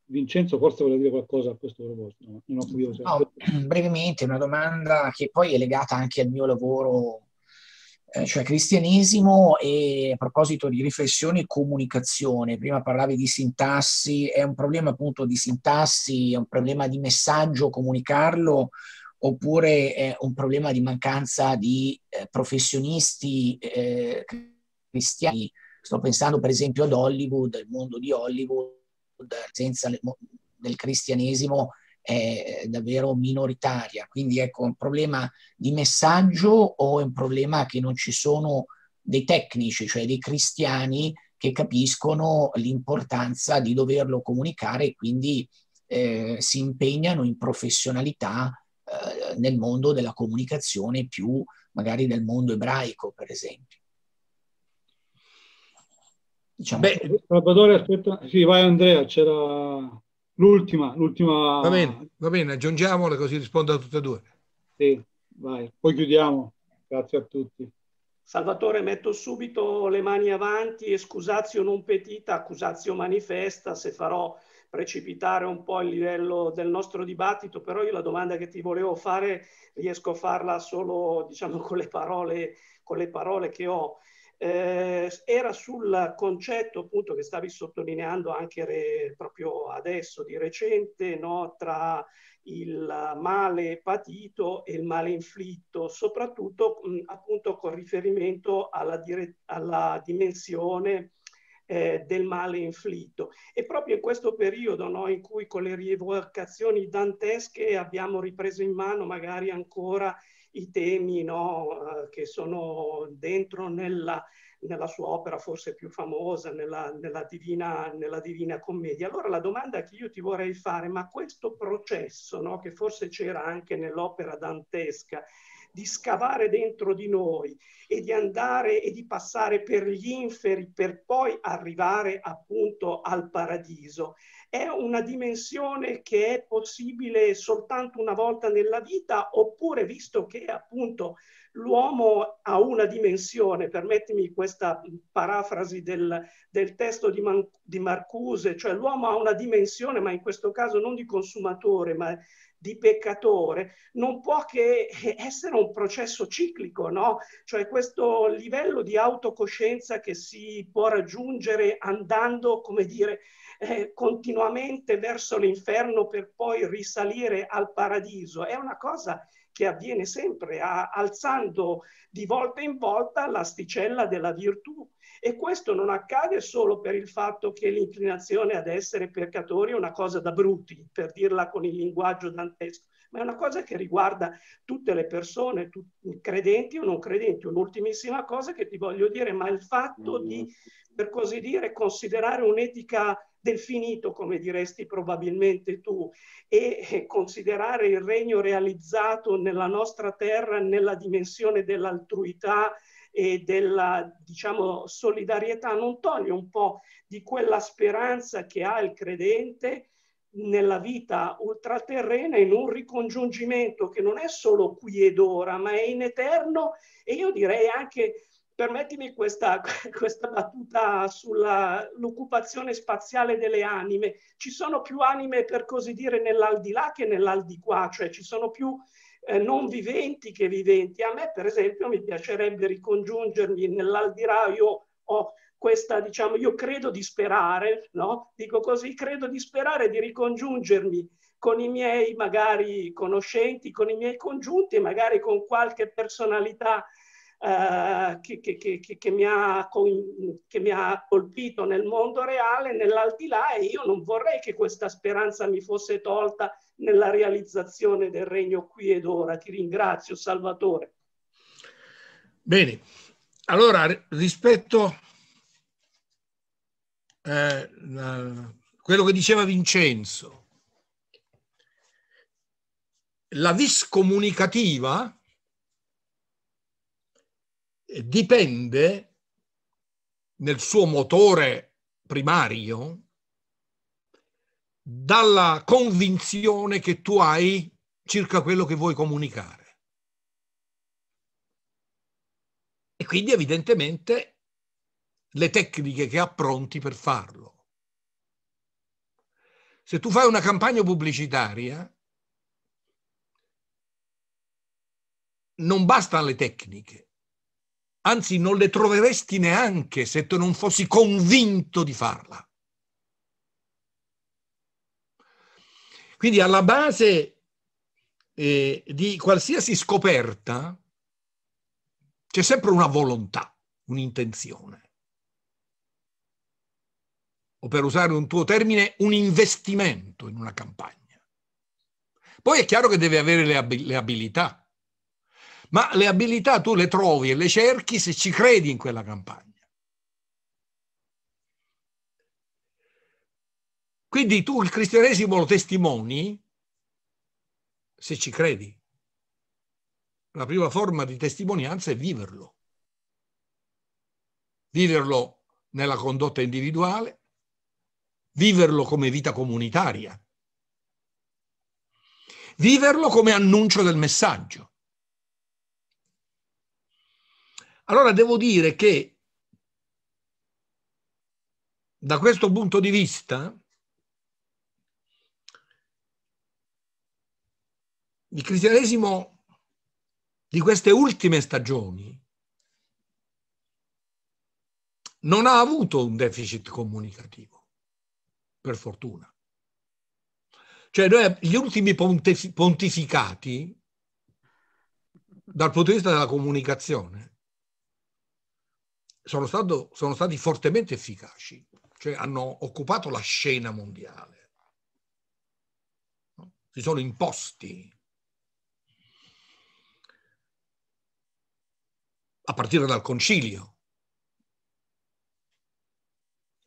Vincenzo forse vuole dire qualcosa a questo proposito. No, brevemente una domanda che poi è legata anche al mio lavoro eh, cioè cristianesimo e a proposito di riflessione e comunicazione, prima parlavi di sintassi, è un problema appunto di sintassi, è un problema di messaggio comunicarlo oppure è un problema di mancanza di eh, professionisti eh, cristiani. Sto pensando per esempio ad Hollywood, al mondo di Hollywood, senza presenza del cristianesimo è davvero minoritaria. Quindi ecco, è un problema di messaggio o è un problema che non ci sono dei tecnici, cioè dei cristiani che capiscono l'importanza di doverlo comunicare e quindi eh, si impegnano in professionalità eh, nel mondo della comunicazione più magari del mondo ebraico, per esempio. Diciamo Beh, che... Salvatore, aspetta, sì, vai Andrea, c'era L'ultima, l'ultima. Va bene, va bene, aggiungiamola così rispondo a tutte e due. Sì, vai, poi chiudiamo. Grazie a tutti. Salvatore, metto subito le mani avanti, scusatio non petita, accusatio manifesta, se farò precipitare un po' il livello del nostro dibattito, però io la domanda che ti volevo fare riesco a farla solo diciamo, con, le parole, con le parole che ho eh, era sul concetto appunto che stavi sottolineando anche re, proprio adesso di recente no, tra il male patito e il male inflitto, soprattutto mh, appunto con riferimento alla, dire- alla dimensione eh, del male inflitto. E proprio in questo periodo no, in cui con le rievocazioni dantesche abbiamo ripreso in mano magari ancora i temi no, eh, che sono dentro nella, nella, sua opera forse più famosa, nella, nella, divina, nella, divina, Commedia. Allora la domanda che io ti vorrei fare, ma questo processo, no, che forse c'era anche nell'opera dantesca, di scavare dentro di noi e di andare e di passare per gli inferi per poi arrivare appunto al paradiso è una dimensione che è possibile soltanto una volta nella vita oppure visto che appunto l'uomo ha una dimensione, permettimi questa parafrasi del, del testo di, Man, di Marcuse, cioè l'uomo ha una dimensione ma in questo caso non di consumatore ma di peccatore, non può che essere un processo ciclico, no? Cioè questo livello di autocoscienza che si può raggiungere andando, come dire, eh, continuamente verso l'inferno per poi risalire al paradiso, è una cosa che avviene sempre, a, alzando di volta in volta l'asticella della virtù e questo non accade solo per il fatto che l'inclinazione ad essere peccatori è una cosa da brutti, per dirla con il linguaggio dantesco, ma è una cosa che riguarda tutte le persone, tu, credenti o non credenti. Un'ultimissima cosa che ti voglio dire, ma il fatto di, mm-hmm. per così dire, considerare un'etica del finito, come diresti probabilmente tu, e considerare il regno realizzato nella nostra terra nella dimensione dell'altruità e della diciamo, solidarietà non toglie un po' di quella speranza che ha il credente nella vita ultraterrena in un ricongiungimento che non è solo qui ed ora, ma è in eterno e io direi anche, permettimi questa, questa battuta sull'occupazione spaziale delle anime, ci sono più anime per così dire nell'aldilà che nell'aldiquà, cioè ci sono più eh, non viventi che viventi. A me, per esempio, mi piacerebbe ricongiungermi nell'aldilà, io ho questa, diciamo, io credo di sperare, no? Dico così, credo di sperare di ricongiungermi con i miei magari conoscenti, con i miei congiunti, magari con qualche personalità eh, che, che, che, che, mi ha, che mi ha colpito nel mondo reale, nell'aldilà, e io non vorrei che questa speranza mi fosse tolta nella realizzazione del regno qui ed ora. Ti ringrazio, Salvatore. Bene, allora rispetto eh, a quello che diceva Vincenzo, la vis comunicativa dipende nel suo motore primario dalla convinzione che tu hai circa quello che vuoi comunicare. E quindi evidentemente le tecniche che ha pronti per farlo. Se tu fai una campagna pubblicitaria, non bastano le tecniche, anzi non le troveresti neanche se tu non fossi convinto di farla. Quindi alla base eh, di qualsiasi scoperta c'è sempre una volontà, un'intenzione. O per usare un tuo termine, un investimento in una campagna. Poi è chiaro che deve avere le, ab- le abilità, ma le abilità tu le trovi e le cerchi se ci credi in quella campagna. Quindi tu il cristianesimo lo testimoni se ci credi. La prima forma di testimonianza è viverlo. Viverlo nella condotta individuale, viverlo come vita comunitaria, viverlo come annuncio del messaggio. Allora devo dire che da questo punto di vista il cristianesimo di queste ultime stagioni non ha avuto un deficit comunicativo, per fortuna. Cioè, noi, gli ultimi pontificati, dal punto di vista della comunicazione, sono, stato, sono stati fortemente efficaci, cioè hanno occupato la scena mondiale, si sono imposti a partire dal concilio.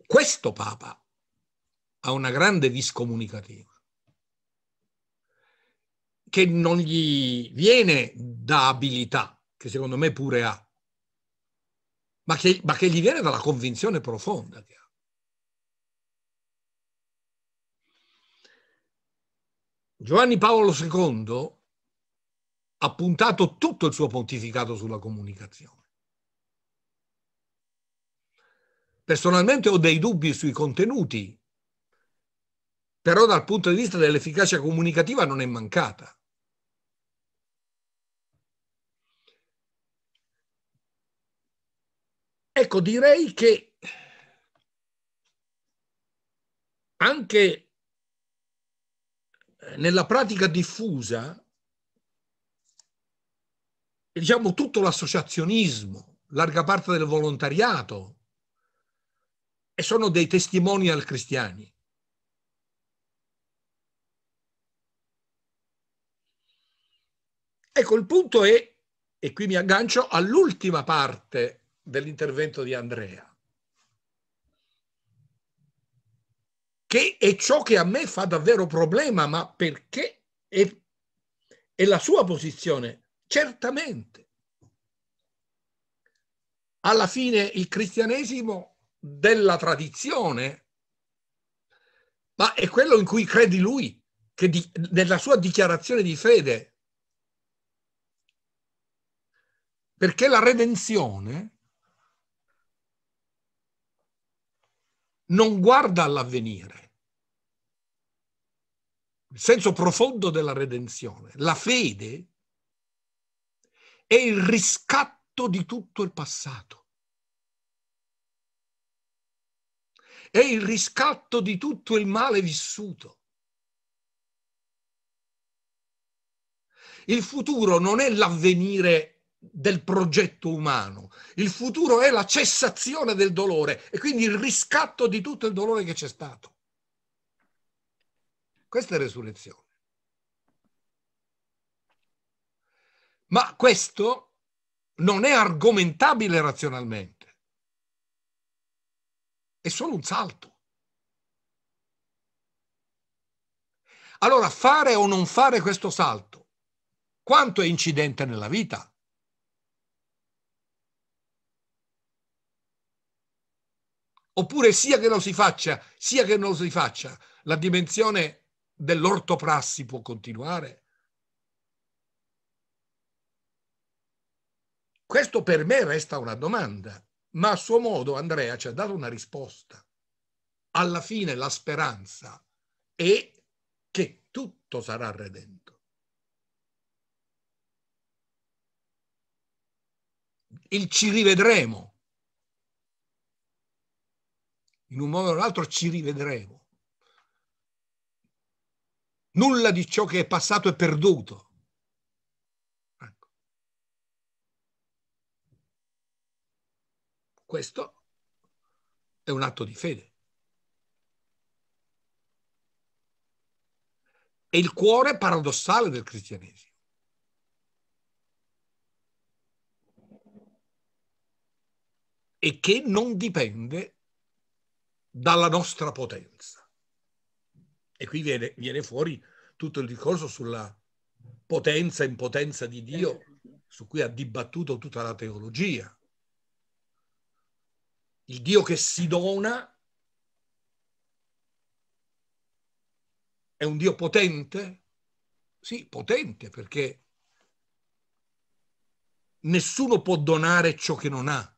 Questo Papa ha una grande discomunicativa che non gli viene da abilità, che secondo me pure ha, ma che, ma che gli viene dalla convinzione profonda che ha. Giovanni Paolo II ha puntato tutto il suo pontificato sulla comunicazione. Personalmente ho dei dubbi sui contenuti, però dal punto di vista dell'efficacia comunicativa non è mancata. Ecco, direi che anche nella pratica diffusa diciamo, tutto l'associazionismo, larga parte del volontariato, e sono dei testimonial cristiani. Ecco, il punto è, e qui mi aggancio all'ultima parte dell'intervento di Andrea, che è ciò che a me fa davvero problema, ma perché è, è la sua posizione certamente. Alla fine il cristianesimo della tradizione, ma è quello in cui credi lui, che di, nella sua dichiarazione di fede. Perché la redenzione non guarda all'avvenire. Il senso profondo della redenzione, la fede è il riscatto di tutto il passato. È il riscatto di tutto il male vissuto. Il futuro non è l'avvenire del progetto umano, il futuro è la cessazione del dolore e quindi il riscatto di tutto il dolore che c'è stato. Questa è resurrezione. Ma questo non è argomentabile razionalmente. È solo un salto. Allora, fare o non fare questo salto, quanto è incidente nella vita? Oppure sia che lo si faccia, sia che non lo si faccia, la dimensione dell'ortoprassi può continuare? Questo per me resta una domanda, ma a suo modo Andrea ci ha dato una risposta. Alla fine la speranza è che tutto sarà redento. Il ci rivedremo. In un modo o nell'altro ci rivedremo. Nulla di ciò che è passato è perduto. Questo è un atto di fede. È il cuore paradossale del cristianesimo. E che non dipende dalla nostra potenza. E qui viene, viene fuori tutto il discorso sulla potenza e impotenza di Dio su cui ha dibattuto tutta la teologia il Dio che si dona è un Dio potente? Sì, potente perché nessuno può donare ciò che non ha.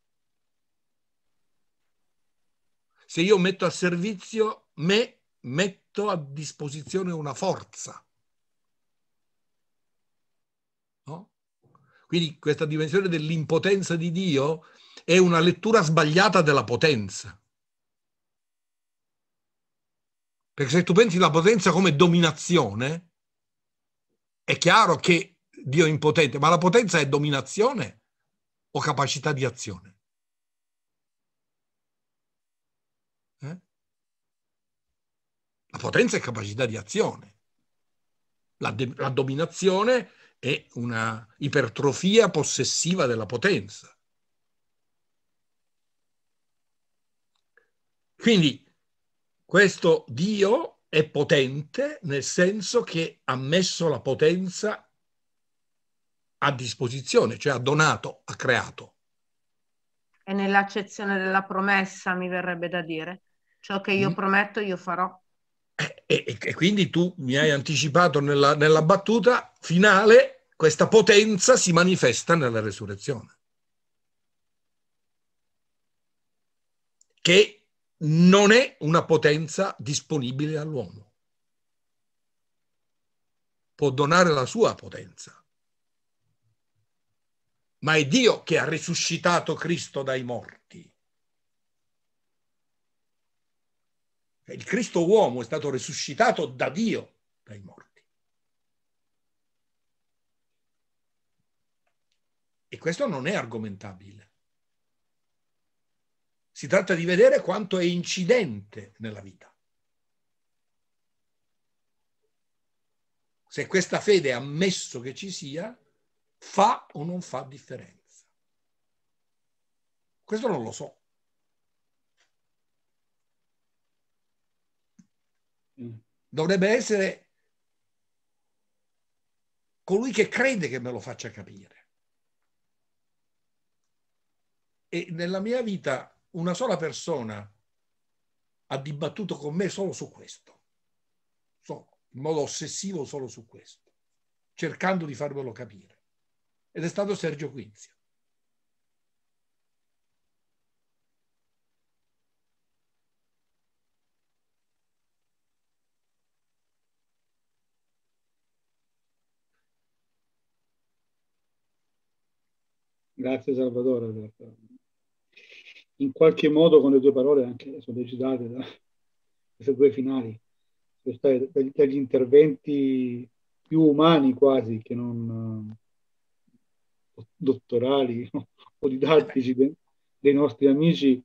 Se io metto a servizio me, metto a disposizione una forza. No? Quindi questa dimensione dell'impotenza di Dio è una lettura sbagliata della potenza. Perché se tu pensi alla potenza come dominazione, è chiaro che Dio è impotente, ma la potenza è dominazione o capacità di azione? Eh? La potenza è capacità di azione. La, de- la dominazione è una ipertrofia possessiva della potenza. Quindi questo Dio è potente nel senso che ha messo la potenza a disposizione, cioè ha donato, ha creato. E nell'accezione della promessa mi verrebbe da dire, ciò che io mm. prometto io farò. Eh, e, e, e, quindi tu mi hai anticipato nella, nella battuta finale, questa potenza si manifesta nella resurrezione. Che non è una potenza disponibile all'uomo. Può donare la sua potenza. Ma è Dio che ha risuscitato Cristo dai morti. Il Cristo uomo è stato risuscitato da Dio dai morti. E questo non è argomentabile. Si tratta di vedere quanto è incidente nella vita. Se questa fede, ammesso che ci sia, fa o non fa differenza. Questo non lo so. Dovrebbe essere colui che crede che me lo faccia capire. E nella mia vita una sola persona ha dibattuto con me solo su questo, in modo ossessivo solo su questo, cercando di farvelo capire. Ed è stato Sergio Quinzio. Grazie Salvatore in qualche modo con le tue parole anche sollecitate da queste due finali, dagli, interventi più umani quasi che non eh, dottorali o didattici dei nostri amici.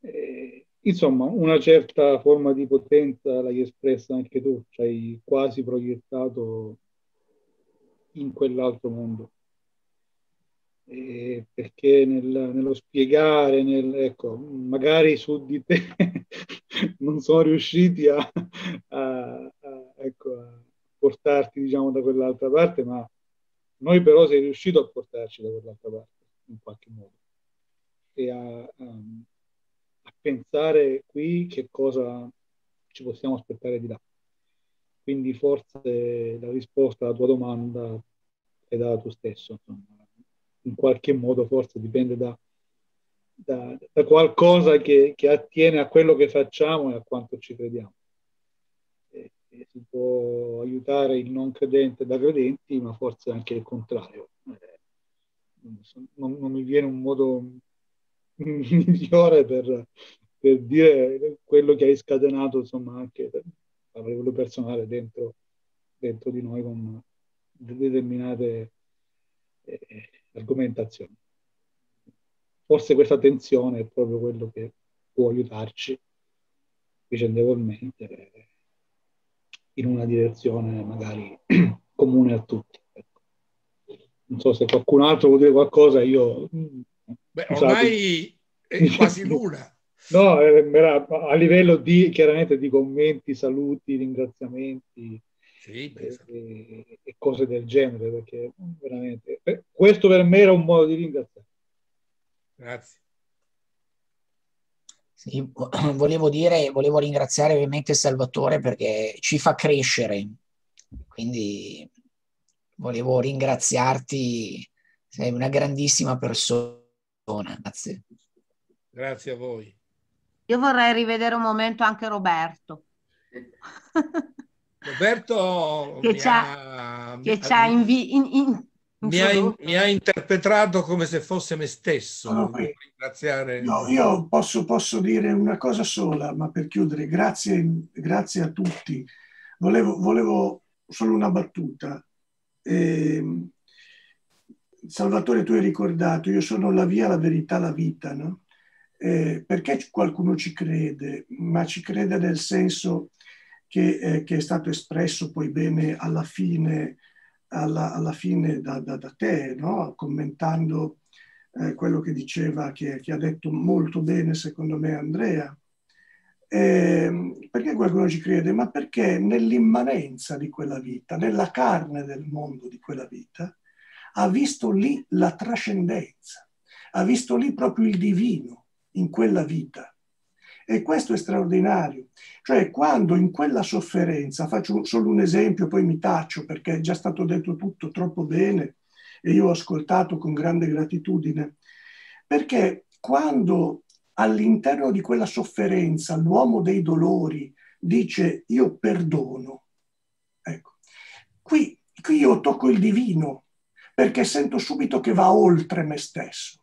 Eh, insomma, una certa forma di potenza l'hai espressa anche tu, ci hai quasi proiettato in quell'altro mondo eh, perché nel, nello spiegare, nel, ecco, magari su di te non sono riusciti a, a, a, ecco, a portarti diciamo, da quell'altra parte, ma noi però sei riuscito a portarci da quell'altra parte, in qualche modo, e a pensare qui che cosa ci possiamo aspettare di là. Quindi forse la risposta alla tua domanda è data tu stesso, insomma in qualche modo forse dipende da, da, da qualcosa che, che, attiene a quello che facciamo e a quanto ci crediamo. E, e si può aiutare il non credente da credenti, ma forse anche il contrario. Eh, non, non mi viene un modo migliore per, per, dire quello che hai scatenato, insomma, anche a livello personale dentro, dentro di noi con determinate... Eh, argomentazioni. Forse questa tensione è proprio quello che può aiutarci vicendevolmente in una direzione magari comune a tutti. Ecco. Non so se qualcun altro vuol dire qualcosa, io... Beh, ormai è quasi nulla. No, eh, a livello di, chiaramente, di commenti, saluti, ringraziamenti, sì, e, e, cose del genere, perché veramente per, questo per me era un modo di ringraziare. Grazie. Sì, volevo dire, volevo ringraziare ovviamente Salvatore perché ci fa crescere, quindi volevo ringraziarti, sei una grandissima persona, grazie. Grazie a voi. Io vorrei rivedere un momento anche Roberto. Roberto che mi, ha, ha, che ha invi- in, in, mi, ha, mi, ha, interpretato come se fosse me stesso. ringraziare... no io posso, posso, dire una cosa sola, ma per chiudere, grazie, grazie a tutti. Volevo, volevo, solo una battuta. Eh, Salvatore, tu hai ricordato, io sono la via, la verità, la vita, no? Eh, perché qualcuno ci crede, ma ci crede nel senso che, eh, che, è stato espresso poi bene alla fine, alla, alla fine da, da, da, te, no? commentando eh, quello che diceva, che, che, ha detto molto bene secondo me Andrea. Eh, perché qualcuno ci crede? Ma perché nell'immanenza di quella vita, nella carne del mondo di quella vita, ha visto lì la trascendenza, ha visto lì proprio il divino in quella vita e questo è straordinario. Cioè quando in quella sofferenza, faccio solo un esempio, poi mi taccio perché è già stato detto tutto troppo bene e io ho ascoltato con grande gratitudine, perché quando all'interno di quella sofferenza l'uomo dei dolori dice io perdono, ecco, qui, qui io tocco il divino perché sento subito che va oltre me stesso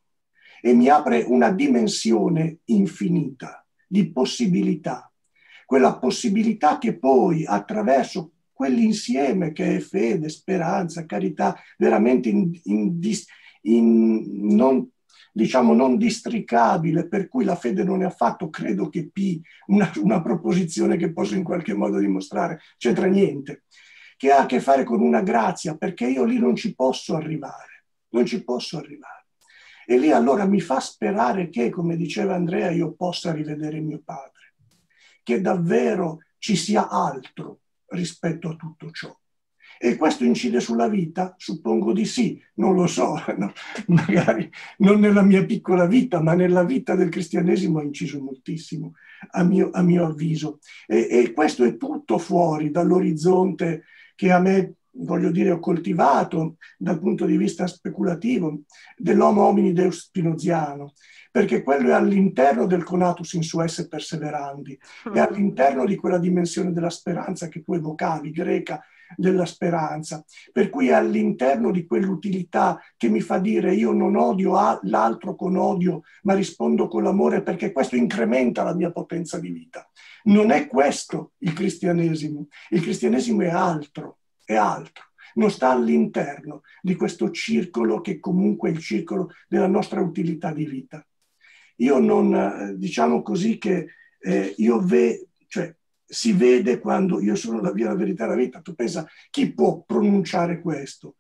e mi apre una dimensione infinita di possibilità, quella possibilità che poi attraverso quell'insieme che è fede, speranza, carità, veramente in, in, in, non, diciamo non districabile, per cui la fede non è affatto, credo che P, una, una proposizione che posso in qualche modo dimostrare, c'entra niente, che ha a che fare con una grazia, perché io lì non ci posso arrivare, non ci posso arrivare. E lì allora mi fa sperare che, come diceva Andrea, io possa rivedere mio padre, che davvero ci sia altro rispetto a tutto ciò. E questo incide sulla vita? Suppongo di sì, non lo so, no, magari non nella mia piccola vita, ma nella vita del cristianesimo ha inciso moltissimo, a mio, a mio avviso. E, e questo è tutto fuori dall'orizzonte che a me voglio dire, ho coltivato dal punto di vista speculativo dell'homo hominideus spinoziano, perché quello è all'interno del conatus in su esse perseverandi, è mm. all'interno di quella dimensione della speranza che tu evocavi, greca, della speranza, per cui è all'interno di quell'utilità che mi fa dire io non odio l'altro con odio, ma rispondo con l'amore perché questo incrementa la mia potenza di vita. Non è questo il cristianesimo, il cristianesimo è altro è altro, non sta all'interno di questo circolo che comunque è il circolo della nostra utilità di vita. Io non, eh, diciamo così che eh, io ve, cioè, si vede quando io sono la via, la verità, la vita, tu pensa chi può pronunciare questo?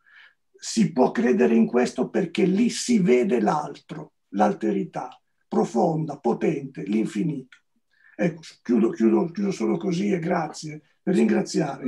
Si può credere in questo perché lì si vede l'altro, l'alterità profonda, potente, l'infinito. Ecco, chiudo, chiudo, chiudo solo così e grazie per ringraziare.